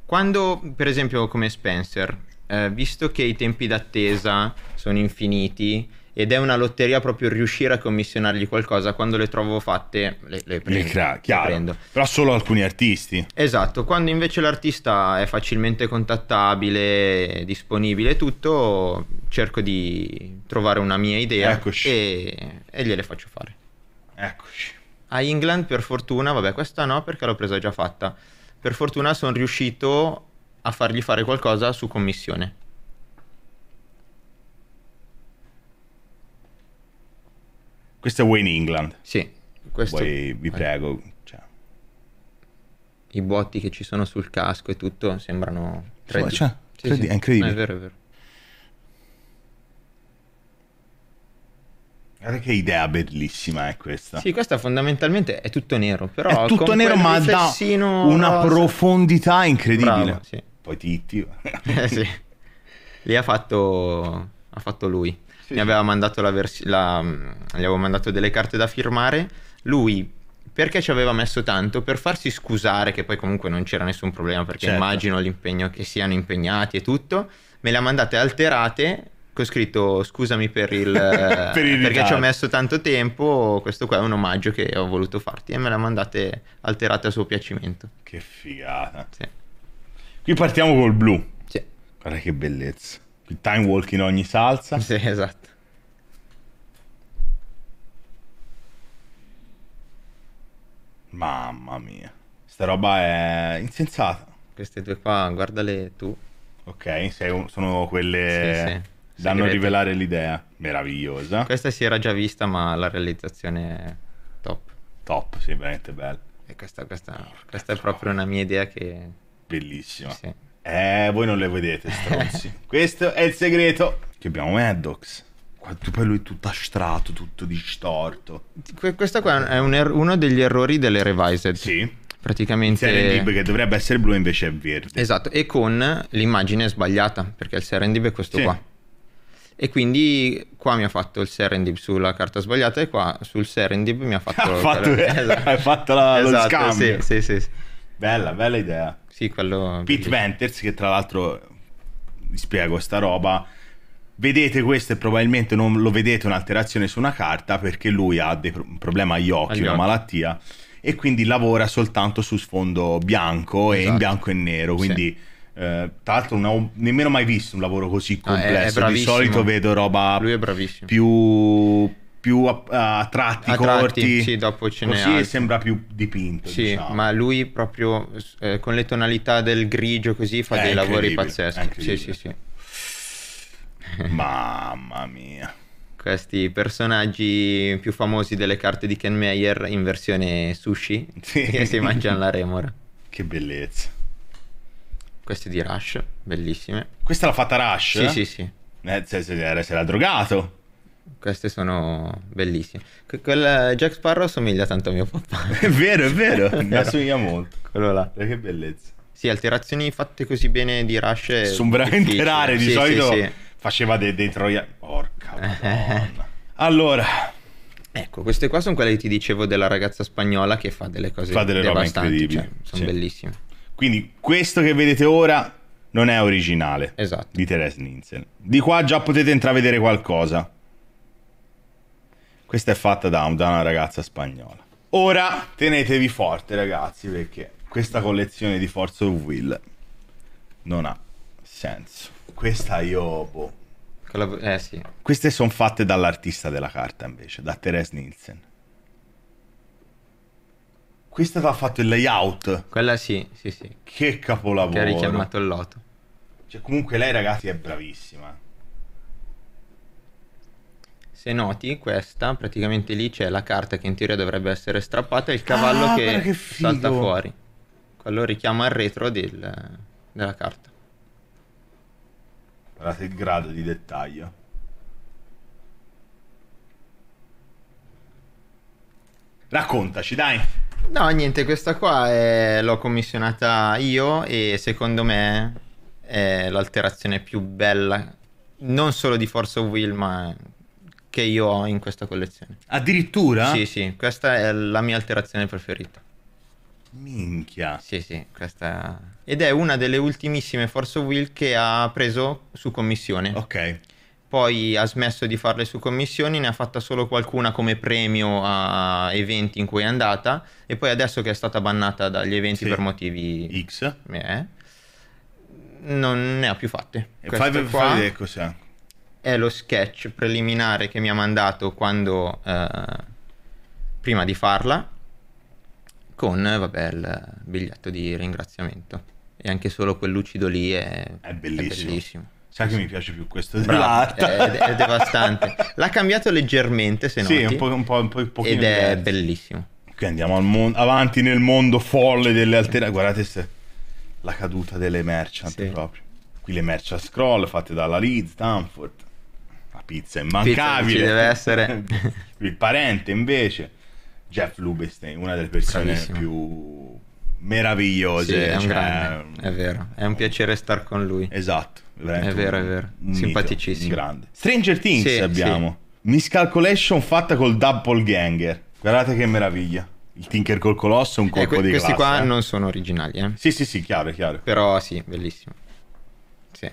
Quando, per esempio, come Spencer, eh, visto che i tempi d'attesa sono infiniti, ed è una lotteria proprio riuscire a commissionargli qualcosa. Quando le trovo fatte le, le prendo. Le cra- le prendo. Però solo alcuni artisti. Esatto, quando invece l'artista è facilmente contattabile, disponibile tutto, cerco di trovare una mia idea e, e gliele faccio fare. Eccoci. A England per fortuna, vabbè questa no perché l'ho presa già fatta, per fortuna sono riuscito a fargli fare qualcosa su commissione Questo è Wayne England. Sì. Questo... Poi vi eh. prego. Cioè. I botti che ci sono sul casco e tutto sembrano 3D. Cioè, 3D cioè, sì, È incredibile. è vero, è vero. Guarda che idea bellissima è questa. Sì, questa fondamentalmente è tutto nero, però... È tutto nero ma dà una rosa. profondità incredibile. Bravo, sì. Poi Titti... eh sì. Lì ha fatto... ha fatto lui sì. mi aveva mandato la vers- gli avevo mandato delle carte da firmare, lui perché ci aveva messo tanto per farsi scusare che poi comunque non c'era nessun problema perché certo. immagino l'impegno che siano impegnati e tutto, me le ha mandate alterate ho scritto scusami per il, eh, per il perché ci ho messo tanto tempo questo qua è un omaggio che ho voluto farti e me la mandate alterate a suo piacimento che figata sì. qui partiamo col blu sì. guarda che bellezza il time walk in ogni salsa. Sì, esatto. Mamma mia. Sta roba è insensata. Queste due qua, guardale tu. Ok, un, sono quelle... Sì, sì. Danno a rivelare l'idea. Meravigliosa. Questa si era già vista, ma la realizzazione è top. Top, sì, veramente bella. E questa, questa, questa è proprio una mia idea che... Bellissima. Sì. Eh, voi non le vedete, stronzi. Questo è il segreto. Che abbiamo Maddox. Poi lui è tutto astrato, tutto distorto. Questo qua è un er-, uno degli errori delle revised. Sì praticamente Serendib che dovrebbe essere blu invece è verde esatto e con l'immagine sbagliata perché il Serendib è questo sì. qua e quindi qua mi ha fatto il Serendib sulla carta sbagliata e qua sul Serendib mi ha fatto, ha fatto, esatto. fatto la, esatto, lo scambio sì, sì, sì. Bella, bella idea. Sì, quello... Pete Venters, che tra l'altro, vi spiego sta roba, vedete questo e probabilmente non lo vedete un'alterazione su una carta perché lui ha dei pro- un problema agli occhi, agli una occhi. malattia, e quindi lavora soltanto su sfondo bianco esatto. e in esatto. bianco e nero, quindi... Sì. Eh, tra l'altro non ho nemmeno mai visto un lavoro così complesso, ah, è, è di solito vedo roba più più a, a tratti a corti. Tratti, sì, dopo ce Così n'è sembra più dipinto. Sì, diciamo. ma lui proprio eh, con le tonalità del grigio così fa è dei lavori pazzeschi. Sì, sì, sì. Mamma mia. Questi personaggi più famosi delle carte di Ken Meyer in versione sushi sì. che si mangiano la remora. Che bellezza. Queste di Rush, bellissime. Questa l'ha fatta Rush? Sì, eh? sì, sì. Eh, se, se, se l'ha drogato. Queste sono bellissime. Que- quel eh, Jack Sparrow somiglia tanto a mio papà. è vero, è vero. Mi assomiglia molto. Quello là. Che bellezza. Sì, alterazioni fatte così bene di Rush. Sono veramente rare. Di sì, solito sì, sì. faceva dei, dei troia. Porca eh. allora. Ecco, queste qua sono quelle che ti dicevo della ragazza spagnola che fa delle cose fa delle incredibili. Cioè, sono bellissime. Quindi questo che vedete ora non è originale esatto. di Teres Ninsen. Di qua già potete intravedere qualcosa. Questa è fatta da, da una ragazza spagnola. Ora tenetevi forte ragazzi perché questa collezione di Forza of Will non ha senso. Questa io... Boh. Eh, sì. Queste sono fatte dall'artista della carta invece, da Therese Nielsen. Questa ha fatto il layout. Quella sì, sì, sì. Che capolavoro. Che ha richiamato il loto. Cioè, comunque lei, ragazzi, è bravissima se noti questa, praticamente lì c'è la carta che in teoria dovrebbe essere strappata e il cavallo ah, che, che salta fuori. Quello richiama il retro del, della carta. Guardate il grado di dettaglio. Raccontaci, dai. No, niente, questa qua è... Eh, l'ho commissionata io e secondo me è l'alterazione più bella, non solo di Force of Will, ma che io ho in questa collezione. Addirittura? Sì, sì, questa è la mia alterazione preferita. Minchia. Sì, sì, questa... Ed è una delle ultimissime Force Will che ha preso su commissione. Ok. Poi ha smesso di farle su commissioni, ne ha fatta solo qualcuna come premio a eventi in cui è andata e poi adesso che è stata bannata dagli eventi sì. per motivi X, eh, non ne ha più fatte. Fai, fai vedere cos'è è lo sketch preliminare che mi ha mandato quando eh, prima di farla con vabbè, il biglietto di ringraziamento e anche solo quel lucido lì è, è bellissimo. È bellissimo. Sai che mi piace più questo Bravo, è, è, devastante. L'ha cambiato leggermente, se no. Sì, un po', un po', un po', un Ed diverso. è bellissimo. Qui andiamo mon- avanti nel mondo folle delle alterazioni. Guardate se... la caduta delle merchant sì. proprio. Qui le merchant scroll fatte dalla Leeds, Stanford pizza immancabile. Pizza deve essere. il parente invece, Jeff Lubestein, una delle persone Bravissimo. più meravigliose. Sì, è, cioè... è, vero, è un piacere star con lui. Esatto, è vero, è vero. Simpaticissimo. Mito, grande. Stranger Things sì, abbiamo. Sì. Miscalculation fatta col Double Ganger. Guardate che meraviglia. Il Tinker col Colosso è un eh, colpo eh, que- di questi classe. Questi qua eh. non sono originali, eh? Sì, sì, sì, chiaro, chiaro. Però sì, bellissimo. Sì.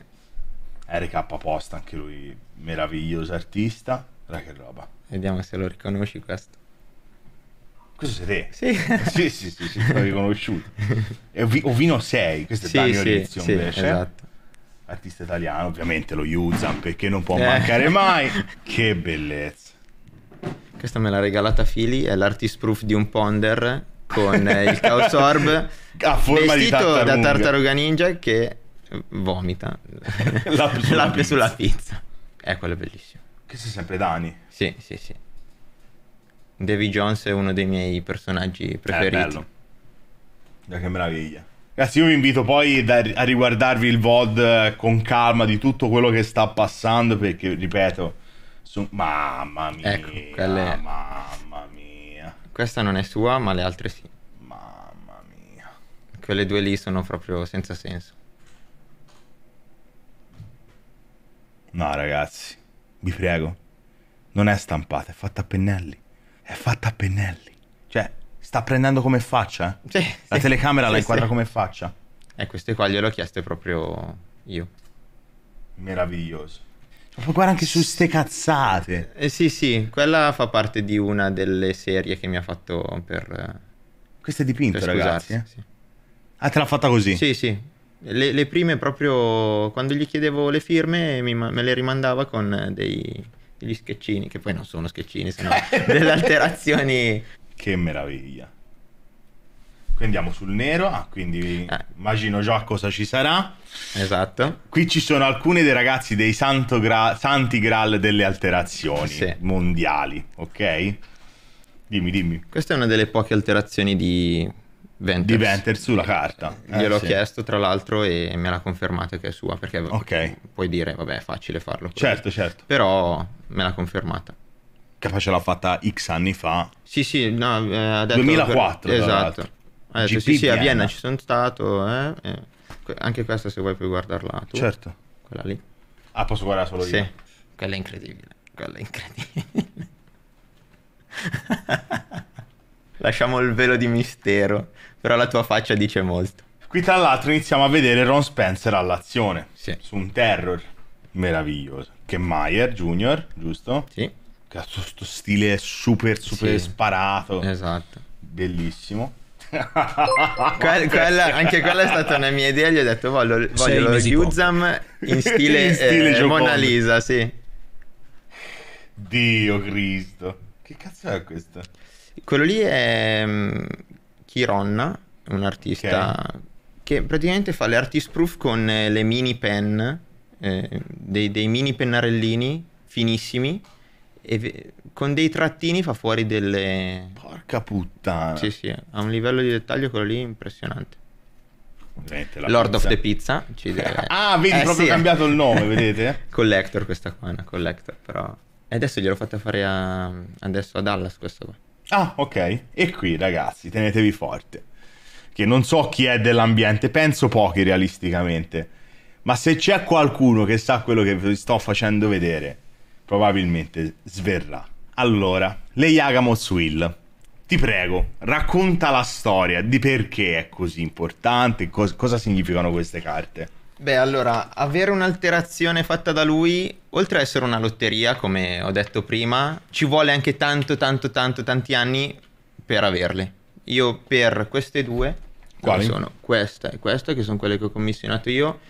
RK apposta, anche lui meraviglioso artista. Guarda che roba. Vediamo se lo riconosci questo. Questo sei te? Sì. sì, sì, sì, sì, l'ho riconosciuto. Ovino 6, questo è sì, Daniel sì, Rizio sì, invece. Esatto. Artista italiano, ovviamente lo Yuzan perché non può eh. mancare mai. che bellezza. Questa me l'ha regalata Fili, è l'artist proof di un ponder con il Orb a forma di tartaruga. da tartaruga ninja che vomita l'ape sulla, l'ape sulla pizza. Eh, quello è bellissimo. Che sei sempre Dani. Sì, sì, sì. Davy Jones è uno dei miei personaggi eh, preferiti. Eh, bello. Da che meraviglia. Ragazzi, io vi invito poi da, a riguardarvi il VOD eh, con calma di tutto quello che sta passando, perché, ripeto, su... mamma ecco, mia, ecco, quelle... mamma mia. Questa non è sua, ma le altre sì. Mamma mia. Quelle due lì sono proprio senza senso. No, ragazzi, vi prego. Non è stampata, è fatta a pennelli. È fatta a pennelli. Cioè, sta prendendo come faccia? Eh? Sì, la sì, telecamera sì, la inquadra come faccia. E eh, queste qua gliel'ho chieste proprio io. Meraviglioso. Ma guarda anche su ste cazzate. Eh, sì, sì, quella fa parte di una delle serie che mi ha fatto per... Eh, Questo è dipinto, ragazzi. Eh? Sì. Ah, te l'ha fatta così? Sì, sì. Le, le, prime proprio quando gli chiedevo le firme mi, me le rimandava con dei, degli sketchini, che poi non sono sketchini, sono delle alterazioni. Che meraviglia. qui andiamo sul nero, ah, quindi ah. immagino già cosa ci sarà. Esatto. Qui ci sono alcuni dei ragazzi dei Gra- Santi Graal delle alterazioni sì. mondiali, ok? Dimmi, dimmi. Questa è una delle poche alterazioni di Venters. di Venters sulla carta. Eh, Gliel'ho sì. chiesto tra l'altro e me l'ha confermato che è sua perché okay. puoi dire vabbè è facile farlo. Così. Certo, certo. Però me l'ha confermata. Capace l'ha fatta X anni fa. Sì, sì, no, eh, ha detto 2004. Per... Esatto. Ha detto, sì, sì, a Vienna ci sono stato. Eh, eh? Anche questa se vuoi puoi guardarla tu. Certo. Quella lì. Ah, posso guardarla solo sì. io? Sì, quella è incredibile. Quella è incredibile. Lasciamo il velo di mistero però la tua faccia dice molto. Qui tra l'altro iniziamo a vedere Ron Spencer all'azione, sì. su un terror meraviglioso, che Meyer Junior, giusto? Sì. Che ha questo stile super super sì. sparato. Esatto. Bellissimo. Que- quella, anche quella è stata una mia idea. Gli ho detto: Voglio, voglio lo Yuzam in stile, in stile eh, Mona Lisa. Sì. Dio Cristo, che cazzo è questo? Quello lì è mm, Hironna, un artista okay. che praticamente fa le artist proof con eh, le mini pen, eh, dei, dei, mini pennarellini finissimi e ve- con dei trattini fa fuori delle... Porca puttana! Sì, sì, ha un livello di dettaglio quello lì impressionante. Lord pizza. of the Pizza. ah, vedi, eh, proprio sì. cambiato il nome, vedete? collector questa qua, una collector, però... E adesso gliel'ho fatta fare a... adesso a Dallas questo qua. Ah, ok. E qui, ragazzi, tenetevi forte. Che non so chi è dell'ambiente, penso pochi realisticamente. Ma se c'è qualcuno che sa quello che vi sto facendo vedere, probabilmente sverrà. Allora, le Yagamoth Will. Ti prego, racconta la storia di perché è così importante, cosa significano queste carte. Beh, allora, avere un'alterazione fatta da lui, oltre ad essere una lotteria, come ho detto prima, ci vuole anche tanto, tanto, tanto, tanti anni per averle. Io per queste due, quali sono? Questa e questa, che sono quelle che ho commissionato io,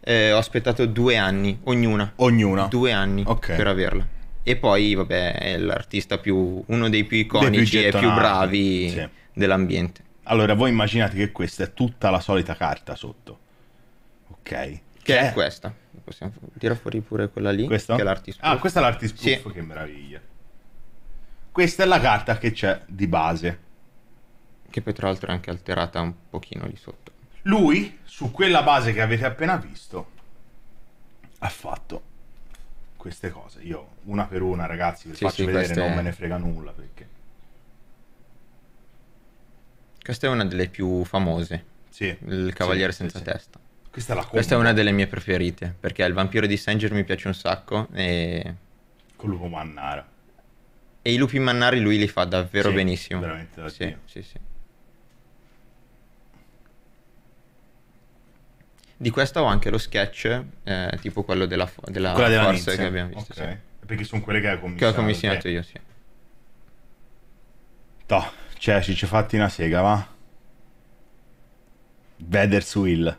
eh, ho aspettato due anni, ognuna. Ognuna? Due anni okay. per averla. E poi, vabbè, è l'artista più, uno dei più iconici e più bravi sì. dell'ambiente. Allora, voi immaginate che questa è tutta la solita carta sotto Ok. Che è cioè, questa. Possiamo... Tira fuori pure quella lì. Questa? Che è l'artist ah, proof. Ah, questa è l'artist proof, sì. che meraviglia. Questa è la carta che c'è di base. Che poi tra l'altro è anche alterata un pochino lì sotto. Lui, su quella base che avete appena visto, ha fatto queste cose. Io una per una, ragazzi, vi sì, faccio sì, vedere, non me ne frega nulla perché... Questa è una delle più famose. Sì. Il cavaliere sì, senza testa. Questa è la Questa è una delle mie preferite, perché il vampiro di Sanger mi piace un sacco e... Col lupo mannaro. E i lupi mannari lui li fa davvero sì, benissimo. Veramente sì, sì, sì. Di questa ho anche lo sketch, eh, tipo quello della, fo- della, della forza che abbiamo visto. Okay. Sì. Perché sono quelle che hai commissionato. Che ho commissionato io, sì. Toh, cioè ci ci fatti una sega, va? Veders Will.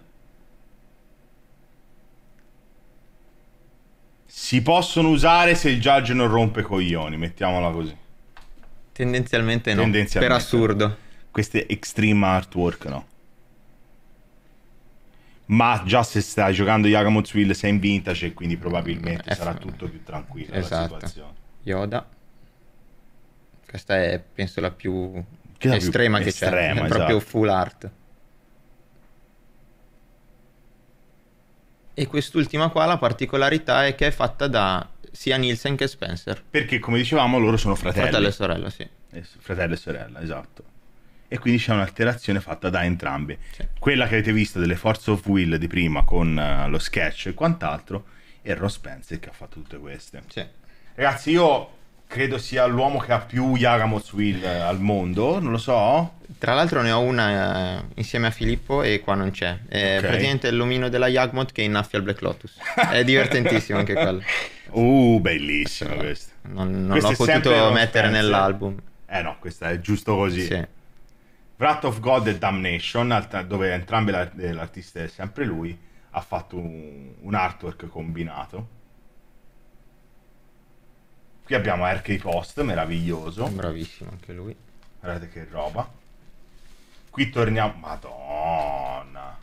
si possono usare se il judge non rompe coglioni, mettiamola così. Tendenzialmente no, Tendenzialmente. per assurdo. Queste extreme artwork no. Ma già se stai giocando Yagamotsville sei in vintage e quindi probabilmente eh, sarà tutto più tranquillo esatto. la situazione. Yoda. Questa è penso la più che estrema più che estrema, c'è, esatto. è proprio esatto. full art. e quest'ultima qua la particolarità è che è fatta da sia Nielsen che Spencer. Perché come dicevamo loro sono fratelli. Fratello e sorella, sì. Eh, fratello e sorella, esatto. E quindi c'è un'alterazione fatta da entrambe. Sì. Quella che avete visto delle Force of Will di prima con eh, lo sketch e quant'altro è Ross Spencer che ha fatto tutte queste. Sì. Ragazzi, io credo sia l'uomo che ha più Yaramos Wheel eh, al mondo, non lo so. Tra l'altro ne ho una eh, insieme a Filippo e qua non c'è. È okay. praticamente l'omino della Yagmot che innaffia il Black Lotus. È divertentissimo anche quello. Uh, bellissimo no, questo. Non, non questo l'ho potuto mettere nell'album. Eh no, questa è giusto così. Sì. Wrath of God e Damnation, dove entrambe l'art- eh, l'artista è sempre lui, ha fatto un, un artwork combinato Qui abbiamo RK Post, meraviglioso. Bravissimo anche lui. Guardate che roba. Qui torniamo... Madonna.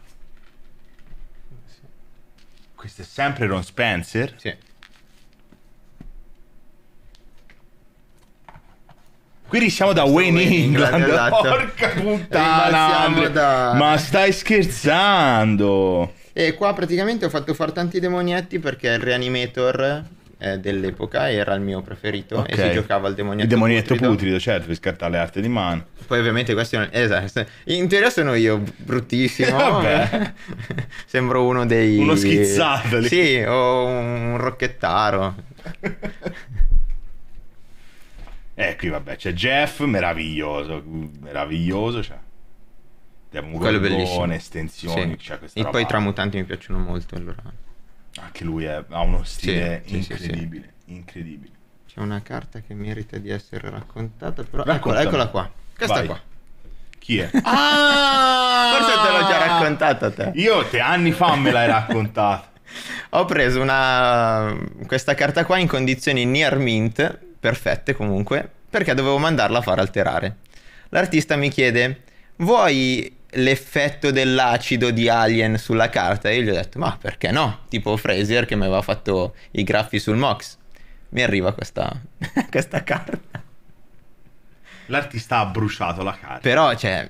Questo è sempre Ron Spencer? Sì. Qui siamo da Wayne England, England esatto. porca puttana, da... ma stai scherzando? E qua praticamente ho fatto fare tanti demonietti perché il Reanimator eh, dell'epoca, era il mio preferito okay. e si giocava al demonietto, il demonietto putrido. putrido certo, per scartare le arti di mano. Poi ovviamente questo non... esatto. in teoria sono io bruttissimo, eh, vabbè sembro uno dei... Uno schizzato lì. Sì, o un rocchettaro. e eh, qui vabbè, c'è Jeff, meraviglioso, meraviglioso, cioè quello bellissimo. estensioni. Sì. Cioè e roba. poi i tramutanti mi piacciono molto. Allora anche lui è, ha uno stile sì, incredibile, sì, incredibile. C'è una carta che merita di essere raccontata, però... Eccola, eccola qua. Questa Vai. qua. Chi è? Ah! Forse te l'ho già raccontata te. Io te anni fa me l'hai raccontata. Ho preso una... questa carta qua in condizioni near mint, perfette comunque, perché dovevo mandarla a far alterare. L'artista mi chiede, vuoi l'effetto dell'acido di Alien sulla carta e io gli ho detto ma perché no? Tipo Fraser che mi aveva fatto i graffi sul Mox. Mi arriva questa, questa carta. L'artista ha bruciato la carta. Però, cioè...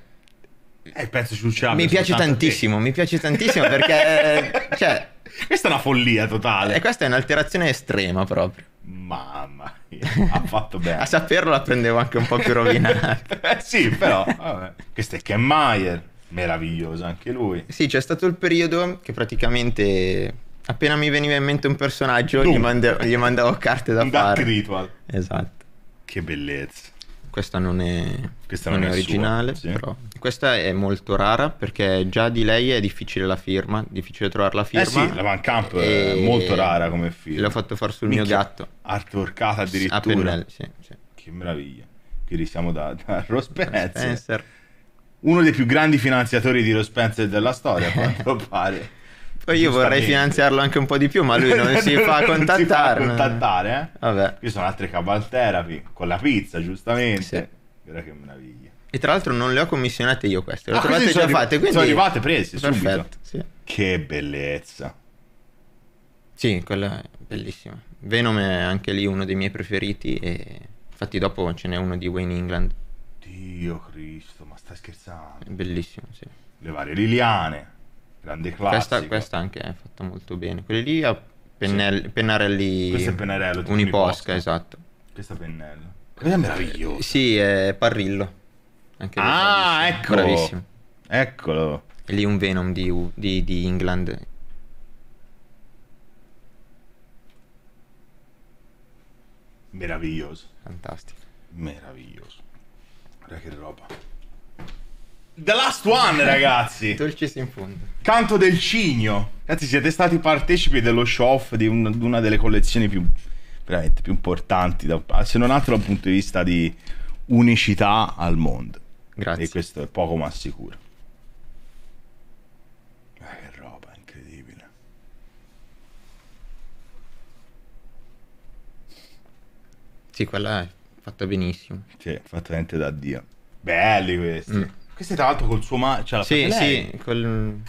Eh, penso ci ce Mi piace tantissimo, mi piace tantissimo perché... cioè, questa è una follia totale. E questa è un'alterazione estrema proprio. Mamma mia, ha fatto bene. A saperlo la prendevo anche un po' più rovinata. eh sì, però, vabbè. Questo è Ken Mayer meraviglioso anche lui. Sì, c'è stato il periodo che praticamente appena mi veniva in mente un personaggio gli, manda- gli mandavo carte da un fare. Un ritual. Esatto. Che bellezza. Questa non è, questa non non è originale, sua, sì. però questa è molto rara perché già di lei è difficile la firma, difficile trovare la eh firma. Eh sì, la Van Camp è molto rara come firma. L'ho fatto fare sul Minchia, mio gatto. Artworkata addirittura. A pennelli, sì, sì. Che meraviglia. Qui siamo da, da Ross Spencer. Spencer uno dei più grandi finanziatori di Ross Spencer della storia, a quanto pare. Poi io vorrei finanziarlo anche un po' di più, ma lui non si fa contattare. non si fa contattare, eh? Vabbè. Qui sono altre cabalterapi, con la pizza, giustamente. Sì. Guarda che meraviglia. E tra l'altro non le ho commissionate io queste, le ho ah, trovate già arriva- fatte, quindi... Sono arrivate prese Perfetto, subito. Sì. Che bellezza. Sì, quella è bellissima. Venom è anche lì uno dei miei preferiti e infatti dopo ce n'è uno di Wayne England Dio Cristo, ma stai scherzando? È bellissimo, sì. Le varie Liliane, grande classico. Questa, questa anche è fatta molto bene. Quelli lì a pennelli, sì. pennarelli... Questo è pennarello. Uniposca, uniposca, esatto. Questo è pennello. Questa è meravigliosa. Sì, è Parrillo. Anche ah, bravissimo. ecco. Bravissimo. Eccolo. E lì un Venom di, di, di England Meraviglioso. Fantastico. Meraviglioso. Guarda che roba. The Last One, ragazzi. Dolcis in fondo. Canto del cigno. Ragazzi, siete stati partecipi dello show off di un- una delle collezioni più veramente più importanti, da- se non altro dal punto di vista di unicità al mondo. Grazie. E questo è poco ma sicuro. Ma che roba incredibile. Sì, quella è fatta benissimo. Sì, fatta veramente da Dio. Belli questi. Mm. Questi tra l'altro col suo marchio, cioè la Sì, sì, col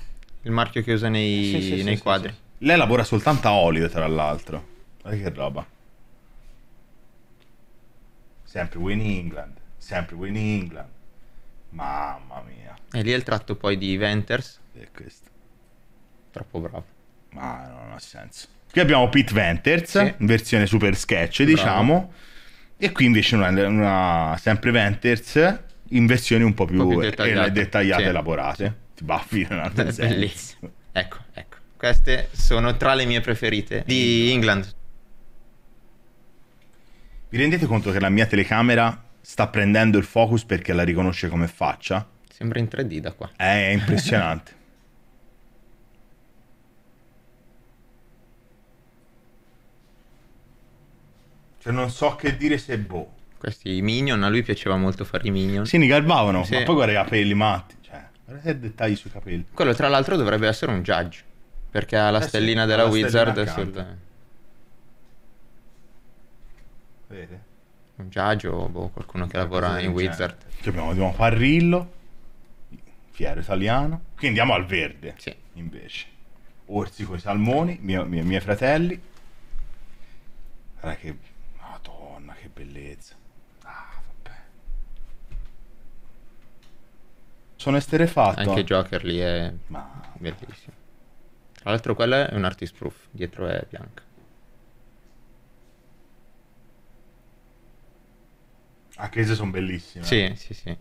il marchio che usa nei, eh, sì, sì, nei sì, quadri. Lei lavora soltanto a olio, tra l'altro. Guarda che roba. Sempre Win England, sempre Win England. Mamma mia. E lì è il tratto poi di Venters. E questo. Troppo bravo. Ma non ha senso. Qui abbiamo Pete Venters, in versione super sketch, bravo. diciamo e qui invece una, una sempre Venters in versioni un po' più, un po più dettagliate, dettagliate sì. elaborate. Buffy non ha Bellissimo. Ecco, ecco. Queste sono tra le mie preferite di England. Vi rendete conto che la mia telecamera sta prendendo il focus perché la riconosce come faccia? Sembra in 3D da qua. Eh, è impressionante. Cioè, non so che dire se boh. Questi minion, a lui piaceva molto fare i minion. Sì, li garbavano, sì. ma poi guarda i capelli matti. Cioè, guarda che dettagli sui capelli. Quello, tra l'altro, dovrebbe essere un judge. Perché ha la eh stellina sì, della la Wizard. Stellina Vede? Un judge o boh, qualcuno che lavora in Wizard. Cioè, abbiamo, abbiamo Parrillo, fiero italiano. Qui andiamo al verde, sì. invece. Orsi con i salmoni, mio, mio, miei fratelli. Guarda che bellezza. Ah, vabbè. Sono esterefatto. Anche Joker lì è Ma... bellissimo. Tra l'altro quella è un artist proof, dietro è bianca. A ah, Case sono bellissime. Sì, sì, sì.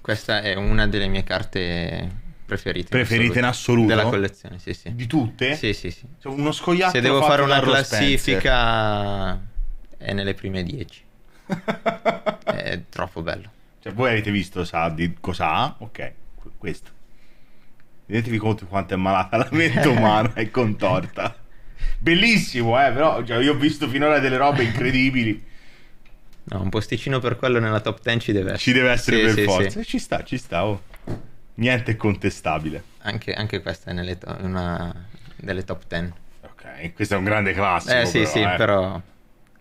Questa è una delle mie carte preferite. Preferite in assoluto? Della collezione, sì, sì. Di tutte? Sì, sì, sì. Cioè, uno scoiattolo Se devo fare una classifica Spencer. è nelle prime 10. è troppo bello. Cioè, voi avete visto sa, di cosa Ok, questo. Rendetevi conto quanto è malata la mente umana e contorta. Bellissimo, eh, però cioè, io ho visto finora delle robe incredibili. No, un posticino per quello nella top 10 ci deve essere. Ci deve essere sì, per sì, forza. Sì. Ci sta, ci sta. Oh niente contestabile. Anche, anche questa è to- una delle top 10. Ok, questo è un grande classico. Eh sì, però, sì, eh. però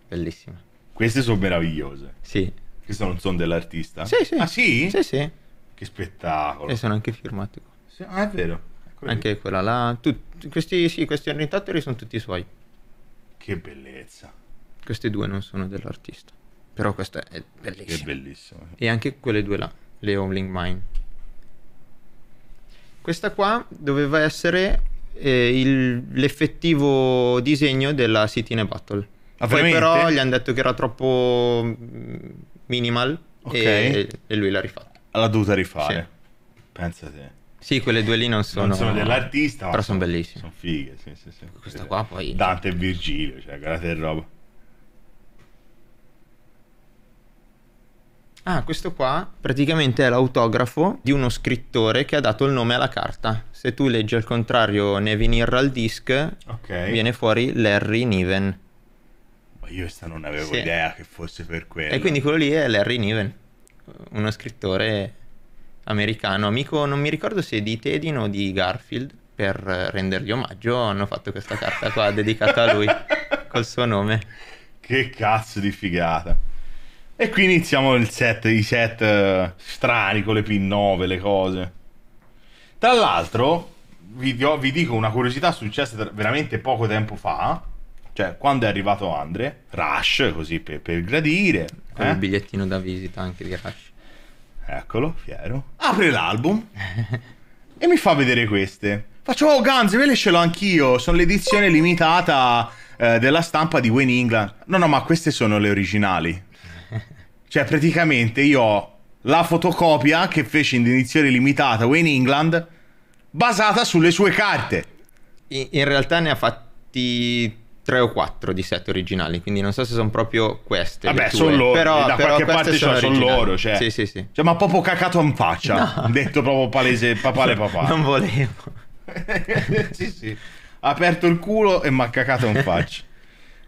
bellissima. Queste sono meravigliose. Sì. Queste non sono dell'artista? Sì, sì. Ah sì? Sì, sì. Che spettacolo. E sono anche firmati. Sì, ah, è vero. Ecco anche quella là. Tut- questi, sì, questi ornitatori sono tutti suoi. Che bellezza. Queste due non sono dell'artista. Però questa è bellissima. Che bellissima. E anche quelle due là, le Homling Mine. Questa qua doveva essere eh, il, l'effettivo disegno della City Battle. Ah, Poi veramente? però gli hanno detto che era troppo mm, minimal okay. e, e, lui l'ha rifatta. L'ha dovuta rifare. Sì. Pensate. Sì, quelle due lì non sono, non sono dell'artista, però sono bellissime. Sono fighe, sì, sì, sì. Questa qua poi Dante e Virgilio, cioè, guardate roba. Ah, questo qua praticamente è l'autografo di uno scrittore che ha dato il nome alla carta. Se tu leggi al contrario Nevin Irral Disc, okay. viene fuori Larry Niven. Ma io questa non avevo sì. idea che fosse per quello. E quindi quello lì è Larry Niven, uno scrittore americano, amico, non mi ricordo se di Tedin o di Garfield, per rendergli omaggio hanno fatto questa carta qua dedicata a lui, col suo nome. Che cazzo di figata. E qui iniziamo il set, i set eh, strani con le pin 9, le cose. Tra l'altro, vi, vi dico una curiosità successa veramente poco tempo fa. Cioè, quando è arrivato Andre, Rush, così per, per gradire. Con eh? il bigliettino da visita anche di Rush. Eccolo, fiero. Apre l'album e mi fa vedere queste. Faccio, oh Guns, ve le ce l'ho anch'io. Sono l'edizione limitata eh, della stampa di Wayne England. No, no, ma queste sono le originali. Cioè, praticamente io ho la fotocopia che fece in edizione limitata Wayne England basata sulle sue carte. In, in realtà ne ha fatti 3 o 4 di set originali, quindi non so se sono proprio queste. Vabbè, sono loro. Però, da però qualche parte sono, sono loro. Cioè. Sì, sì, sì. Cioè, ma proprio cacato in faccia. No. Detto proprio palese, papale papà. non volevo. sì, sì. Ha aperto il culo e mi ha cacato in faccia.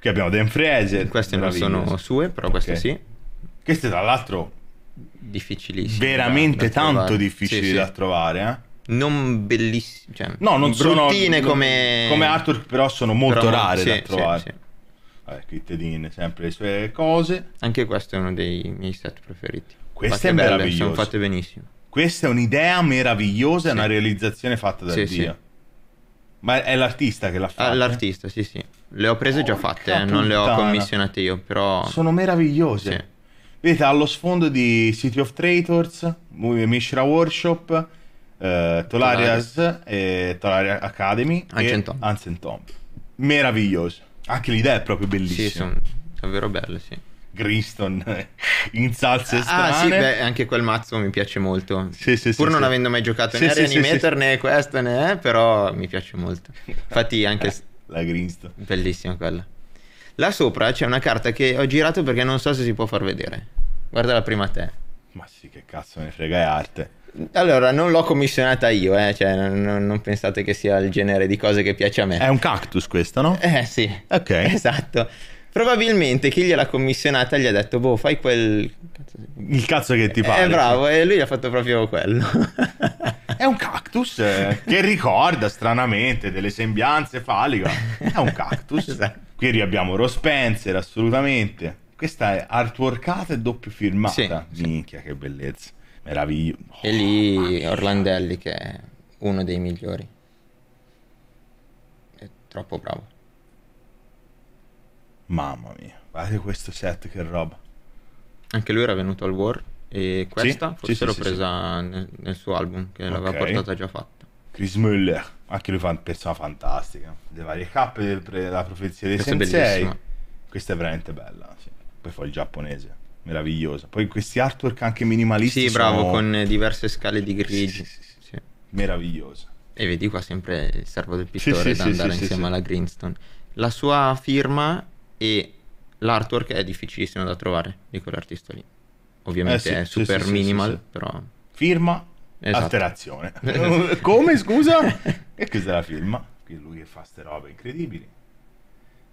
Qui abbiamo Dan Fraser. Queste non sono sue, però okay. queste sì. Queste tra l'altro... Difficilissime. Veramente tanto difficili sì, sì. da trovare, eh? non bellissime, cioè, no, non sono come... come artwork, però sono molto però, rare sì, da trovare. Sì, sì. Vabbè, Crittedine, sempre le sue cose. Anche questo è uno dei miei set preferiti. Questa è meravigliosa. Sono fatte benissimo. Questa è un'idea meravigliosa, è sì. una realizzazione fatta da Dio. Ma è l'artista che l'ha ah, fatta? Eh? L'artista, sì, sì. Le ho prese Porca già fatte, eh. non le ho commissionate io, però... Sono meravigliose. Vedete allo sfondo di City of Traitors, Mishra Workshop, eh, Tolarias, Tolarias. e Tolaria Academy Ancient Tom. Meraviglioso. Anche l'idea è proprio bellissima. Sì, sono davvero belle, sì. Griston eh, in salse strane. Ah, sì, beh, anche quel mazzo mi piace molto. Sì, sì, Pur sì, non avendo mai giocato né sì, Reanimator né questo né, eh, però mi piace molto. Infatti anche... La Griston. Bellissima quella. Là sopra c'è una carta che ho girato perché non so se si può far vedere. Guardala prima a te. Ma sì, che cazzo ne frega è arte. Allora, non l'ho commissionata io, eh? cioè, non, non, pensate che sia il genere di cose che piace a me. È un cactus questo, no? Eh sì. Ok. Esatto. Probabilmente chi gliel'ha commissionata gli ha detto, boh, fai quel... Il cazzo che ti eh, pare. Eh, bravo, e lui ha fatto proprio quello. È un cactus eh, che ricorda stranamente delle sembianze faliche. È un cactus. esatto. Qui riabbiamo Rospenser, assolutamente. Questa è artworkata e doppio firmata. Sì, Minchia, sì. che bellezza. Meraviglioso. Oh, e lì Orlandelli che è uno dei migliori. È troppo bravo. Mamma mia, guarda questo set che roba. Anche lui era venuto al War e questa sì? forse sì, l'ho sì, presa nel, nel, suo album che okay. l'aveva portata già fatta. Chris Muller, anche lui fa una persona fantastica. Le varie cappe della profezia dei questa sensei. È questa è veramente bella, Poi fa il giapponese, meravigliosa. Poi questi artwork anche minimalisti. Sì, bravo, sono... con diverse scale di grigi. Meravigliosa. E vedi qua sempre il servo del pittore da andare insieme alla Greenstone. La sua firma e l'artwork è difficilissimo da trovare di quell'artista lì. Ovviamente eh sì, è super sì, minimal, sì, però... Firma, esatto. alterazione. Come, scusa? e questa è la firma. Lui che fa queste robe incredibili.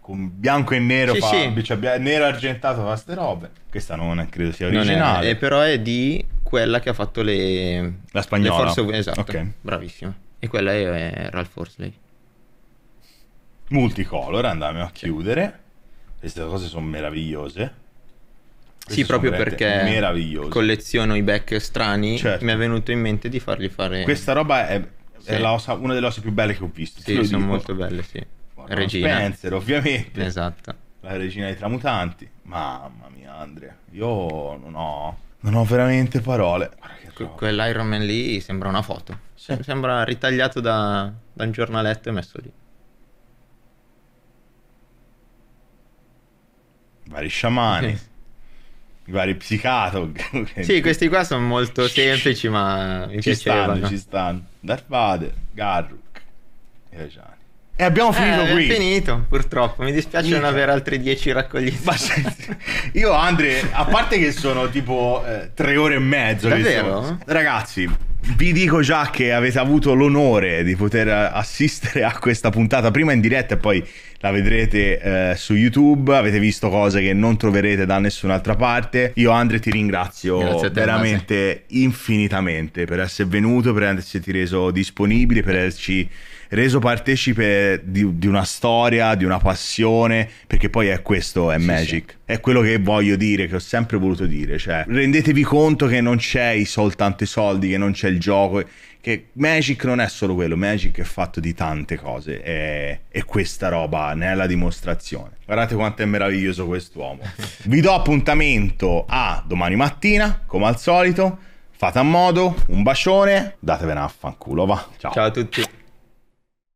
Con bianco e nero, fa, cioè, nero argentato fa queste robe. Questa non credo sia originale. È, eh, è, però è di quella che ha fatto le... La spagnola. Le Force... Esatto, okay. bravissima. E quella è, Ralph Horsley. Multicolor, andiamo a chiudere queste cose sono meravigliose. Queste sì, proprio perché colleziono i back strani, certo. mi è venuto in mente di fargli fare... Questa roba è, è sì. osa, una delle ossa più belle che ho visto. Sì, sono dico. molto belle, sì. Morgan regina. Spencer, ovviamente. Esatto. La regina dei tramutanti. Mamma mia, Andrea, io non ho, non ho veramente parole. Que- quell'Iron Man lì sembra una foto. Sì. Sembra ritagliato da, da un giornaletto e messo lì. vari sciamani, okay. i vari psicato. sì, questi qua sono molto semplici, ma mi ci piacevano. stanno, ci stanno. Darth Vader, Garruk, Irajani. E abbiamo eh, finito eh, qui. È finito, purtroppo. Mi dispiace Mica. non avere altri dieci raccogliti. Ma senti, io, Andre, a parte che sono tipo eh, tre ore e mezzo. Davvero? Sono, ragazzi, vi dico già che avete avuto l'onore di poter eh, assistere a questa puntata, prima in diretta e poi la vedrete eh, su YouTube, avete visto cose che non troverete da nessun'altra parte. Io Andre ti ringrazio te, veramente Masi. infinitamente per essere venuto, per esserti reso disponibile, per averci reso partecipe di, di, una storia, di una passione, perché poi è questo, è sì, Magic. Sì. È quello che voglio dire, che ho sempre voluto dire, cioè rendetevi conto che non c'è soltanto i soldi, che non c'è il gioco, che Magic non è solo quello, Magic è fatto di tante cose e, e questa roba ne è la dimostrazione. Guardate quanto è meraviglioso quest'uomo. Vi do appuntamento a domani mattina, come al solito. Fate a modo, un bacione, datevene a fanculo, va. Ciao. Ciao a tutti.